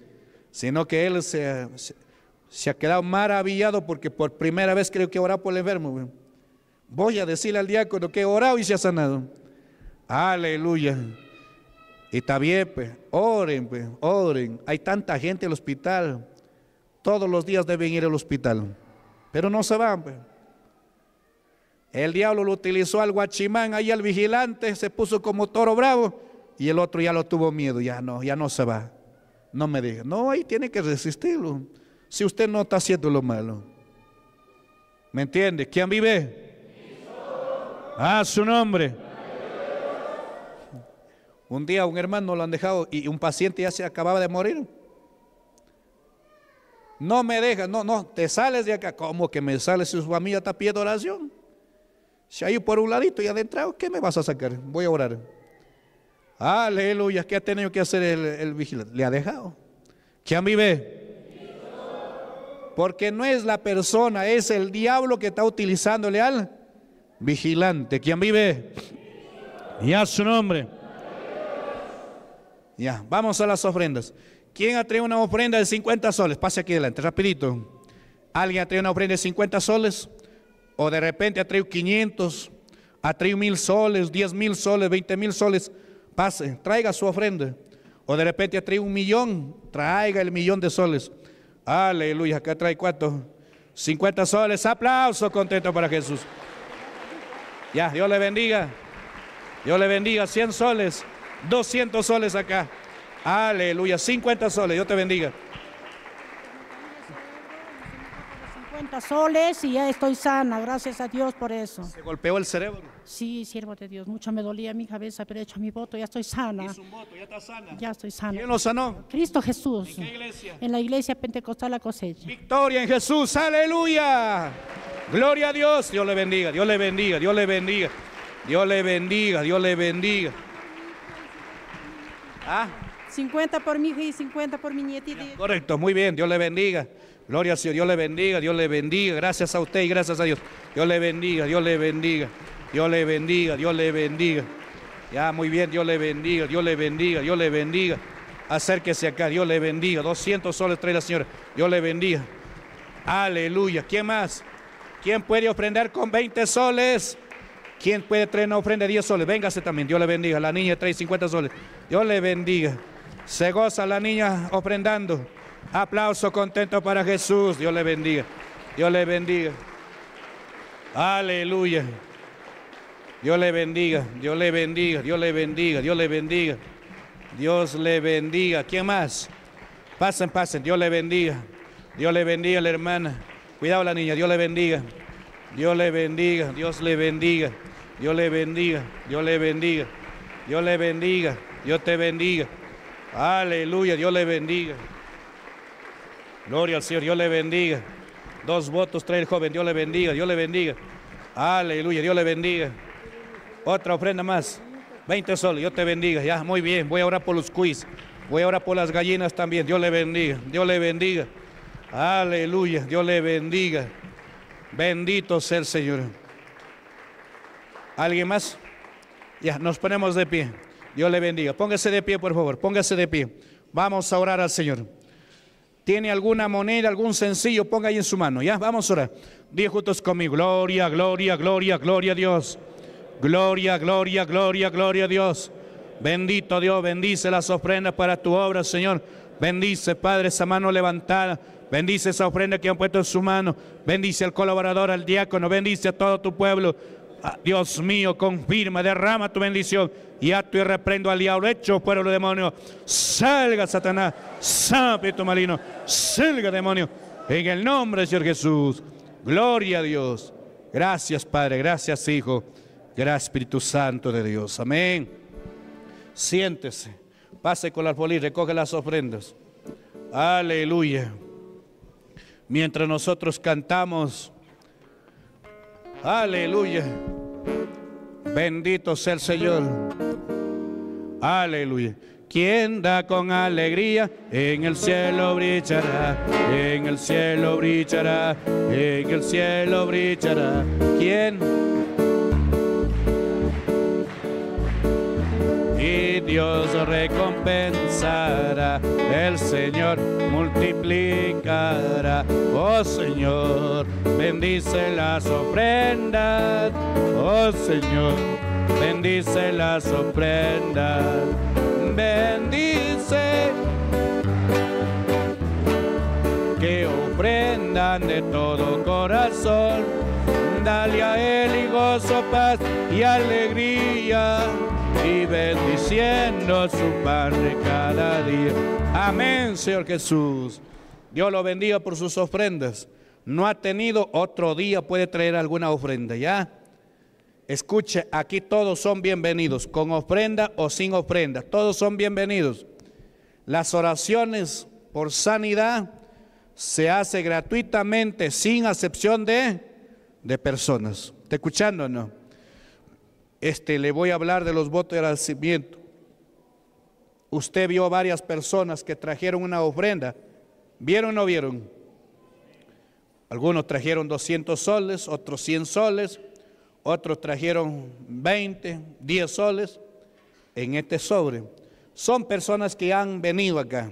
sino que él se, ha quedado maravillado porque por primera vez creo que oraba por el enfermo. Voy a decirle al diácono que he orado y se ha sanado. Aleluya. Y está bien, pues, oren, pues, oren. Hay tanta gente en el hospital. Todos los días deben ir al hospital. Pero no se van, pues. El diablo lo utilizó al guachimán, ahí al vigilante, se puso como toro bravo. Y el otro ya lo tuvo miedo, ya no, ya no se va. No me diga, no, ahí tiene que resistirlo. Si usted no está haciendo lo malo. ¿Me entiende? ¿Quién vive? A ah, su nombre. Un día un hermano lo han dejado y un paciente ya se acababa de morir. No me deja no, no, te sales de acá. ¿Cómo que me sales si su familia está pidiendo oración? Si hay por un ladito y adentro, ¿qué me vas a sacar? Voy a orar. Aleluya, ¿qué ha tenido que hacer el, vigilante? Le ha dejado. ¿Quién vive? Porque no es la persona, es el diablo que está utilizando al vigilante. ¿Quién vive? Y a su nombre. Ya, vamos a las ofrendas. ¿Quién ha una ofrenda de 50 soles? Pase aquí adelante, rapidito. ¿Alguien ha una ofrenda de 50 soles? ¿O de repente ha traído 500? ¿Ha traído mil soles, 10 mil soles, 20 mil soles? pase, traiga su ofrenda. O de repente trae un millón, traiga el millón de soles. Aleluya, acá trae cuatro, 50 soles, aplauso contento para Jesús. Ya, Dios le bendiga. Dios le bendiga, 100 soles, 200 soles acá. Aleluya, 50 soles, Dios te bendiga. 50 soles y ya estoy sana, gracias a Dios por eso. ¿Se golpeó el cerebro? Sí, siervo de Dios, mucho me dolía mi cabeza, pero he hecho mi voto, ya estoy sana. ¿Ya está sana? Ya estoy sana. ¿Quién lo sanó? Cristo Jesús. ¿En qué iglesia? En la iglesia pentecostal La Cosecha. Victoria en Jesús, aleluya. Gloria a Dios, Dios le bendiga, Dios le bendiga, Dios le bendiga. Dios le bendiga, Dios le bendiga. ¿Ah? 50 por mi hija y 50 por mi nietita. Correcto, muy bien, Dios le bendiga. Gloria al Señor. Dios le bendiga, Dios le bendiga. Gracias a usted y gracias a Dios. Dios le bendiga, Dios le bendiga. Dios le bendiga, Dios le bendiga. Ya, muy bien, Dios le bendiga, Dios le bendiga, Dios le bendiga. Acérquese acá, Dios le bendiga. 200 soles trae la señora. Dios le bendiga. Aleluya. ¿Quién más? ¿Quién puede ofrender con 20 soles? ¿Quién puede traer una ofrenda de 10 soles? Véngase también, Dios le bendiga. La niña trae 50 soles. Dios le bendiga. Se goza la niña ofrendando. Aplauso contento para Jesús. Dios le bendiga. Dios le bendiga. Aleluya. Dios le bendiga. Dios le bendiga. Dios le bendiga. Dios le bendiga. Dios le bendiga. ¿Quién más? Pasen, pasen. Dios le bendiga. Dios le bendiga a la hermana. Cuidado la niña. Dios le bendiga. Dios le bendiga. Dios le bendiga. Dios le bendiga. Dios le bendiga. Dios le bendiga. Dios te bendiga. Aleluya. Dios le bendiga. Gloria al Señor, Dios le bendiga. Dos votos trae el joven, Dios le bendiga, Dios le bendiga. Aleluya, Dios le bendiga. Otra ofrenda más, 20 soles, Dios te bendiga. Ya, muy bien, voy a orar por los quiz, voy a por las gallinas también, Dios le bendiga, Dios le bendiga. Aleluya, Dios le bendiga. Bendito sea el Señor. ¿Alguien más? Ya, nos ponemos de pie. Dios le bendiga. Póngase de pie, por favor. Póngase de pie. Vamos a orar al Señor tiene alguna moneda, algún sencillo, ponga ahí en su mano. Ya, vamos a orar. juntos conmigo, gloria, gloria, gloria, gloria a Dios. Gloria, gloria, gloria, gloria a Dios. Bendito Dios, bendice las ofrendas para tu obra, Señor. Bendice, Padre, esa mano levantada. Bendice esa ofrenda que han puesto en su mano. Bendice al colaborador, al diácono. Bendice a todo tu pueblo. Dios mío, confirma, derrama tu bendición. Y acto y reprendo al diablo, hecho pueblo demonio. Salga, Satanás, tu malino, salga, demonio. En el nombre del Señor Jesús. Gloria a Dios. Gracias, Padre, gracias, Hijo. Gracias, Espíritu Santo de Dios. Amén. Siéntese. Pase con la bolitas, recoge las ofrendas. Aleluya. Mientras nosotros cantamos. Aleluya. Bendito sea el Señor. Aleluya. Quien da con alegría, en el cielo brillará, en el cielo brillará, en el cielo brillará. ¿Quién? Dios recompensará, el Señor multiplicará. Oh Señor, bendice las ofrendas. Oh Señor, bendice las ofrendas. Bendice que ofrendan de todo corazón. Dale a él y gozo, paz y alegría y bendiciendo su Padre cada día. Amén, Señor Jesús. Dios lo bendiga por sus ofrendas. No ha tenido otro día, puede traer alguna ofrenda, ¿ya? Escuche, aquí todos son bienvenidos, con ofrenda o sin ofrenda, todos son bienvenidos. Las oraciones por sanidad se hace gratuitamente, sin acepción de, de personas. te escuchando o no? este, le voy a hablar de los votos de agradecimiento. Usted vio varias personas que trajeron una ofrenda. ¿Vieron o no vieron? Algunos trajeron 200 soles, otros 100 soles, otros trajeron 20, 10 soles en este sobre. Son personas que han venido acá,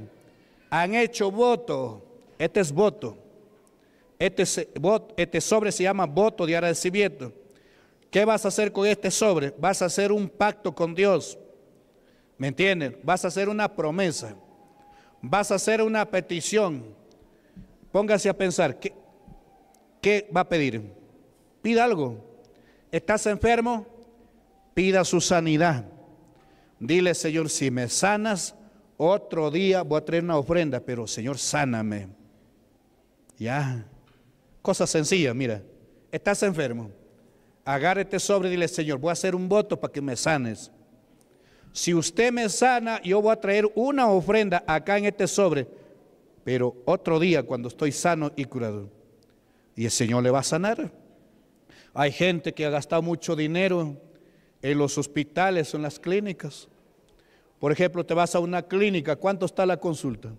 han hecho voto. Este es voto. Este, este sobre se llama voto de agradecimiento. ¿Qué vas a hacer con este sobre? Vas a hacer un pacto con Dios. ¿Me entienden? Vas a hacer una promesa. Vas a hacer una petición. Póngase a pensar, ¿qué, qué va a pedir? Pida algo. ¿Estás enfermo? Pida su sanidad. Dile, Señor, si me sanas, otro día voy a traer una ofrenda, pero Señor, sáname. Ya. Cosa sencilla, mira. Estás enfermo agarre este sobre y dile, Señor, voy a hacer un voto para que me sanes. Si usted me sana, yo voy a traer una ofrenda acá en este sobre, pero otro día cuando estoy sano y curado. Y el Señor le va a sanar. Hay gente que ha gastado mucho dinero en los hospitales, en las clínicas. Por ejemplo, te vas a una clínica, ¿cuánto está la consulta?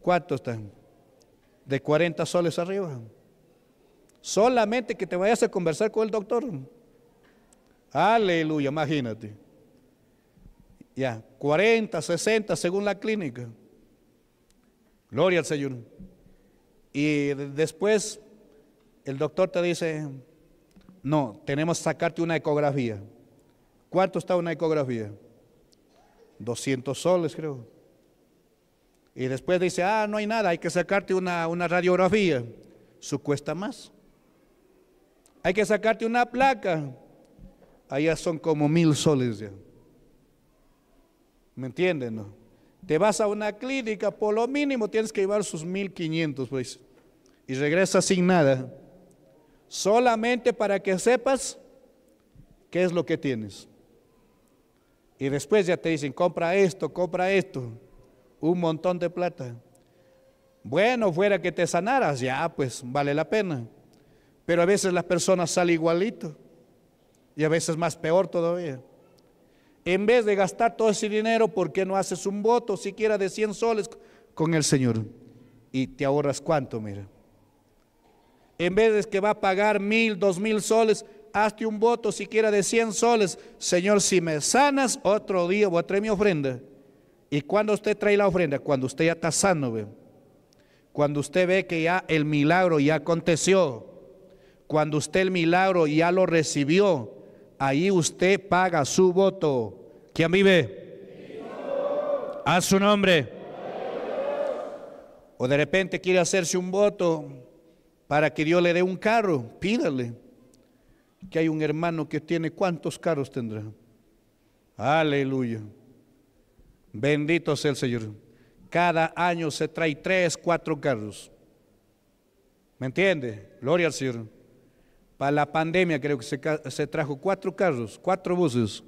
¿Cuánto está? De 40 soles arriba. Solamente que te vayas a conversar con el doctor. Aleluya, imagínate. Ya, 40, 60 según la clínica. Gloria al Señor. Y después el doctor te dice, no, tenemos que sacarte una ecografía. ¿Cuánto está una ecografía? 200 soles, creo. Y después dice, ah, no hay nada, hay que sacarte una, una radiografía. Su cuesta más. Hay que sacarte una placa. Allá son como mil soles ya. ¿Me entienden? Te vas a una clínica, por lo mínimo tienes que llevar sus mil quinientos, pues. Y regresas sin nada. Solamente para que sepas qué es lo que tienes. Y después ya te dicen, compra esto, compra esto. Un montón de plata. Bueno, fuera que te sanaras, ya pues vale la pena. Pero a veces las personas sale igualito y a veces más peor todavía. En vez de gastar todo ese dinero, ¿por qué no haces un voto siquiera de 100 soles con el Señor? Y te ahorras cuánto, mira. En vez de que va a pagar mil, dos mil soles, hazte un voto siquiera de 100 soles. Señor, si me sanas, otro día voy a traer mi ofrenda. ¿Y cuando usted trae la ofrenda? Cuando usted ya está sano, ve. Cuando usted ve que ya el milagro ya aconteció. Cuando usted el milagro ya lo recibió, ahí usted paga su voto. ¿Quién vive? A su nombre. O de repente quiere hacerse un voto para que Dios le dé un carro, pídale. Que hay un hermano que tiene, ¿cuántos carros tendrá? Aleluya. Bendito sea el Señor. Cada año se trae tres, cuatro carros. ¿Me entiende? Gloria al Señor. Para la pandemia creo que se, trajo cuatro carros, cuatro buses.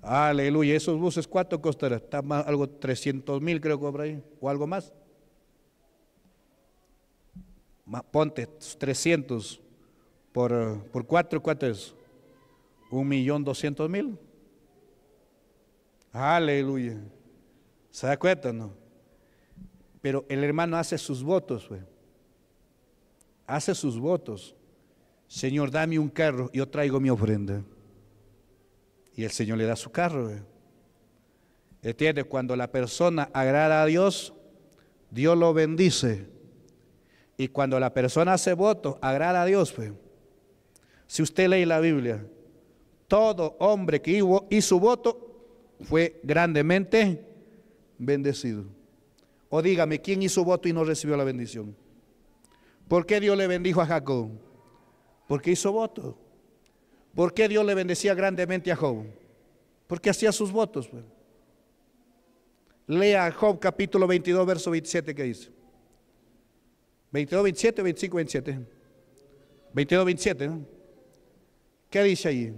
Aleluya, esos buses cuánto costará? Está más, algo 300 mil creo que por ahí, o algo más. Ponte 300 por, por cuatro, ¿cuánto es? Un millón doscientos mil. Aleluya. ¿Se da cuenta, no? Pero el hermano hace sus votos, güey. Pues hace sus votos. Señor, dame un carro, yo traigo mi ofrenda. Y el Señor le da su carro. Eh. Entiende... Cuando la persona agrada a Dios, Dios lo bendice. Y cuando la persona hace votos, agrada a Dios. Pues. Si usted lee la Biblia, todo hombre que hizo voto fue grandemente bendecido. O dígame, ¿quién hizo voto y no recibió la bendición? ¿Por qué Dios le bendijo a Jacob? Porque hizo votos. ¿Por qué Dios le bendecía grandemente a Job? Porque hacía sus votos. Pues. Lea Job capítulo 22, verso 27 que dice. 22, 27, 25, 27. 22, 27, ¿no? ¿Qué dice allí?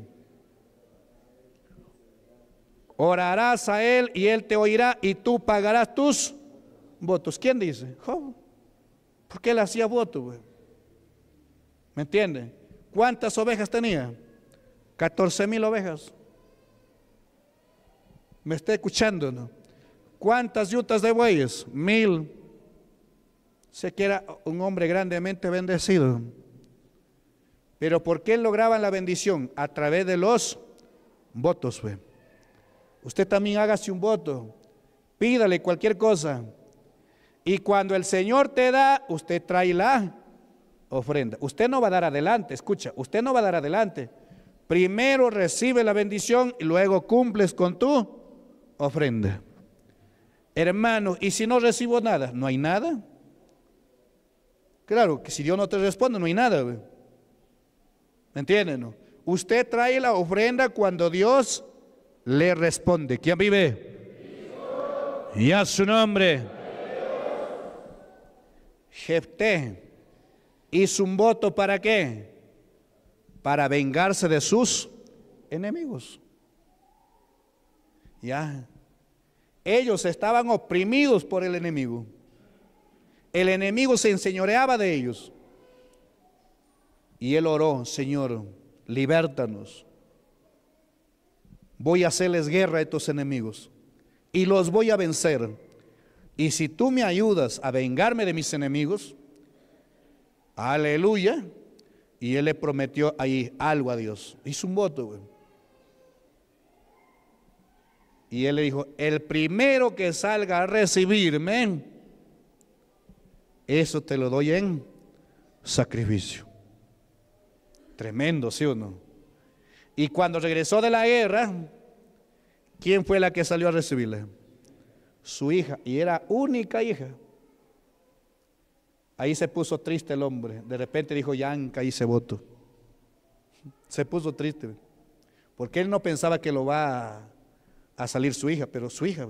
Orarás a él y él te oirá y tú pagarás tus votos. ¿Quién dice? Job. ¿Por qué él hacía votos? ¿Me entienden? ¿Cuántas ovejas tenía? 14 mil ovejas. ¿Me está escuchando? No? ¿Cuántas yutas de bueyes? Mil. Sé que era un hombre grandemente bendecido. Pero ¿por qué lograban la bendición? A través de los votos, güey. Usted también hágase un voto. Pídale cualquier cosa. Y cuando el Señor te da, usted trae la ofrenda. Usted no va a dar adelante, escucha, usted no va a dar adelante. Primero recibe la bendición y luego cumples con tu ofrenda. Hermano, ¿y si no recibo nada? ¿No hay nada? Claro, que si Dios no te responde, no hay nada. ¿Me entienden? Usted trae la ofrenda cuando Dios le responde. ¿Quién vive? Y a su nombre. Jefté hizo un voto para qué? Para vengarse de sus enemigos. Ya. Ellos estaban oprimidos por el enemigo. El enemigo se enseñoreaba de ellos. Y él oró, Señor, libértanos. Voy a hacerles guerra a estos enemigos y los voy a vencer y si tú me ayudas a vengarme de mis enemigos, aleluya. Y él le prometió ahí algo a Dios. Hizo un voto, güey. Y él le dijo, el primero que salga a recibirme, eso te lo doy en sacrificio. Tremendo, ¿sí o no? Y cuando regresó de la guerra, ¿quién fue la que salió a recibirle? su hija, y era única hija. Ahí se puso triste el hombre. De repente dijo, y se voto. Se puso triste, porque él no pensaba que lo va a, a salir su hija, pero su hija.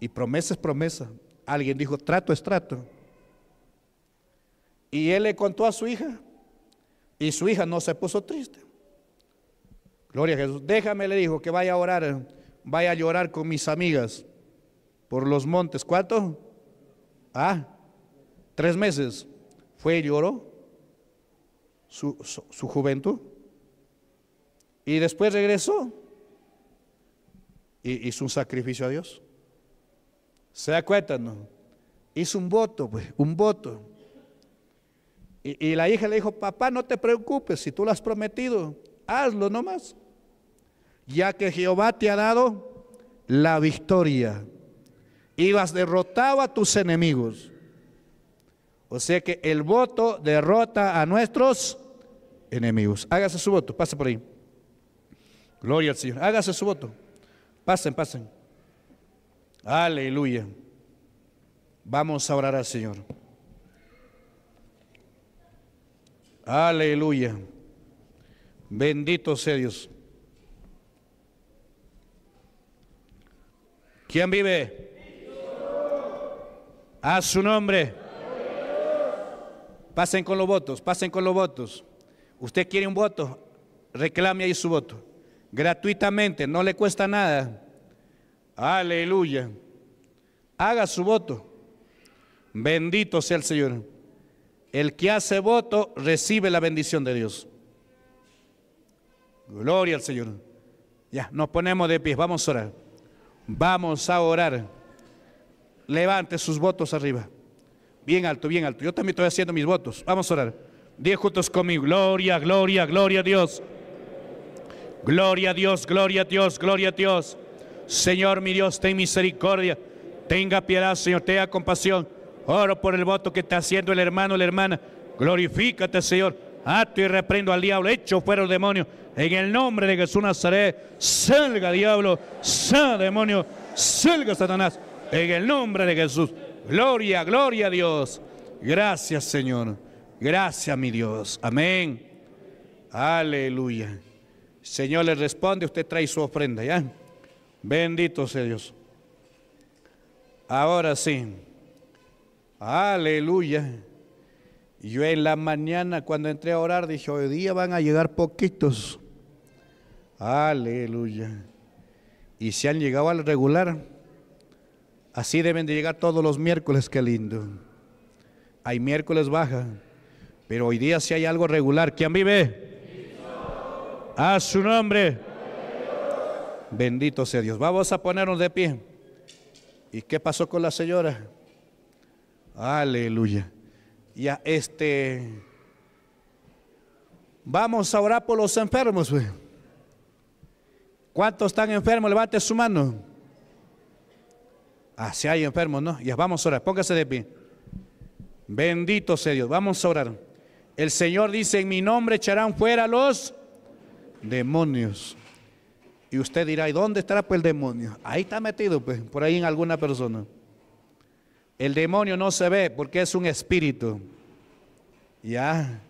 Y promesa es promesa. Alguien dijo, trato es trato. Y él le contó a su hija, y su hija no se puso triste. Gloria a Jesús. Déjame, le dijo, que vaya a orar, vaya a llorar con mis amigas por los montes. ¿Cuánto? Ah, tres meses. Fue y lloró su, juventud. Y después regresó y hizo un sacrificio a Dios. ¿Se da Hizo un voto, pues, un voto. Y, y, la hija le dijo, papá, no te preocupes, si tú lo has prometido, hazlo nomás. Ya que Jehová te ha dado la victoria ibas derrotado a tus enemigos. O sea que el voto derrota a nuestros enemigos. Hágase su voto, pase por ahí. Gloria al Señor. Hágase su voto. Pasen, pasen. Aleluya. Vamos a orar al Señor. Aleluya. Bendito sea Dios. ¿Quién vive? A su nombre. Pasen con los votos, pasen con los votos. Usted quiere un voto, reclame ahí su voto. Gratuitamente, no le cuesta nada. Aleluya. Haga su voto. Bendito sea el Señor. El que hace voto recibe la bendición de Dios. Gloria al Señor. Ya, nos ponemos de pie. Vamos a orar. Vamos a orar levante sus votos arriba. Bien alto, bien alto. Yo también estoy haciendo mis votos. Vamos a orar. Diez juntos conmigo. Gloria, gloria, gloria a Dios. Gloria a Dios, gloria a Dios, gloria a Dios. Señor mi Dios, ten misericordia. Tenga piedad, Señor, tenga compasión. Oro por el voto que está haciendo el hermano, la hermana. Glorifícate, Señor. Ato y reprendo al diablo. Hecho fuera el demonio. En el nombre de Jesús Nazaret. Salga, diablo. Salga, demonio. Salga, Satanás. En el nombre de Jesús. Gloria, gloria a Dios. Gracias, Señor. Gracias, mi Dios. Amén. Aleluya. Señor le responde, usted trae su ofrenda, ¿ya? Bendito sea Dios. Ahora sí. Aleluya. Yo en la mañana cuando entré a orar dije, hoy día van a llegar poquitos. Aleluya. Y se han llegado al regular. Así deben de llegar todos los miércoles, qué lindo. Hay miércoles baja, pero hoy día si sí hay algo regular, ¿quién vive? A su nombre. Bendito sea Dios. Vamos a ponernos de pie. ¿Y qué pasó con la señora? Aleluya. Ya este Vamos a orar por los enfermos. ¿Cuántos están enfermos? Levante su mano. Ah, si hay enfermos, ¿no? Ya vamos a orar. Póngase de pie. Bendito sea Dios. Vamos a orar. El Señor dice, en mi nombre echarán fuera los demonios. Y usted dirá, ¿y dónde estará pues el demonio? Ahí está metido, pues, por ahí en alguna persona. El demonio no se ve porque es un espíritu. ¿Ya?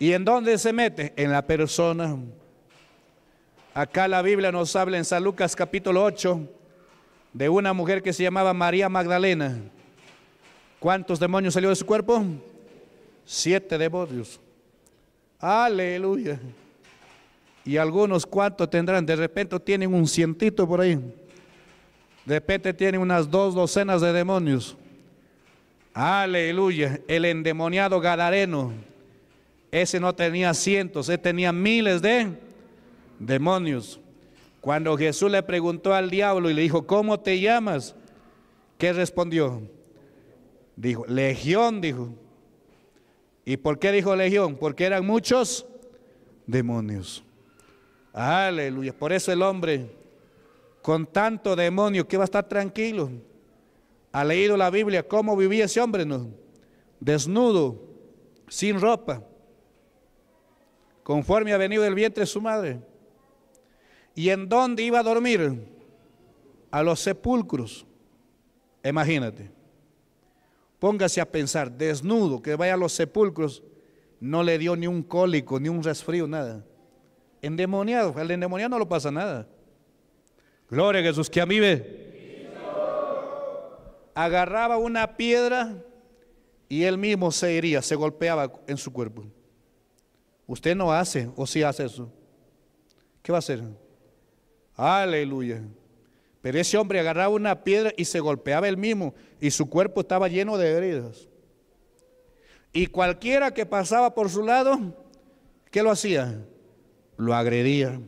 ¿Y en dónde se mete? En la persona. Acá la Biblia nos habla en San Lucas capítulo 8, de una mujer que se llamaba María Magdalena. ¿Cuántos demonios salió de su cuerpo? Siete demonios. Aleluya. Y algunos ¿Cuántos tendrán, de repente tienen un cientito por ahí. De repente tienen unas dos docenas de demonios. Aleluya. El endemoniado gadareno. Ese no tenía cientos, ese tenía miles de demonios. Cuando Jesús le preguntó al diablo y le dijo, ¿cómo te llamas? ¿Qué respondió? Dijo, legión, dijo. ¿Y por qué dijo legión? Porque eran muchos demonios. Aleluya. Por eso el hombre, con tanto demonio, que va a estar tranquilo. Ha leído la Biblia, cómo vivía ese hombre, Desnudo, sin ropa, conforme ha venido del vientre de su madre. ¿Y en dónde iba a dormir? A los sepulcros. Imagínate. Póngase a pensar, desnudo, que vaya a los sepulcros, no le dio ni un cólico, ni un resfrío, nada. Endemoniado, al endemoniado no lo pasa nada. Gloria a Jesús, que a mí ve. Agarraba una piedra y él mismo se iría se golpeaba en su cuerpo. Usted no hace, o si hace eso. ¿Qué va a hacer? Aleluya. Pero ese hombre agarraba una piedra y se golpeaba él mismo y su cuerpo estaba lleno de heridas. Y cualquiera que pasaba por su lado, ¿qué lo hacía? Lo agredía.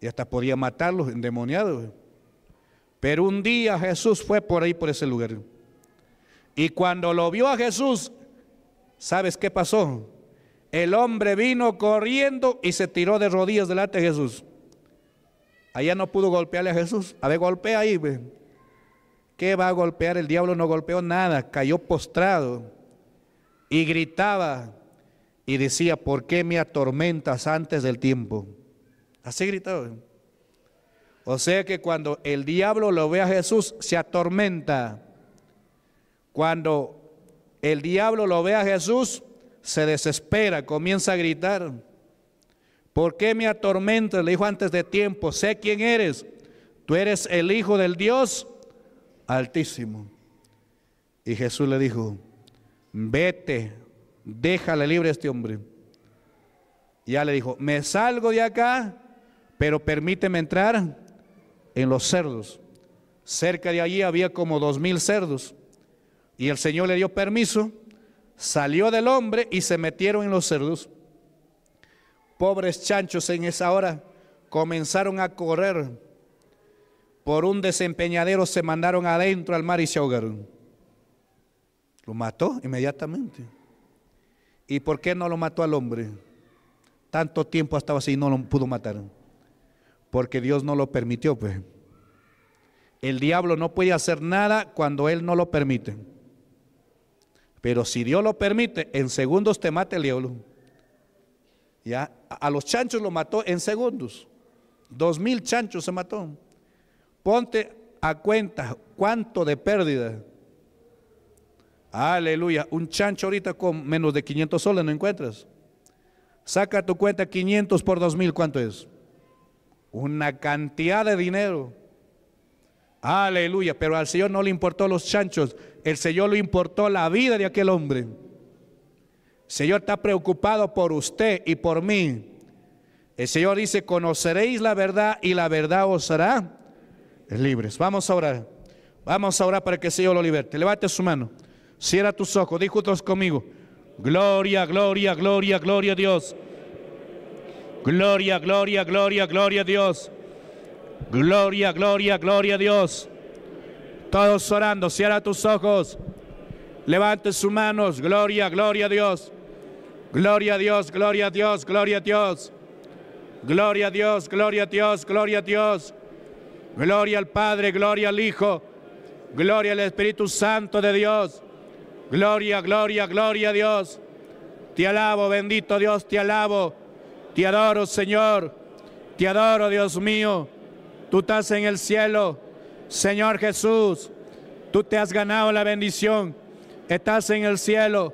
Y hasta podía matarlo endemoniados. Pero un día Jesús fue por ahí, por ese lugar. Y cuando lo vio a Jesús, ¿sabes qué pasó? El hombre vino corriendo y se tiró de rodillas delante de Jesús. Allá no pudo golpearle a Jesús. A ver, golpea ahí. ¿Qué va a golpear? El diablo no golpeó nada, cayó postrado y gritaba y decía, ¿por qué me atormentas antes del tiempo? Así gritaba. O sea que cuando el diablo lo ve a Jesús, se atormenta. Cuando el diablo lo ve a Jesús, se desespera, comienza a gritar. ¿Por qué me atormentas? Le dijo antes de tiempo, sé quién eres. Tú eres el Hijo del Dios Altísimo. Y Jesús le dijo, vete, déjale libre a este hombre. ya le dijo, me salgo de acá, pero permíteme entrar en los cerdos. Cerca de allí había como dos mil cerdos. Y el Señor le dio permiso, salió del hombre y se metieron en los cerdos pobres chanchos en esa hora comenzaron a correr por un desempeñadero, se mandaron adentro al mar y se ahogaron. Lo mató inmediatamente. ¿Y por qué no lo mató al hombre? Tanto tiempo estaba así y no lo pudo matar. Porque Dios no lo permitió, pues. El diablo no puede hacer nada cuando él no lo permite. Pero si Dios lo permite, en segundos te mata el diablo. Ya, a los chanchos lo mató en segundos. Dos mil chanchos se mató. Ponte a cuenta cuánto de pérdida. Aleluya. Un chancho ahorita con menos de 500 soles no encuentras. Saca tu cuenta 500 por mil ¿cuánto es? Una cantidad de dinero. Aleluya. Pero al Señor no le importó los chanchos. El Señor le importó la vida de aquel hombre. Señor está preocupado por usted y por mí. El Señor dice, conoceréis la verdad y la verdad os hará libres. Vamos a orar. Vamos a orar para que el Señor lo liberte. Levante su mano. Cierra tus ojos. dijo conmigo. Gloria, gloria, gloria, gloria a Dios. Gloria, gloria, gloria, gloria a Dios. Gloria, gloria, gloria a Dios. Todos orando. Cierra tus ojos. Levante sus manos. Gloria, gloria a Dios. Gloria a Dios, gloria a Dios, gloria a Dios. Gloria a Dios, gloria a Dios, gloria a Dios. Gloria al Padre, gloria al Hijo, gloria al Espíritu Santo de Dios. Gloria, gloria, gloria a Dios. Te alabo, bendito Dios, te alabo. Te adoro, Señor. Te adoro, Dios mío. Tú estás en el cielo, Señor Jesús. Tú te has ganado la bendición. Estás en el cielo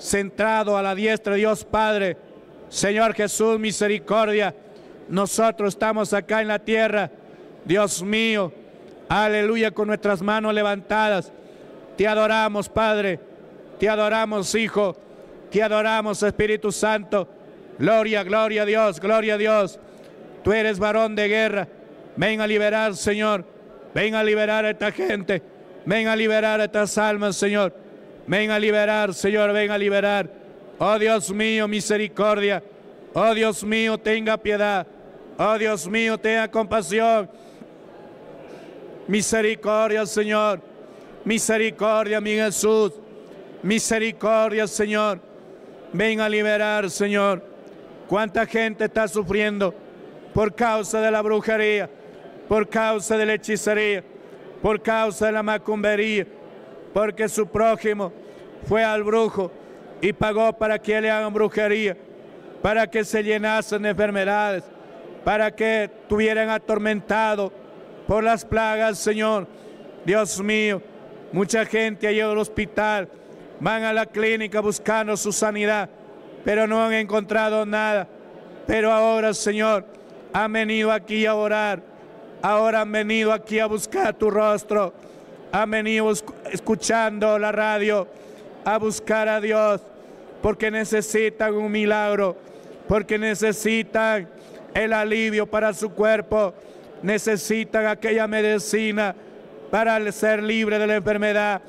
centrado a la diestra de Dios Padre. Señor Jesús, misericordia. Nosotros estamos acá en la tierra. Dios mío, aleluya, con nuestras manos levantadas. Te adoramos, Padre. Te adoramos, Hijo. Te adoramos, Espíritu Santo. Gloria, gloria a Dios, gloria a Dios. Tú eres varón de guerra. Ven a liberar, Señor. Ven a liberar a esta gente. Ven a liberar a estas almas, Señor. Ven a liberar, Señor, ven a liberar. Oh Dios mío, misericordia. Oh Dios mío, tenga piedad. Oh Dios mío, tenga compasión. Misericordia, Señor. Misericordia, mi Jesús. Misericordia, Señor. Ven a liberar, Señor. Cuánta gente está sufriendo por causa de la brujería, por causa de la hechicería, por causa de la macumbería porque su prójimo fue al brujo y pagó para que le hagan brujería, para que se llenasen de enfermedades, para que tuvieran atormentado por las plagas, Señor. Dios mío, mucha gente ha ido al hospital, van a la clínica buscando su sanidad, pero no han encontrado nada. Pero ahora, Señor, han venido aquí a orar, ahora han venido aquí a buscar tu rostro han venido escuchando la radio a buscar a Dios porque necesitan un milagro, porque necesitan el alivio para su cuerpo, necesitan aquella medicina para ser libre de la enfermedad.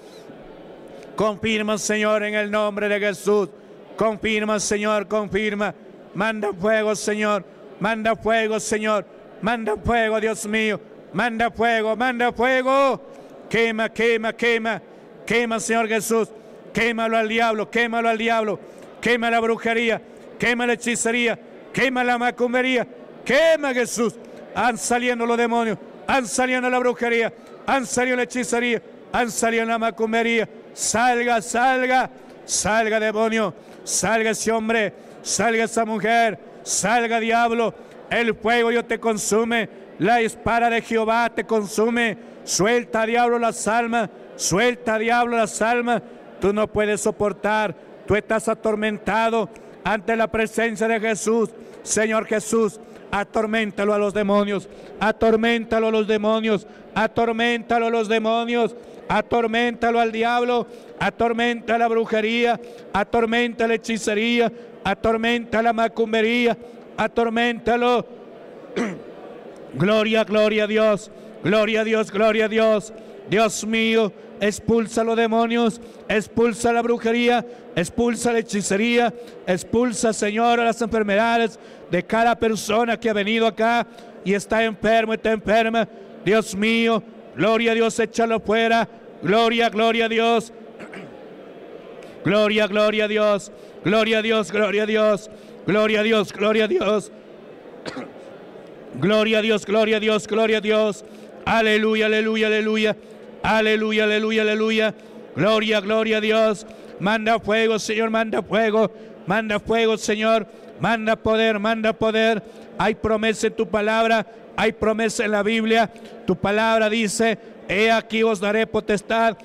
Confirma, Señor, en el nombre de Jesús. Confirma, Señor, confirma. Manda fuego, Señor. Manda fuego, Señor. Manda fuego, Dios mío. Manda fuego, manda fuego. Quema, quema, quema. Quema, Señor Jesús. Quémalo al diablo, quémalo al diablo. Quema la brujería, quema la hechicería, quema la macumbería. Quema, Jesús. Han saliendo los demonios, han salido la brujería, han salido la hechicería, han salido la macumbería. Salga, salga, salga demonio, salga ese hombre, salga esa mujer, salga diablo. El fuego yo te consume, la espada de Jehová te consume Suelta, diablo, las almas. Suelta, diablo, las almas. Tú no puedes soportar. Tú estás atormentado ante la presencia de Jesús. Señor Jesús, atormentalo a los demonios. Atormentalo a los demonios. Atormentalo a los demonios. Atormentalo al diablo. Atormenta la brujería. Atormenta la hechicería. Atormenta la macumbería. Atormentalo. gloria, gloria a Dios. Gloria a Dios, gloria a Dios. Dios mío, expulsa los demonios, expulsa la brujería, expulsa la hechicería, expulsa, Señor, a las enfermedades de cada persona que ha venido acá y está enfermo, está enferma. Dios mío, gloria a Dios, échalo fuera. Gloria, gloria a Dios. Gloria, gloria a Dios. Gloria a Dios, gloria a Dios. Gloria a Dios, gloria a Dios. Gloria a Dios, gloria a Dios, gloria a Dios. Gloria a Dios. Aleluya, aleluya, aleluya. Aleluya, aleluya, aleluya. Gloria, gloria a Dios. Manda fuego, Señor, manda fuego. Manda fuego, Señor. Manda poder, manda poder. Hay promesa en tu palabra. Hay promesa en la Biblia. Tu palabra dice, he aquí os daré potestad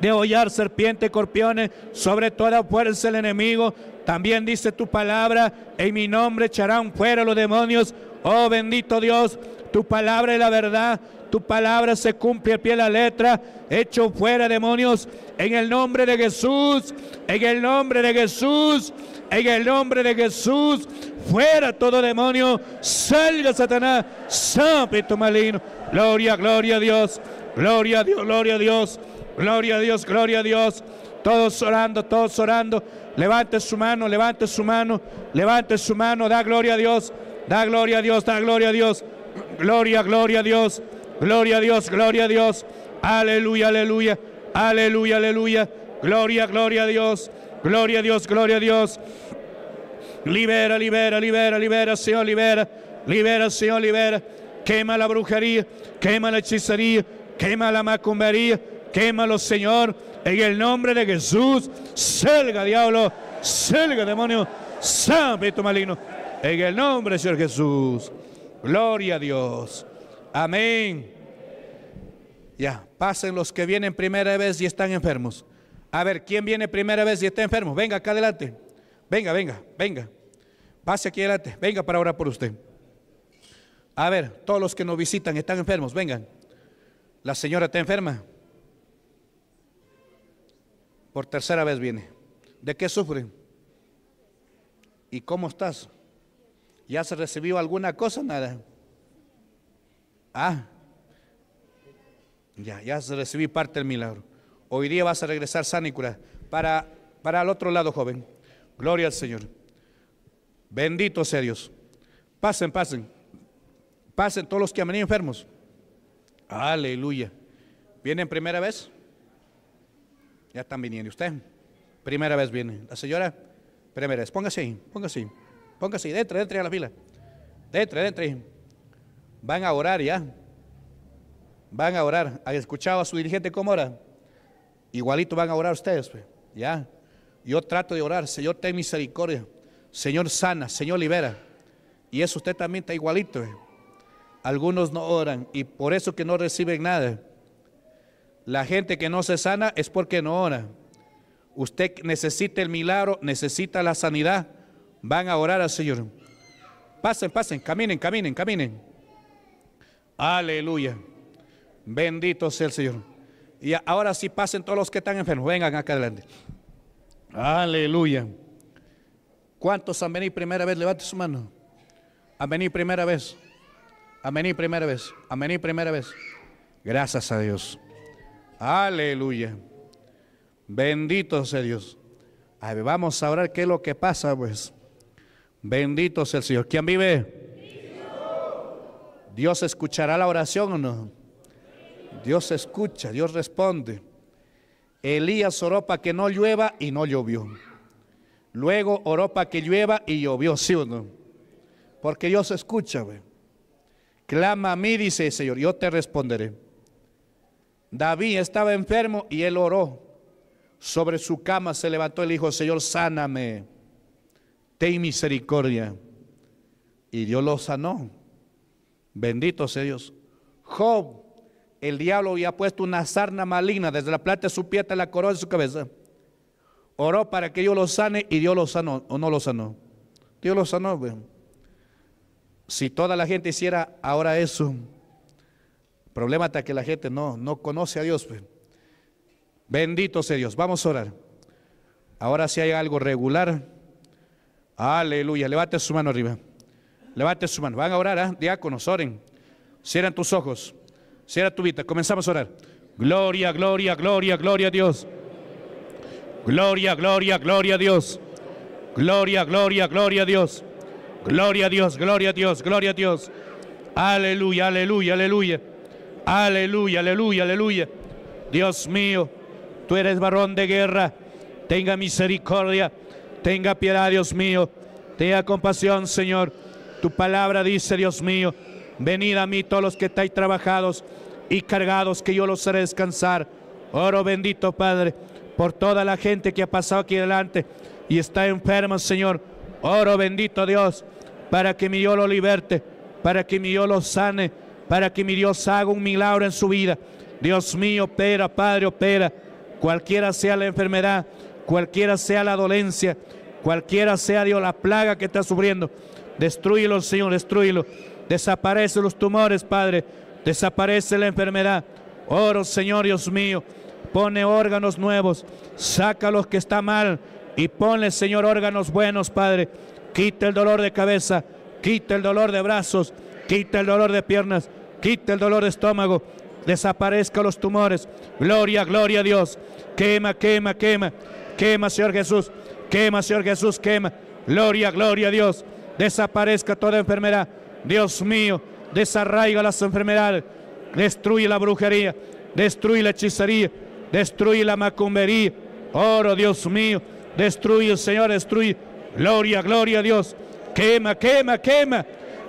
de hollar serpientes, escorpiones, sobre toda fuerza el enemigo. También dice tu palabra, en mi nombre echarán fuera los demonios Oh bendito Dios, tu palabra es la verdad, tu palabra se cumple al pie la letra. Hecho fuera demonios en el nombre de Jesús, en el nombre de Jesús, en el nombre de Jesús. Fuera todo demonio, salga Satanás, sápito maligno. Gloria, gloria a Dios, gloria a Dios, gloria a Dios, gloria a Dios, gloria a Dios. Todos orando, todos orando. Levante su mano, levante su mano, levante su mano, da gloria a Dios. Da gloria a Dios, da gloria a Dios. Gloria, gloria a Dios. Gloria a Dios, gloria a Dios. Aleluya, aleluya. Aleluya, aleluya. Gloria, gloria a Dios. Gloria a Dios, gloria a Dios. Libera, libera, libera, libera, Señor, libera. Libera, Señor, libera. Quema la brujería, quema la hechicería, quema la macumbería, quémalo, Señor. En el nombre de Jesús, salga diablo, salga demonio, santo maligno. En el nombre, Señor Jesús. Gloria a Dios. Amén. Ya, pasen los que vienen primera vez y están enfermos. A ver, ¿quién viene primera vez y está enfermo? Venga acá adelante. Venga, venga, venga. Pase aquí adelante. Venga para orar por usted. A ver, todos los que nos visitan están enfermos. Vengan. La señora está enferma. Por tercera vez viene. ¿De qué sufre? ¿Y cómo estás? ¿Ya se recibió alguna cosa? Nada. Ah, ya, ya se recibió parte del milagro. Hoy día vas a regresar sana Para, para el otro lado, joven. Gloria al Señor. Bendito sea Dios. Pasen, pasen. Pasen todos los que han venido enfermos. Aleluya. ¿Vienen primera vez? Ya están viniendo. ¿Usted? Primera vez viene. La señora, primera vez. Póngase ahí, póngase ahí. Póngase ahí, dentro, dentro a la fila. Dentro, dentro. Van a orar ya. Van a orar. ¿Han escuchado a su dirigente cómo ora? Igualito van a orar ustedes, pues. ya. Yo trato de orar, Señor, ten misericordia. Señor, sana, Señor, libera. Y eso usted también está igualito. Eh. Algunos no oran y por eso que no reciben nada. La gente que no se sana es porque no ora. Usted necesita el milagro, necesita la sanidad Van a orar al Señor. Pasen, pasen, caminen, caminen, caminen. Aleluya. Bendito sea el Señor. Y ahora sí pasen todos los que están enfermos. Vengan acá adelante. Aleluya. ¿Cuántos han venido primera vez? Levante su mano. Han venido primera vez. Han venido primera vez. Han venido primera vez. Gracias a Dios. Aleluya. Bendito sea Dios. vamos a orar qué es lo que pasa, pues. Bendito sea el Señor. ¿Quién vive? Dios escuchará la oración o no. Dios escucha, Dios responde. Elías oró para que no llueva y no llovió. Luego oró para que llueva y llovió, ¿sí o no? Porque Dios escucha, Clama a mí, dice el Señor, yo te responderé. David estaba enfermo y él oró. Sobre su cama se levantó el hijo, Señor, sáname ten misericordia. Y Dios lo sanó. Bendito sea Dios. Job, el diablo había puesto una sarna maligna desde la plata de su pie hasta la corona de su cabeza. Oró para que Dios lo sane y Dios lo sanó o no lo sanó. Dios lo sanó. Si toda la gente hiciera ahora eso, problema está que la gente no, no conoce a Dios. Bendito sea Dios. Vamos a orar. Ahora si hay algo regular. Aleluya. Levante su mano arriba. Levante su mano. Van a orar, ¿ah? diáconos, oren. Cierran tus ojos. Cierra tu vida. Comenzamos a orar. Gloria, gloria, gloria, gloria a Dios. Gloria, gloria, gloria a Dios. Gloria, gloria, gloria a Dios. Gloria a Dios, gloria a Dios, gloria a Dios. Aleluya, aleluya, aleluya. Aleluya, aleluya, aleluya. Dios mío, tú eres varón de guerra. Tenga misericordia Tenga piedad, Dios mío. Tenga compasión, Señor. Tu palabra dice, Dios mío, venid a mí todos los que estáis trabajados y cargados, que yo los haré descansar. Oro bendito, Padre, por toda la gente que ha pasado aquí adelante y está enferma, Señor. Oro bendito, Dios, para que mi Dios lo liberte, para que mi Dios lo sane, para que mi Dios haga un milagro en su vida. Dios mío, opera, Padre, opera. Cualquiera sea la enfermedad, cualquiera sea la dolencia, cualquiera sea Dios la plaga que está sufriendo. Destruyelo, Señor, destruyelo. Desaparecen los tumores, Padre. Desaparece la enfermedad. Oro, Señor Dios mío. Pone órganos nuevos. Saca los que está mal. Y ponle, Señor, órganos buenos, Padre. Quita el dolor de cabeza. Quita el dolor de brazos. Quita el dolor de piernas. Quita el dolor de estómago. Desaparezca los tumores. Gloria, gloria a Dios. Quema, quema, quema. Quema, Señor Jesús. Quema, Señor Jesús. Quema. Gloria, gloria a Dios. Desaparezca toda enfermedad. Dios mío, desarraiga las enfermedades. Destruye la brujería. Destruye la hechicería. Destruye la macumbería. Oro, Dios mío. Destruye, Señor, destruye. Gloria, gloria a Dios. Quema, quema, quema.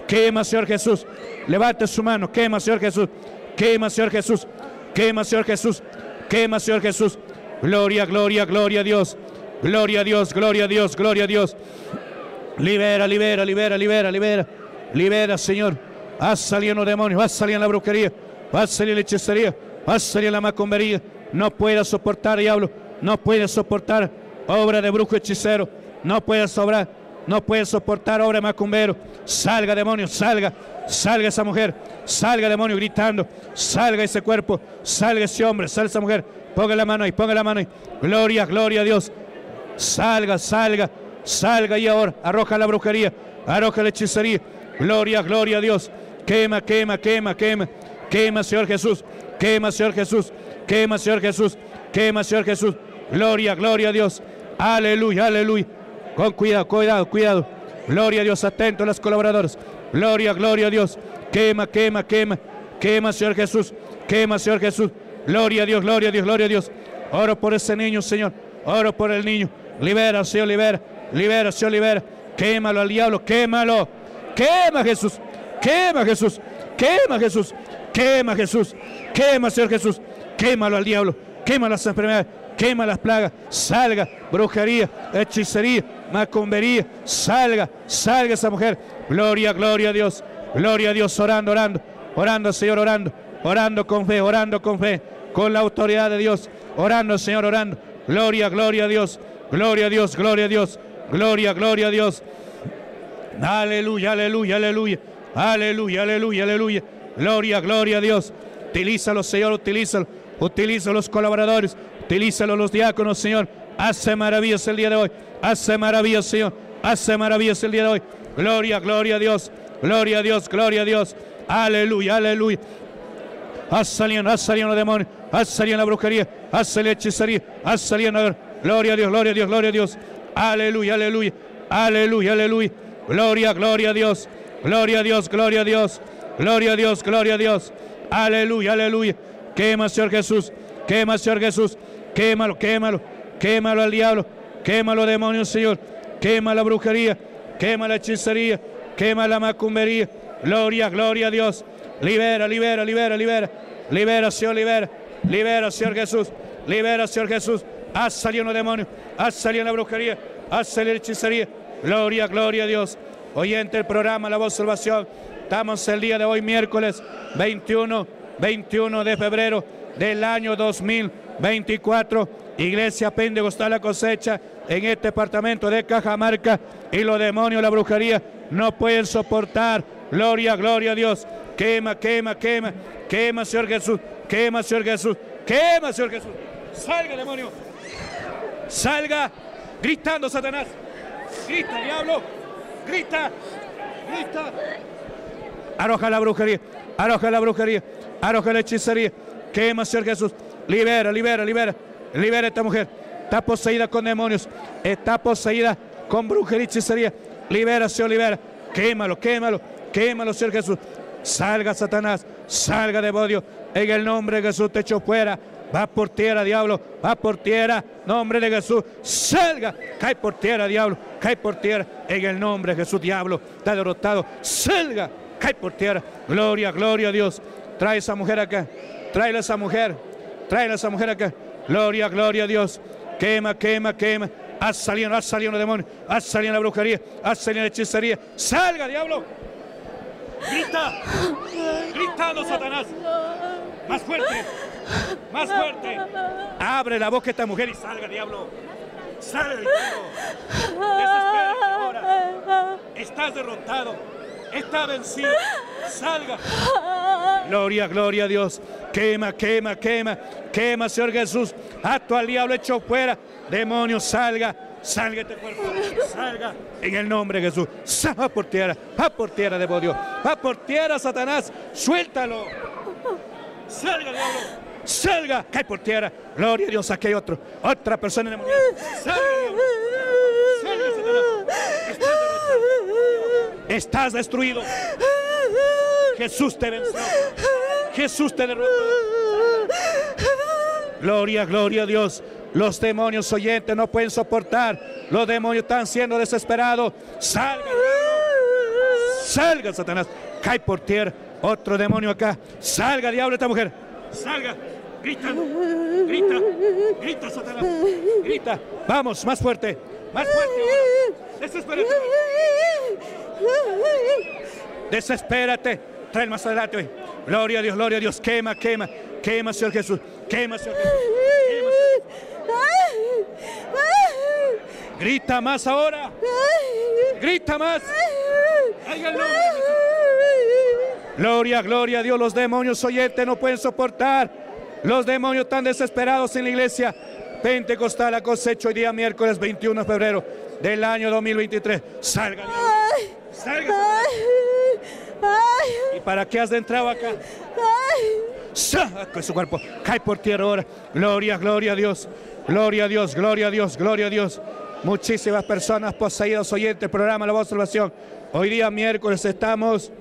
Quema, Señor Jesús. Levante su mano. Quema, Señor Jesús. Quema, Señor Jesús. Quema, Señor Jesús. Quema, Señor Jesús. Gloria, gloria, gloria a Dios. Gloria a Dios, gloria a Dios, gloria a Dios. Libera, libera, libera, libera, libera. Libera, Señor. Haz salir los demonios, haz salir la brujería, haz salir la hechicería, haz salir la macumbería. No puede soportar, diablo. No puede soportar obra de brujo hechicero. No puede sobrar. No puede soportar obra de macumbero. Salga, demonio, salga. Salga esa mujer. Salga, demonio, gritando. Salga ese cuerpo. Salga ese hombre. Salga esa mujer Ponga la mano ahí, ponga la mano ahí. Gloria, gloria a Dios. Salga, salga, salga y ahora. Arroja la brujería, arroja la hechicería. Gloria, gloria a Dios. Quema, quema, quema, quema. Quema, Señor Jesús. Quema, Señor Jesús. Quema, Señor Jesús. Quema, Señor Jesús. Gloria, gloria a Dios. Aleluya, aleluya. Con cuidado, cuidado, cuidado. Gloria a Dios. Atento a los colaboradores. Gloria, gloria a Dios. Quema, quema, quema. Quema, Señor Jesús. Quema, Señor Jesús. Gloria a Dios, gloria a Dios, gloria a Dios. Oro por ese niño, Señor. Oro por el niño. Libera, Señor, libera. Libera, Señor, libera. Quémalo al diablo, quémalo. Quema Jesús. Quema Jesús. Quema Jesús. Quema Jesús. Quema, Señor Jesús. Quémalo al diablo. Quema las enfermedades. Quema las plagas. Salga. Brujería, hechicería, macumbería. Salga. Salga esa mujer. Gloria, gloria a Dios. Gloria a Dios. Orando, orando. Orando, Señor, orando. Orando con fe, orando con fe con la autoridad de Dios. Orando, Señor, orando. Gloria, gloria a Dios. Gloria a Dios, gloria a Dios. Gloria, gloria a Dios. Aleluya, aleluya, aleluya. Aleluya, aleluya, aleluya. Gloria, gloria a Dios. Utilízalo, Señor, utilízalo. Utilízalo los colaboradores. Utilízalo los diáconos, Señor. Hace maravillas el día de hoy. Hace maravillas, Señor. Hace maravillas el día de hoy. Gloria, gloria a Dios. Gloria a Dios, gloria a Dios. Aleluya, aleluya. Ha salido, ha salido los demonios. Asalían la brujería, la hechicería, haz la Gloria a Dios, gloria a Dios, gloria a Dios. Aleluya, aleluya, aleluya, aleluya. Gloria, gloria a Dios, gloria a Dios, gloria a Dios, gloria a Dios, gloria a Dios. Aleluya, aleluya. Quema, Señor Jesús, quema, Señor Jesús. Quémalo, quémalo, quémalo al diablo, quémalo demonios, Señor. Quema la brujería, quema la hechicería, quema la macumbería. Gloria, gloria a Dios. Libera, libera, libera, libera. Libera, Señor, libera. Libera, Señor Jesús. Libera, Señor Jesús. ha salido los demonio, ha salido la brujería. ha salido la hechicería. Gloria, gloria a Dios. Oyente el programa La Voz Salvación. Estamos el día de hoy, miércoles 21, 21 de febrero del año 2024. Iglesia Pentecostal La Cosecha en este departamento de Cajamarca. Y los demonios, la brujería, no pueden soportar. Gloria, gloria a Dios. Quema, quema, quema. Quema, Señor Jesús. Quema, Señor Jesús. Quema, Señor Jesús. Salga, demonio. Salga gritando, Satanás. Grita, diablo. Grita. Grita. Arroja la brujería. Arroja la brujería. Arroja la hechicería. Quema, Señor Jesús. Libera, libera, libera. Libera esta mujer. Está poseída con demonios. Está poseída con brujería y hechicería. Libera, Señor, libera. Quémalo, quémalo. Quémalo, Señor Jesús. Salga Satanás, salga de bodio En el nombre de Jesús te echo fuera. Va por tierra, diablo. Va por tierra. Nombre de Jesús. Salga. Cae por tierra, diablo. Cae por tierra. En el nombre de Jesús, diablo. Está derrotado. Salga. Cae por tierra. Gloria, gloria a Dios. Trae esa mujer acá. trae a esa mujer. trae a esa mujer acá. Gloria, gloria a Dios. Quema, quema, quema. ha salido ha salido demonio demonios. ha la brujería. Ha salido la hechicería. Salga, diablo. ¡Grita! no Satanás! ¡Más fuerte! ¡Más fuerte! ¡Abre la boca esta mujer y salga, diablo! Salga. diablo! ahora! ¡Estás derrotado! ¡Está vencido! ¡Salga! Gloria, gloria a Dios. Quema, quema, quema, quema, Señor Jesús. Acto al diablo hecho fuera. Demonio, salga, salga este cuerpo, salga. En el nombre de Jesús. salva por tierra! ¡Va por tierra, demonio! ¡Va por tierra, Satanás! ¡Suéltalo! ¡Salga, diablo! ¡Salga! ¡Cae por tierra! ¡Gloria a Dios! Aquí hay otro. Otra persona en el mundo. ¡Salga, Estás destruido. Jesús te venció. Jesús te derrotó. Gloria, gloria a Dios. Los demonios oyentes no pueden soportar. Los demonios están siendo desesperados. Salga, salga Satanás. Cae por tierra. Otro demonio acá. Salga, diablo, esta mujer. Salga. Grita, grita, grita, Satanás. Grita. Vamos, más fuerte. Más fuerte. Desespérate. Desespérate. Trae más adelante. hoy Gloria a Dios, gloria a Dios. Quema, quema. Quema, Señor Quema, Señor Jesús. Quema, Señor Jesús. Grita más ahora. Grita más. Gloria, gloria a Dios. Los demonios oyentes no pueden soportar. Los demonios tan desesperados en la iglesia. Pentecostal a cosecho hoy día miércoles 21 de febrero del año 2023. Salgan. ¿Y para qué has entrado acá? su cuerpo. Cae por tierra ahora. Gloria, gloria a Dios. Gloria a Dios, gloria a Dios, gloria a Dios. Muchísimas personas poseídas oyentes, programa La Voz Salvación. Hoy día miércoles estamos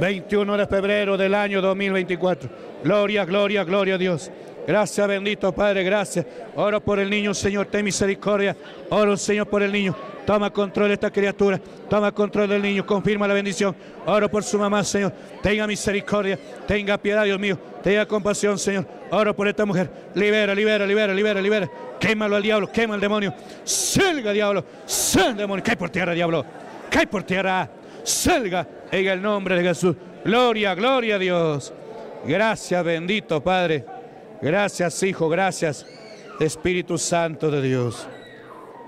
21 de febrero del año 2024. Gloria, gloria, gloria a Dios. Gracias, bendito Padre, gracias. Oro por el niño, Señor, ten misericordia. Oro, Señor, por el niño. Toma control de esta criatura. Toma control del niño. Confirma la bendición. Oro por su mamá, Señor. Tenga misericordia. Tenga piedad, Dios mío. Tenga compasión, Señor. Oro por esta mujer. Libera, libera, libera, libera, libera. Quémalo al diablo. Quema al demonio. Salga, diablo. Salga, demonio. Cae por tierra, diablo. Cae por tierra. Salga En el nombre de Jesús. Gloria, gloria a Dios. Gracias, bendito Padre. Gracias, Hijo, gracias, Espíritu Santo de Dios.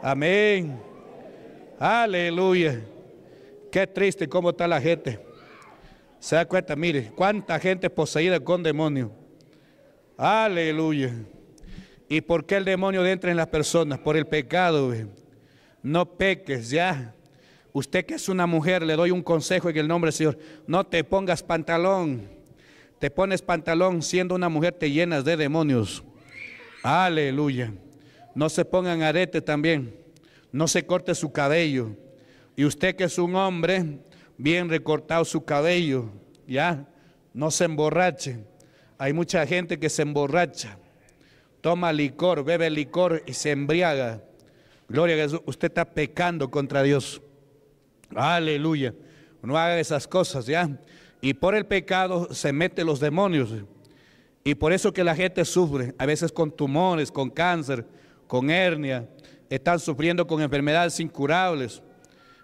Amén. Aleluya. Qué triste cómo está la gente. Se da cuenta, mire, cuánta gente poseída con demonio, Aleluya. ¿Y por qué el demonio entra en las personas? Por el pecado. No peques ya. Usted que es una mujer, le doy un consejo en el nombre del Señor. No te pongas pantalón te pones pantalón, siendo una mujer te llenas de demonios. Aleluya. No se pongan arete también. No se corte su cabello. Y usted que es un hombre, bien recortado su cabello, ya, no se emborrache. Hay mucha gente que se emborracha, toma licor, bebe licor y se embriaga. Gloria a Jesús, usted está pecando contra Dios. Aleluya. No haga esas cosas, ya. Y por el pecado se mete los demonios. Y por eso que la gente sufre, a veces con tumores, con cáncer, con hernia, están sufriendo con enfermedades incurables.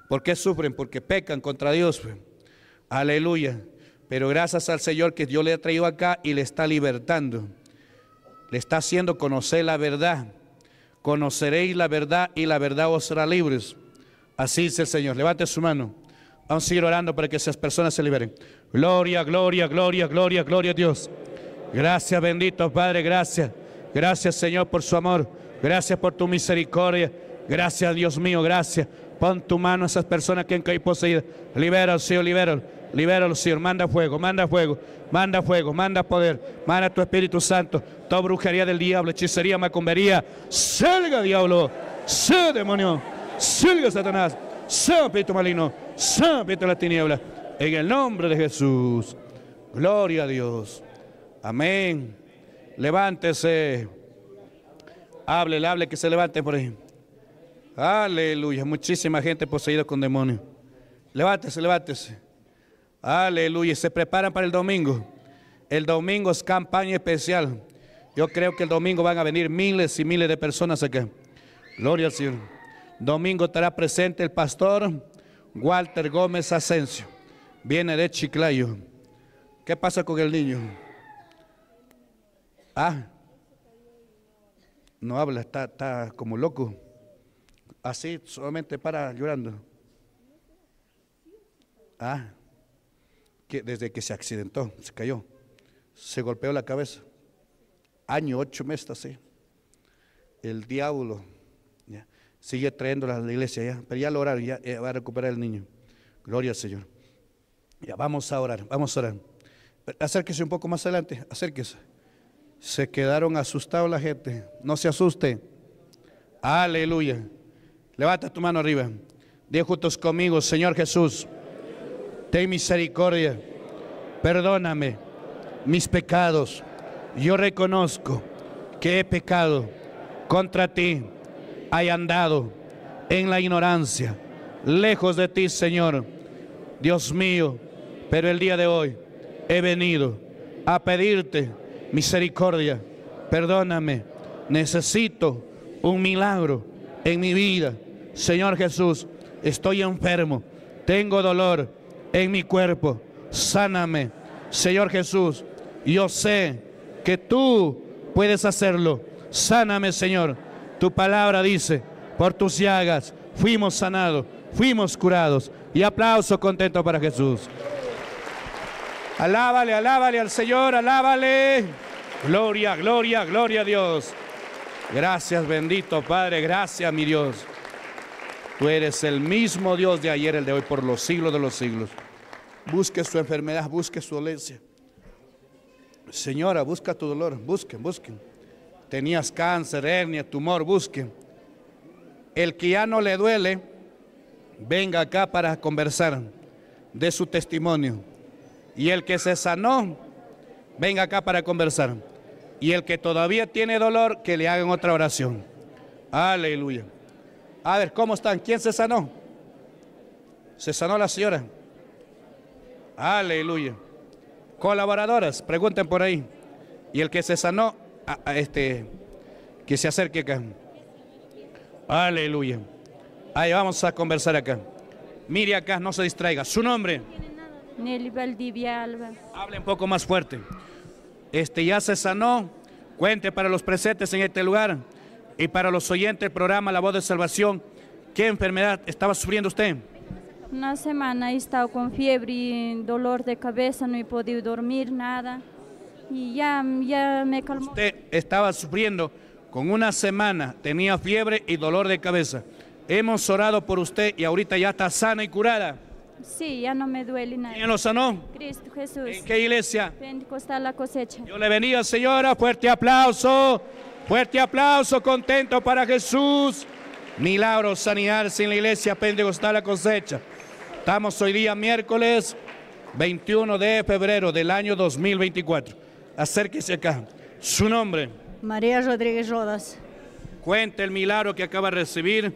¿Por qué sufren? Porque pecan contra Dios. Aleluya. Pero gracias al Señor que Dios le ha traído acá y le está libertando. Le está haciendo conocer la verdad. Conoceréis la verdad y la verdad os será libres. Así dice el Señor. Levante su mano. Vamos a seguir orando para que esas personas se liberen. Gloria, gloria, gloria, gloria, gloria a Dios. Gracias, bendito Padre, gracias. Gracias, Señor, por su amor. Gracias por tu misericordia. Gracias, Dios mío, gracias. Pon tu mano a esas personas que han caído poseídas. Libera, Señor, libera. al Señor. Manda fuego, manda fuego, manda fuego, manda poder, manda tu Espíritu Santo. Toda brujería del diablo, hechicería, macumbería. Salga, diablo. Salga, demonio. Salga, Satanás. Salga, Espíritu maligno. Salga, Espíritu de la tiniebla. En el nombre de Jesús. Gloria a Dios. Amén. Levántese. Hable, hable, que se levante por ahí. Aleluya. Muchísima gente poseída con demonios. Levántese, levántese. Aleluya. Se preparan para el domingo. El domingo es campaña especial. Yo creo que el domingo van a venir miles y miles de personas acá. Gloria al Señor. Domingo estará presente el pastor Walter Gómez Asensio. Viene de Chiclayo. ¿Qué pasa con el niño? Ah, no habla, está, está como loco. Así solamente para llorando. Ah, que desde que se accidentó, se cayó, se golpeó la cabeza. Año, ocho meses así. El diablo sigue trayéndola a la iglesia pero ya lo ya, ya eh, va a recuperar el niño. Gloria al Señor. Ya, vamos a orar, vamos a orar. Acérquese un poco más adelante, acérquese. Se quedaron asustados la gente. No se asuste. Aleluya. Levanta tu mano arriba. dios juntos conmigo, Señor Jesús. Ten misericordia. Perdóname mis pecados. Yo reconozco que he pecado contra ti. Hay andado en la ignorancia, lejos de ti, Señor. Dios mío, pero el día de hoy he venido a pedirte misericordia. Perdóname. Necesito un milagro en mi vida. Señor Jesús, estoy enfermo. Tengo dolor en mi cuerpo. Sáname. Señor Jesús, yo sé que tú puedes hacerlo. Sáname, Señor. Tu palabra dice, por tus llagas fuimos sanados, fuimos curados. Y aplauso contento para Jesús. Alábale, alábale al Señor, alábale. Gloria, gloria, gloria a Dios. Gracias, bendito Padre, gracias, mi Dios. Tú eres el mismo Dios de ayer, el de hoy, por los siglos de los siglos. Busque su enfermedad, busque su dolencia. Señora, busca tu dolor, busquen, busquen. Tenías cáncer, hernia, tumor, busquen. El que ya no le duele, venga acá para conversar de su testimonio. Y el que se sanó, venga acá para conversar. Y el que todavía tiene dolor, que le hagan otra oración. Aleluya. A ver, ¿cómo están? ¿Quién se sanó? Se sanó la señora. Aleluya. Colaboradoras, pregunten por ahí. Y el que se sanó, este, que se acerque acá. Aleluya. Ahí vamos a conversar acá. Mire acá, no se distraiga. Su nombre. Nelly Valdivia Alba. Hable un poco más fuerte. Este ya se sanó. Cuente para los presentes en este lugar y para los oyentes del programa La Voz de Salvación. ¿Qué enfermedad estaba sufriendo usted? Una semana he estado con fiebre y dolor de cabeza, no he podido dormir, nada. Y ya, ya me calmó. Usted estaba sufriendo con una semana, tenía fiebre y dolor de cabeza. Hemos orado por usted y ahorita ya está sana y curada. Sí, ya no me duele nada. ¿Quién lo sanó? Cristo Jesús. ¿En qué iglesia? Pentecostal la cosecha. Yo le venía, señora, fuerte aplauso, fuerte aplauso, contento para Jesús. Milagro sanearse en la iglesia Pentecostal la cosecha. Estamos hoy día miércoles 21 de febrero del año 2024. Acérquese acá. Su nombre. María Rodríguez Rodas. Cuente el milagro que acaba de recibir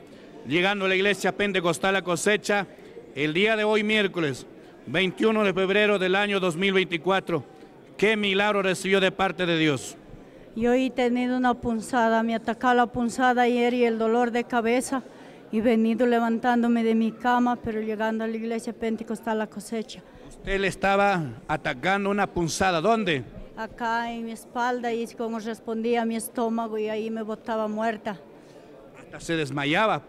llegando a la iglesia Pentecostal la cosecha el día de hoy miércoles 21 de febrero del año 2024. ¿Qué milagro recibió de parte de Dios? Yo he tenido una punzada, me atacó la punzada ayer y el dolor de cabeza y venido levantándome de mi cama, pero llegando a la iglesia pentecostal la cosecha. Usted le estaba atacando una punzada, ¿dónde? Acá en mi espalda y como respondía a mi estómago y ahí me botaba muerta. Hasta se desmayaba.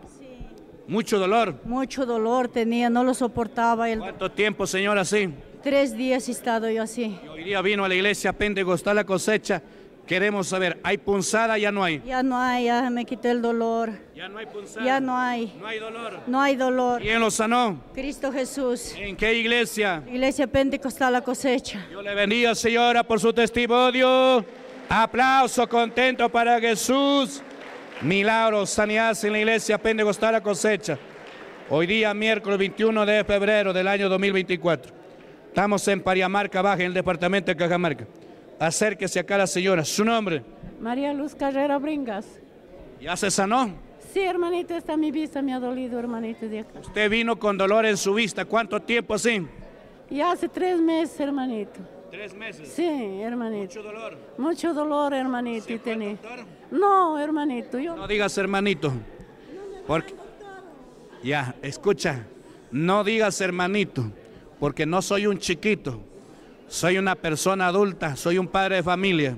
Mucho dolor. Mucho dolor tenía, no lo soportaba. El... ¿Cuánto tiempo, señora, así? Tres días he estado yo así. hoy día vino a la iglesia pentecostal la cosecha. Queremos saber, ¿hay punzada? Ya no hay. Ya no hay, ya me quité el dolor. Ya no hay punzada. Ya no hay. No hay dolor. No hay dolor. ¿Quién lo sanó? Cristo Jesús. ¿En qué iglesia? Iglesia Pentecostal la cosecha. Yo le bendiga, señora, por su testimonio. Aplauso contento para Jesús. Milagros, sanidad en la iglesia pentecostal la cosecha. Hoy día, miércoles 21 de febrero del año 2024. Estamos en Pariamarca Baja, en el departamento de Cajamarca. Acérquese acá la señora. ¿Su nombre? María Luz Carrera Bringas. ¿Ya se sanó? Sí, hermanito, está mi vista, me ha dolido, hermanita, de acá. Usted vino con dolor en su vista. ¿Cuánto tiempo así? Ya hace tres meses, hermanito. ¿Tres meses? Sí, hermanito. ¿Mucho dolor? hermanito. No, hermanito. Yo... No digas hermanito. Porque... Ya, escucha. No digas hermanito, porque no soy un chiquito. Soy una persona adulta, soy un padre de familia.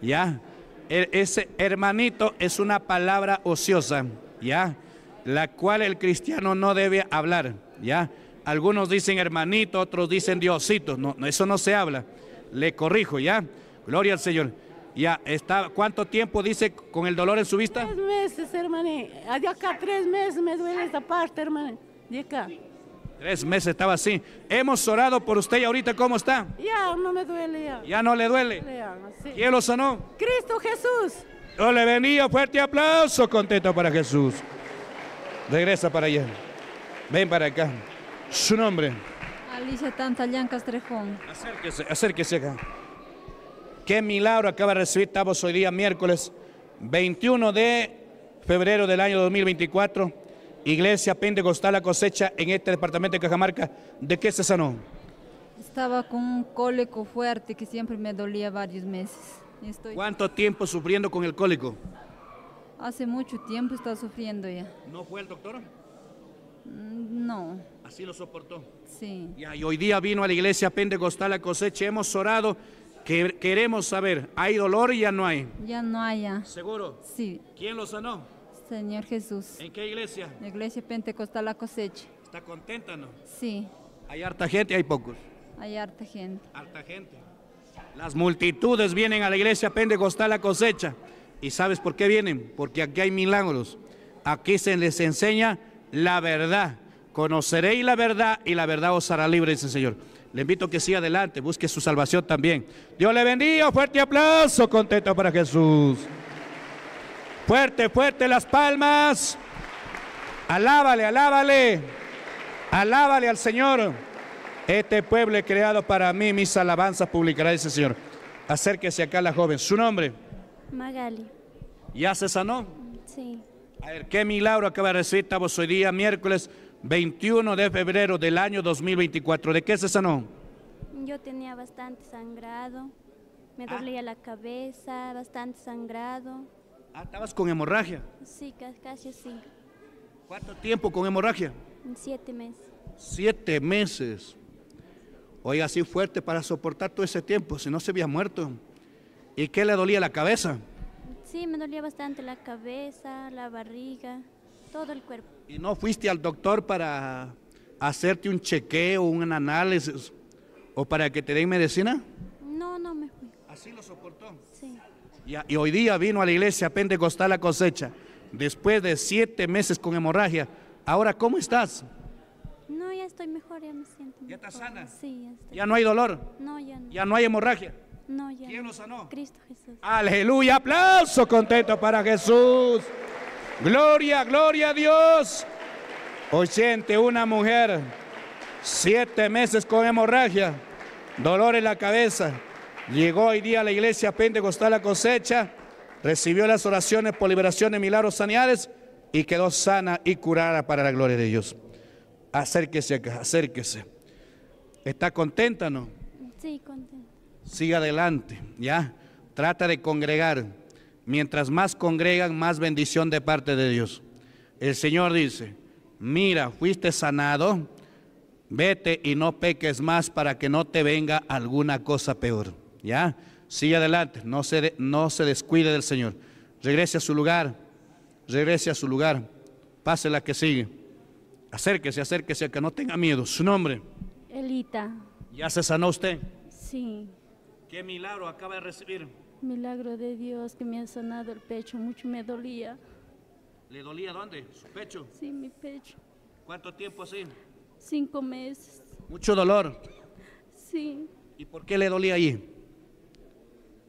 Ya, e, ese hermanito es una palabra ociosa, ya, la cual el cristiano no debe hablar, ya. Algunos dicen hermanito, otros dicen Diosito. No, eso no se habla. Le corrijo, ¿ya? Gloria al Señor. Ya, está, ¿cuánto tiempo dice con el dolor en su vista? Tres meses, hermano. De acá tres meses me duele esta parte, hermano. De acá. Tres meses estaba así. Hemos orado por usted y ahorita ¿cómo está? Ya, no me duele ya. ¿Ya no le duele? y ¿Quién lo sanó? Cristo Jesús. No le venía, fuerte aplauso, contento para Jesús. Regresa para allá. Ven para acá. Su nombre. Alicia Tantallán Castrejón. Acérquese, acérquese acá. Qué milagro acaba de recibir Tabos hoy día, miércoles 21 de febrero del año 2024. Iglesia Pentecostal La Cosecha en este departamento de Cajamarca. ¿De qué se sanó? Estaba con un cólico fuerte que siempre me dolía varios meses. ¿Cuánto tiempo sufriendo con el cólico? Hace mucho tiempo estaba sufriendo ya. ¿No fue el doctor? Mm, no. Así lo soportó. Sí. y hoy día vino a la iglesia pentecostal a cosecha, hemos orado. Que, queremos saber, ¿hay dolor y ya no hay? Ya no hay. ¿Seguro? Sí. ¿Quién lo sanó? Señor Jesús. ¿En qué iglesia? La iglesia pentecostal La Cosecha. ¿Está contenta, no? Sí. ¿Hay harta gente hay pocos? Hay harta gente. Harta gente. Las multitudes vienen a la iglesia pentecostal La Cosecha. ¿Y sabes por qué vienen? Porque aquí hay milagros. Aquí se les enseña la verdad. Conoceréis la verdad y la verdad os hará libre, dice el Señor. Le invito que siga adelante, busque su salvación también. Dios le bendiga, fuerte aplauso, contento para Jesús. Fuerte, fuerte las palmas. Alábale, alábale. Alábale al Señor. Este pueblo creado para mí, mis alabanzas publicará, dice el Señor. Acérquese acá la joven. ¿Su nombre? Magali. ¿Ya se sanó? Sí. A ver, qué milagro acaba de recibir, estamos hoy día, miércoles 21 de febrero del año 2024. ¿De qué se sanó? Yo tenía bastante sangrado, me ah. dolía la cabeza, bastante sangrado. Ah, ¿estabas con hemorragia? Sí, casi sí. ¿Cuánto tiempo con hemorragia? Siete meses. Siete meses. Oiga, así fuerte para soportar todo ese tiempo, si no se había muerto. ¿Y qué le dolía la cabeza? Sí, me dolía bastante la cabeza, la barriga, todo el cuerpo. ¿Y no fuiste al doctor para hacerte un chequeo, un análisis o para que te den medicina? No, no me fui. ¿Así lo soportó? Sí. Y, hoy día vino a la iglesia a Pentecostal la cosecha, después de siete meses con hemorragia. Ahora, ¿cómo estás? No, ya estoy mejor, ya me siento mejor. ¿Ya estás sana? Sí, ya estoy. ¿Ya no hay dolor? No, ya no. ¿Ya no hay hemorragia? No, ya. ¿Quién lo sanó? Cristo Jesús. Aleluya, aplauso contento para Jesús. Gloria, gloria a Dios. Oyente, una mujer, siete meses con hemorragia, dolor en la cabeza. Llegó hoy día a la iglesia pentecostal la cosecha, recibió las oraciones por liberación de milagros sanidades y quedó sana y curada para la gloria de Dios. Acérquese acá, acérquese. ¿Está contenta, no? Sí, contenta. Siga adelante, ¿ya? Trata de congregar Mientras más congregan, más bendición de parte de Dios. El Señor dice, mira, fuiste sanado, vete y no peques más para que no te venga alguna cosa peor. ¿Ya? Sigue adelante, no se, no se descuide del Señor. Regrese a su lugar, regrese a su lugar, pase la que sigue. Acérquese, acérquese, que no tenga miedo. Su nombre. Elita. ¿Ya se sanó usted? Sí. ¿Qué milagro acaba de recibir? Milagro de Dios que me ha sanado el pecho, mucho me dolía. ¿Le dolía dónde? ¿Su pecho? Sí, mi pecho. ¿Cuánto tiempo así? Cinco meses. ¿Mucho dolor? Sí. ¿Y por qué le dolía allí?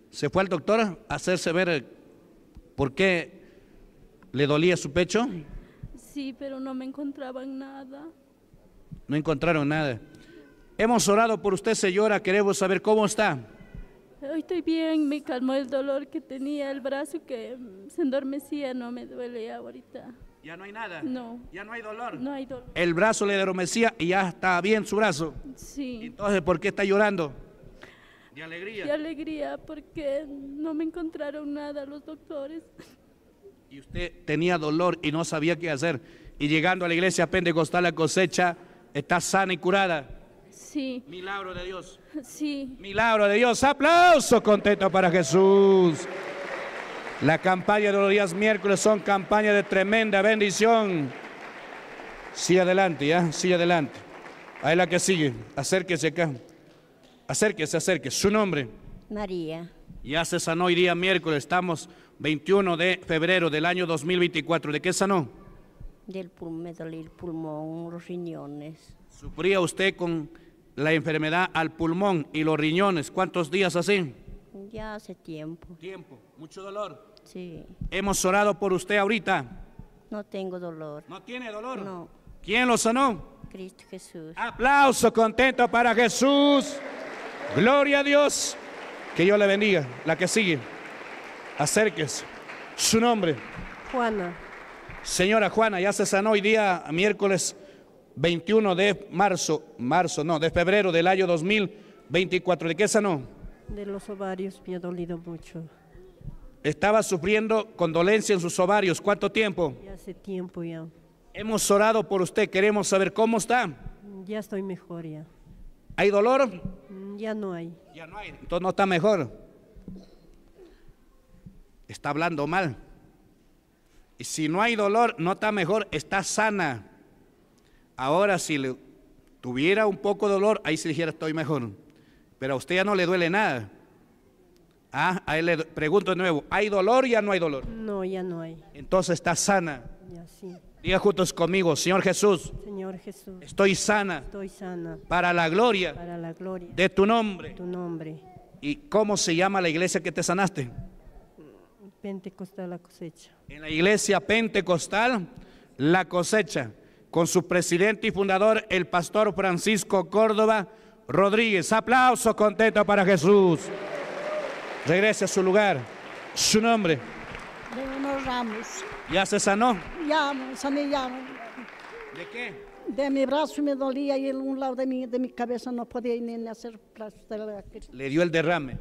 ¿Se fue al doctor a hacerse ver por qué le dolía su pecho? Sí, pero no me encontraban nada. No encontraron nada. Hemos orado por usted, señora. Queremos saber cómo está hoy estoy bien, me calmó el dolor que tenía, el brazo que se endormecía, no me duele ahorita. ¿Ya no hay nada? No. ¿Ya no hay dolor? No hay dolor. El brazo le endormecía y ya está bien su brazo. Sí. Entonces, ¿por qué está llorando? De alegría. De alegría, porque no me encontraron nada los doctores. Y usted tenía dolor y no sabía qué hacer. Y llegando a la iglesia pentecostal, la cosecha está sana y curada. Sí. Milagro de Dios. Sí. Milagro de Dios. Aplauso contento para Jesús. La campaña de los días miércoles son campañas de tremenda bendición. Sí adelante, ¿ya? Sigue adelante. Ahí la que sigue. Acérquese acá. Acérquese, acérquese. Su nombre. María. Ya se sanó hoy día miércoles. Estamos 21 de febrero del año 2024. ¿De qué sanó? Del pulmón, me pulmón, los riñones. ¿Sufría usted con la enfermedad al pulmón y los riñones. ¿Cuántos días así? Ya hace tiempo. Tiempo, mucho dolor. Sí. Hemos orado por usted ahorita. No tengo dolor. ¿No tiene dolor? No. ¿Quién lo sanó? Cristo Jesús. Aplauso contento para Jesús. Gloria a Dios. Que yo le bendiga. La que sigue. Acérquese. Su nombre. Juana. Señora Juana, ya se sanó hoy día miércoles 21 de marzo, marzo, no, de febrero del año 2024. ¿De qué sanó? De los ovarios, me ha dolido mucho. Estaba sufriendo con dolencia en sus ovarios. ¿Cuánto tiempo? hace tiempo ya. Hemos orado por usted, queremos saber cómo está. Ya estoy mejor ya. ¿Hay dolor? Mm, ya no hay. Ya no hay, entonces no está mejor. Está hablando mal. Y si no hay dolor, no está mejor, está sana. Ahora, si tuviera un poco de dolor, ahí se dijera, estoy mejor. Pero a usted ya no le duele nada. Ah, ahí le pregunto de nuevo, ¿hay dolor o ya no hay dolor? No, ya no hay. Entonces está sana. Ya sí. Diga juntos conmigo, Señor Jesús. Señor Jesús. Estoy sana. Estoy sana. Para la gloria. Para la gloria. De tu nombre. De tu nombre. ¿Y cómo se llama la iglesia que te sanaste? Pentecostal la cosecha. En la iglesia pentecostal la cosecha con su presidente y fundador, el pastor Francisco Córdoba Rodríguez. Aplauso contento para Jesús. Regrese a su lugar. Su nombre. Leonor Ramos. ¿Ya se sanó? Ya, sané ya. ¿De qué? De mi brazo me dolía y en un lado de mi, de mi cabeza no podía ni hacer... Le dio el derrame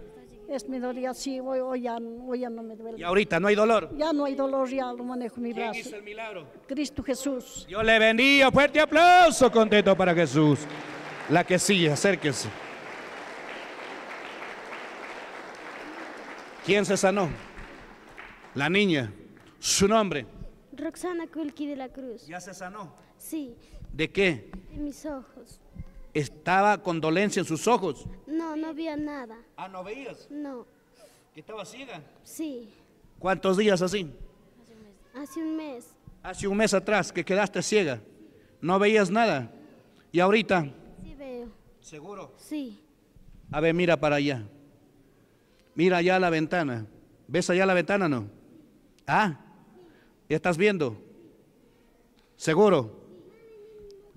es mi dolor así, hoy, ya, no me duele. ¿Y ahorita no hay dolor? Ya no hay dolor, ya lo manejo mi brazo. ¿Quién el milagro? Cristo Jesús. Yo le bendigo, fuerte aplauso contento para Jesús. La que sigue, acérquese. ¿Quién se sanó? La niña. ¿Su nombre? Roxana Kulki de la Cruz. ¿Ya se sanó? Sí. ¿De qué? De mis ojos. ¿Estaba con dolencia en sus ojos? No, no veía nada. ¿Ah, no veías? No. ¿Que estaba ciega? Sí. ¿Cuántos días así? Hace un mes. Hace un mes atrás que quedaste ciega. No veías nada. ¿Y ahorita? Sí veo. ¿Seguro? Sí. A ver, mira para allá. Mira allá la ventana. ¿Ves allá la ventana no? Ah, ¿estás viendo? ¿Seguro?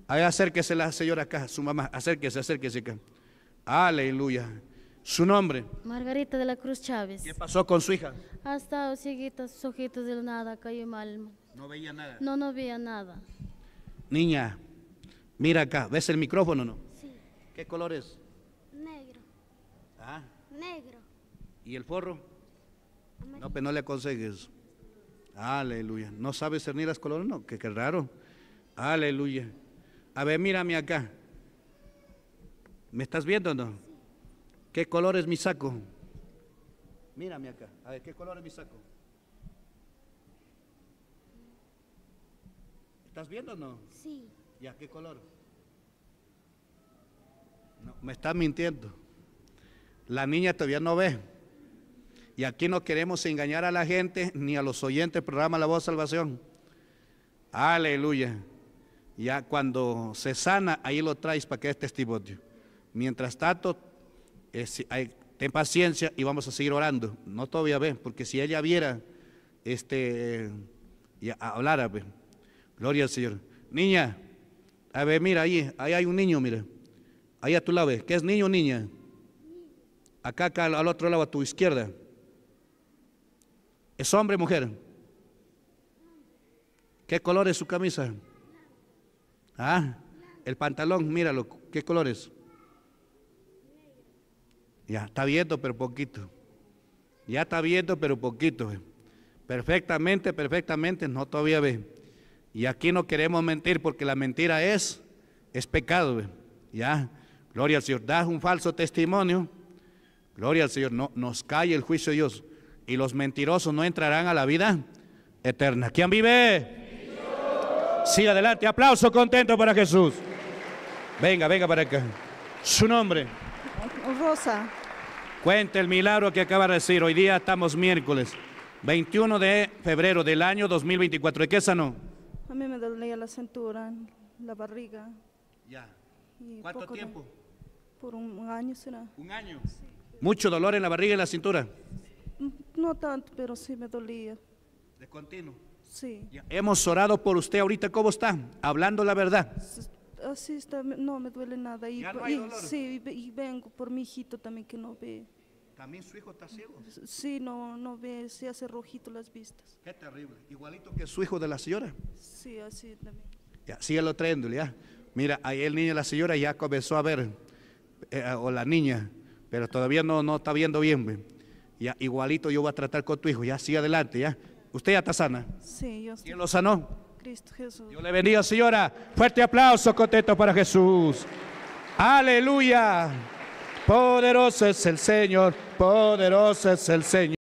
acérquese la señora acá, su mamá. Acérquese, acérquese acá. Aleluya. Su nombre. Margarita de la Cruz Chávez. ¿Qué pasó con su hija? Ha estado ojitos del nada, cayó mal. No veía nada. No, no veía nada. Niña, mira acá, ¿ves el micrófono o no? Sí. ¿Qué color es? Negro. Ah. Negro. ¿Y el forro? No, pero pues no le consigues. Aleluya. ¿No sabe cernir las colores? No, que qué raro. Aleluya. A ver, mírame acá. ¿Me estás viendo o no? ¿Qué color es mi saco? Mírame acá. A ver, ¿qué color es mi saco? ¿Estás viendo o no? Sí. a qué color? No, me estás mintiendo. La niña todavía no ve. Y aquí no queremos engañar a la gente ni a los oyentes del programa La Voz de Salvación. Aleluya. Ya cuando se sana, ahí lo traes para que es testimonio. Mientras tanto, eh, ten paciencia y vamos a seguir orando. No todavía ve, porque si ella viera, este, y hablara, ve. Gloria al Señor. Niña, a ver, mira ahí, ahí hay un niño, mira. Ahí a tu lado, ¿qué es niño o niña? Acá, acá, al otro lado, a tu izquierda. ¿Es hombre o mujer? ¿Qué color es su camisa? ¿Ah? El pantalón, míralo, ¿qué color es? Ya, está abierto pero poquito. Ya está abierto pero poquito. Perfectamente, perfectamente, no todavía ve. Y aquí no queremos mentir porque la mentira es, es pecado. Ya, gloria al Señor, da un falso testimonio. Gloria al Señor, no, nos cae el juicio de Dios. Y los mentirosos no entrarán a la vida eterna. ¿Quién vive? Siga adelante. Aplauso contento para Jesús. Venga, venga para acá. Su nombre. Rosa. Cuente el milagro que acaba de decir. Hoy día estamos miércoles, 21 de febrero del año 2024. ¿De qué sanó? A mí me dolía la cintura, la barriga. Ya. ¿Cuánto tiempo? por un año será. ¿Un año? ¿Mucho dolor en la barriga y la cintura? No tanto, pero sí me dolía. ¿De continuo? Sí. hemos orado por usted ahorita, ¿cómo está? Hablando la verdad. Así ah, está, no me duele nada. Y, sí, y, vengo por mi hijito también que no ve. ¿También su hijo está ciego? Sí, no, no ve, se hace rojito las vistas. Qué terrible. Igualito que su hijo de la señora. Sí, así también. Ya, síguelo trayéndole, ya. Mira, ahí el niño de la señora ya comenzó a ver, eh, o la niña, pero todavía no, no está viendo bien. Ya, igualito yo voy a tratar con tu hijo, ya sigue adelante, ya. Usted ya está sana. Sí, yo estoy. ¿Quién lo sanó? Cristo Jesús. Dios le bendiga, señora. Fuerte aplauso, contento para Jesús. Aleluya. Poderoso es el Señor, poderoso es el Señor.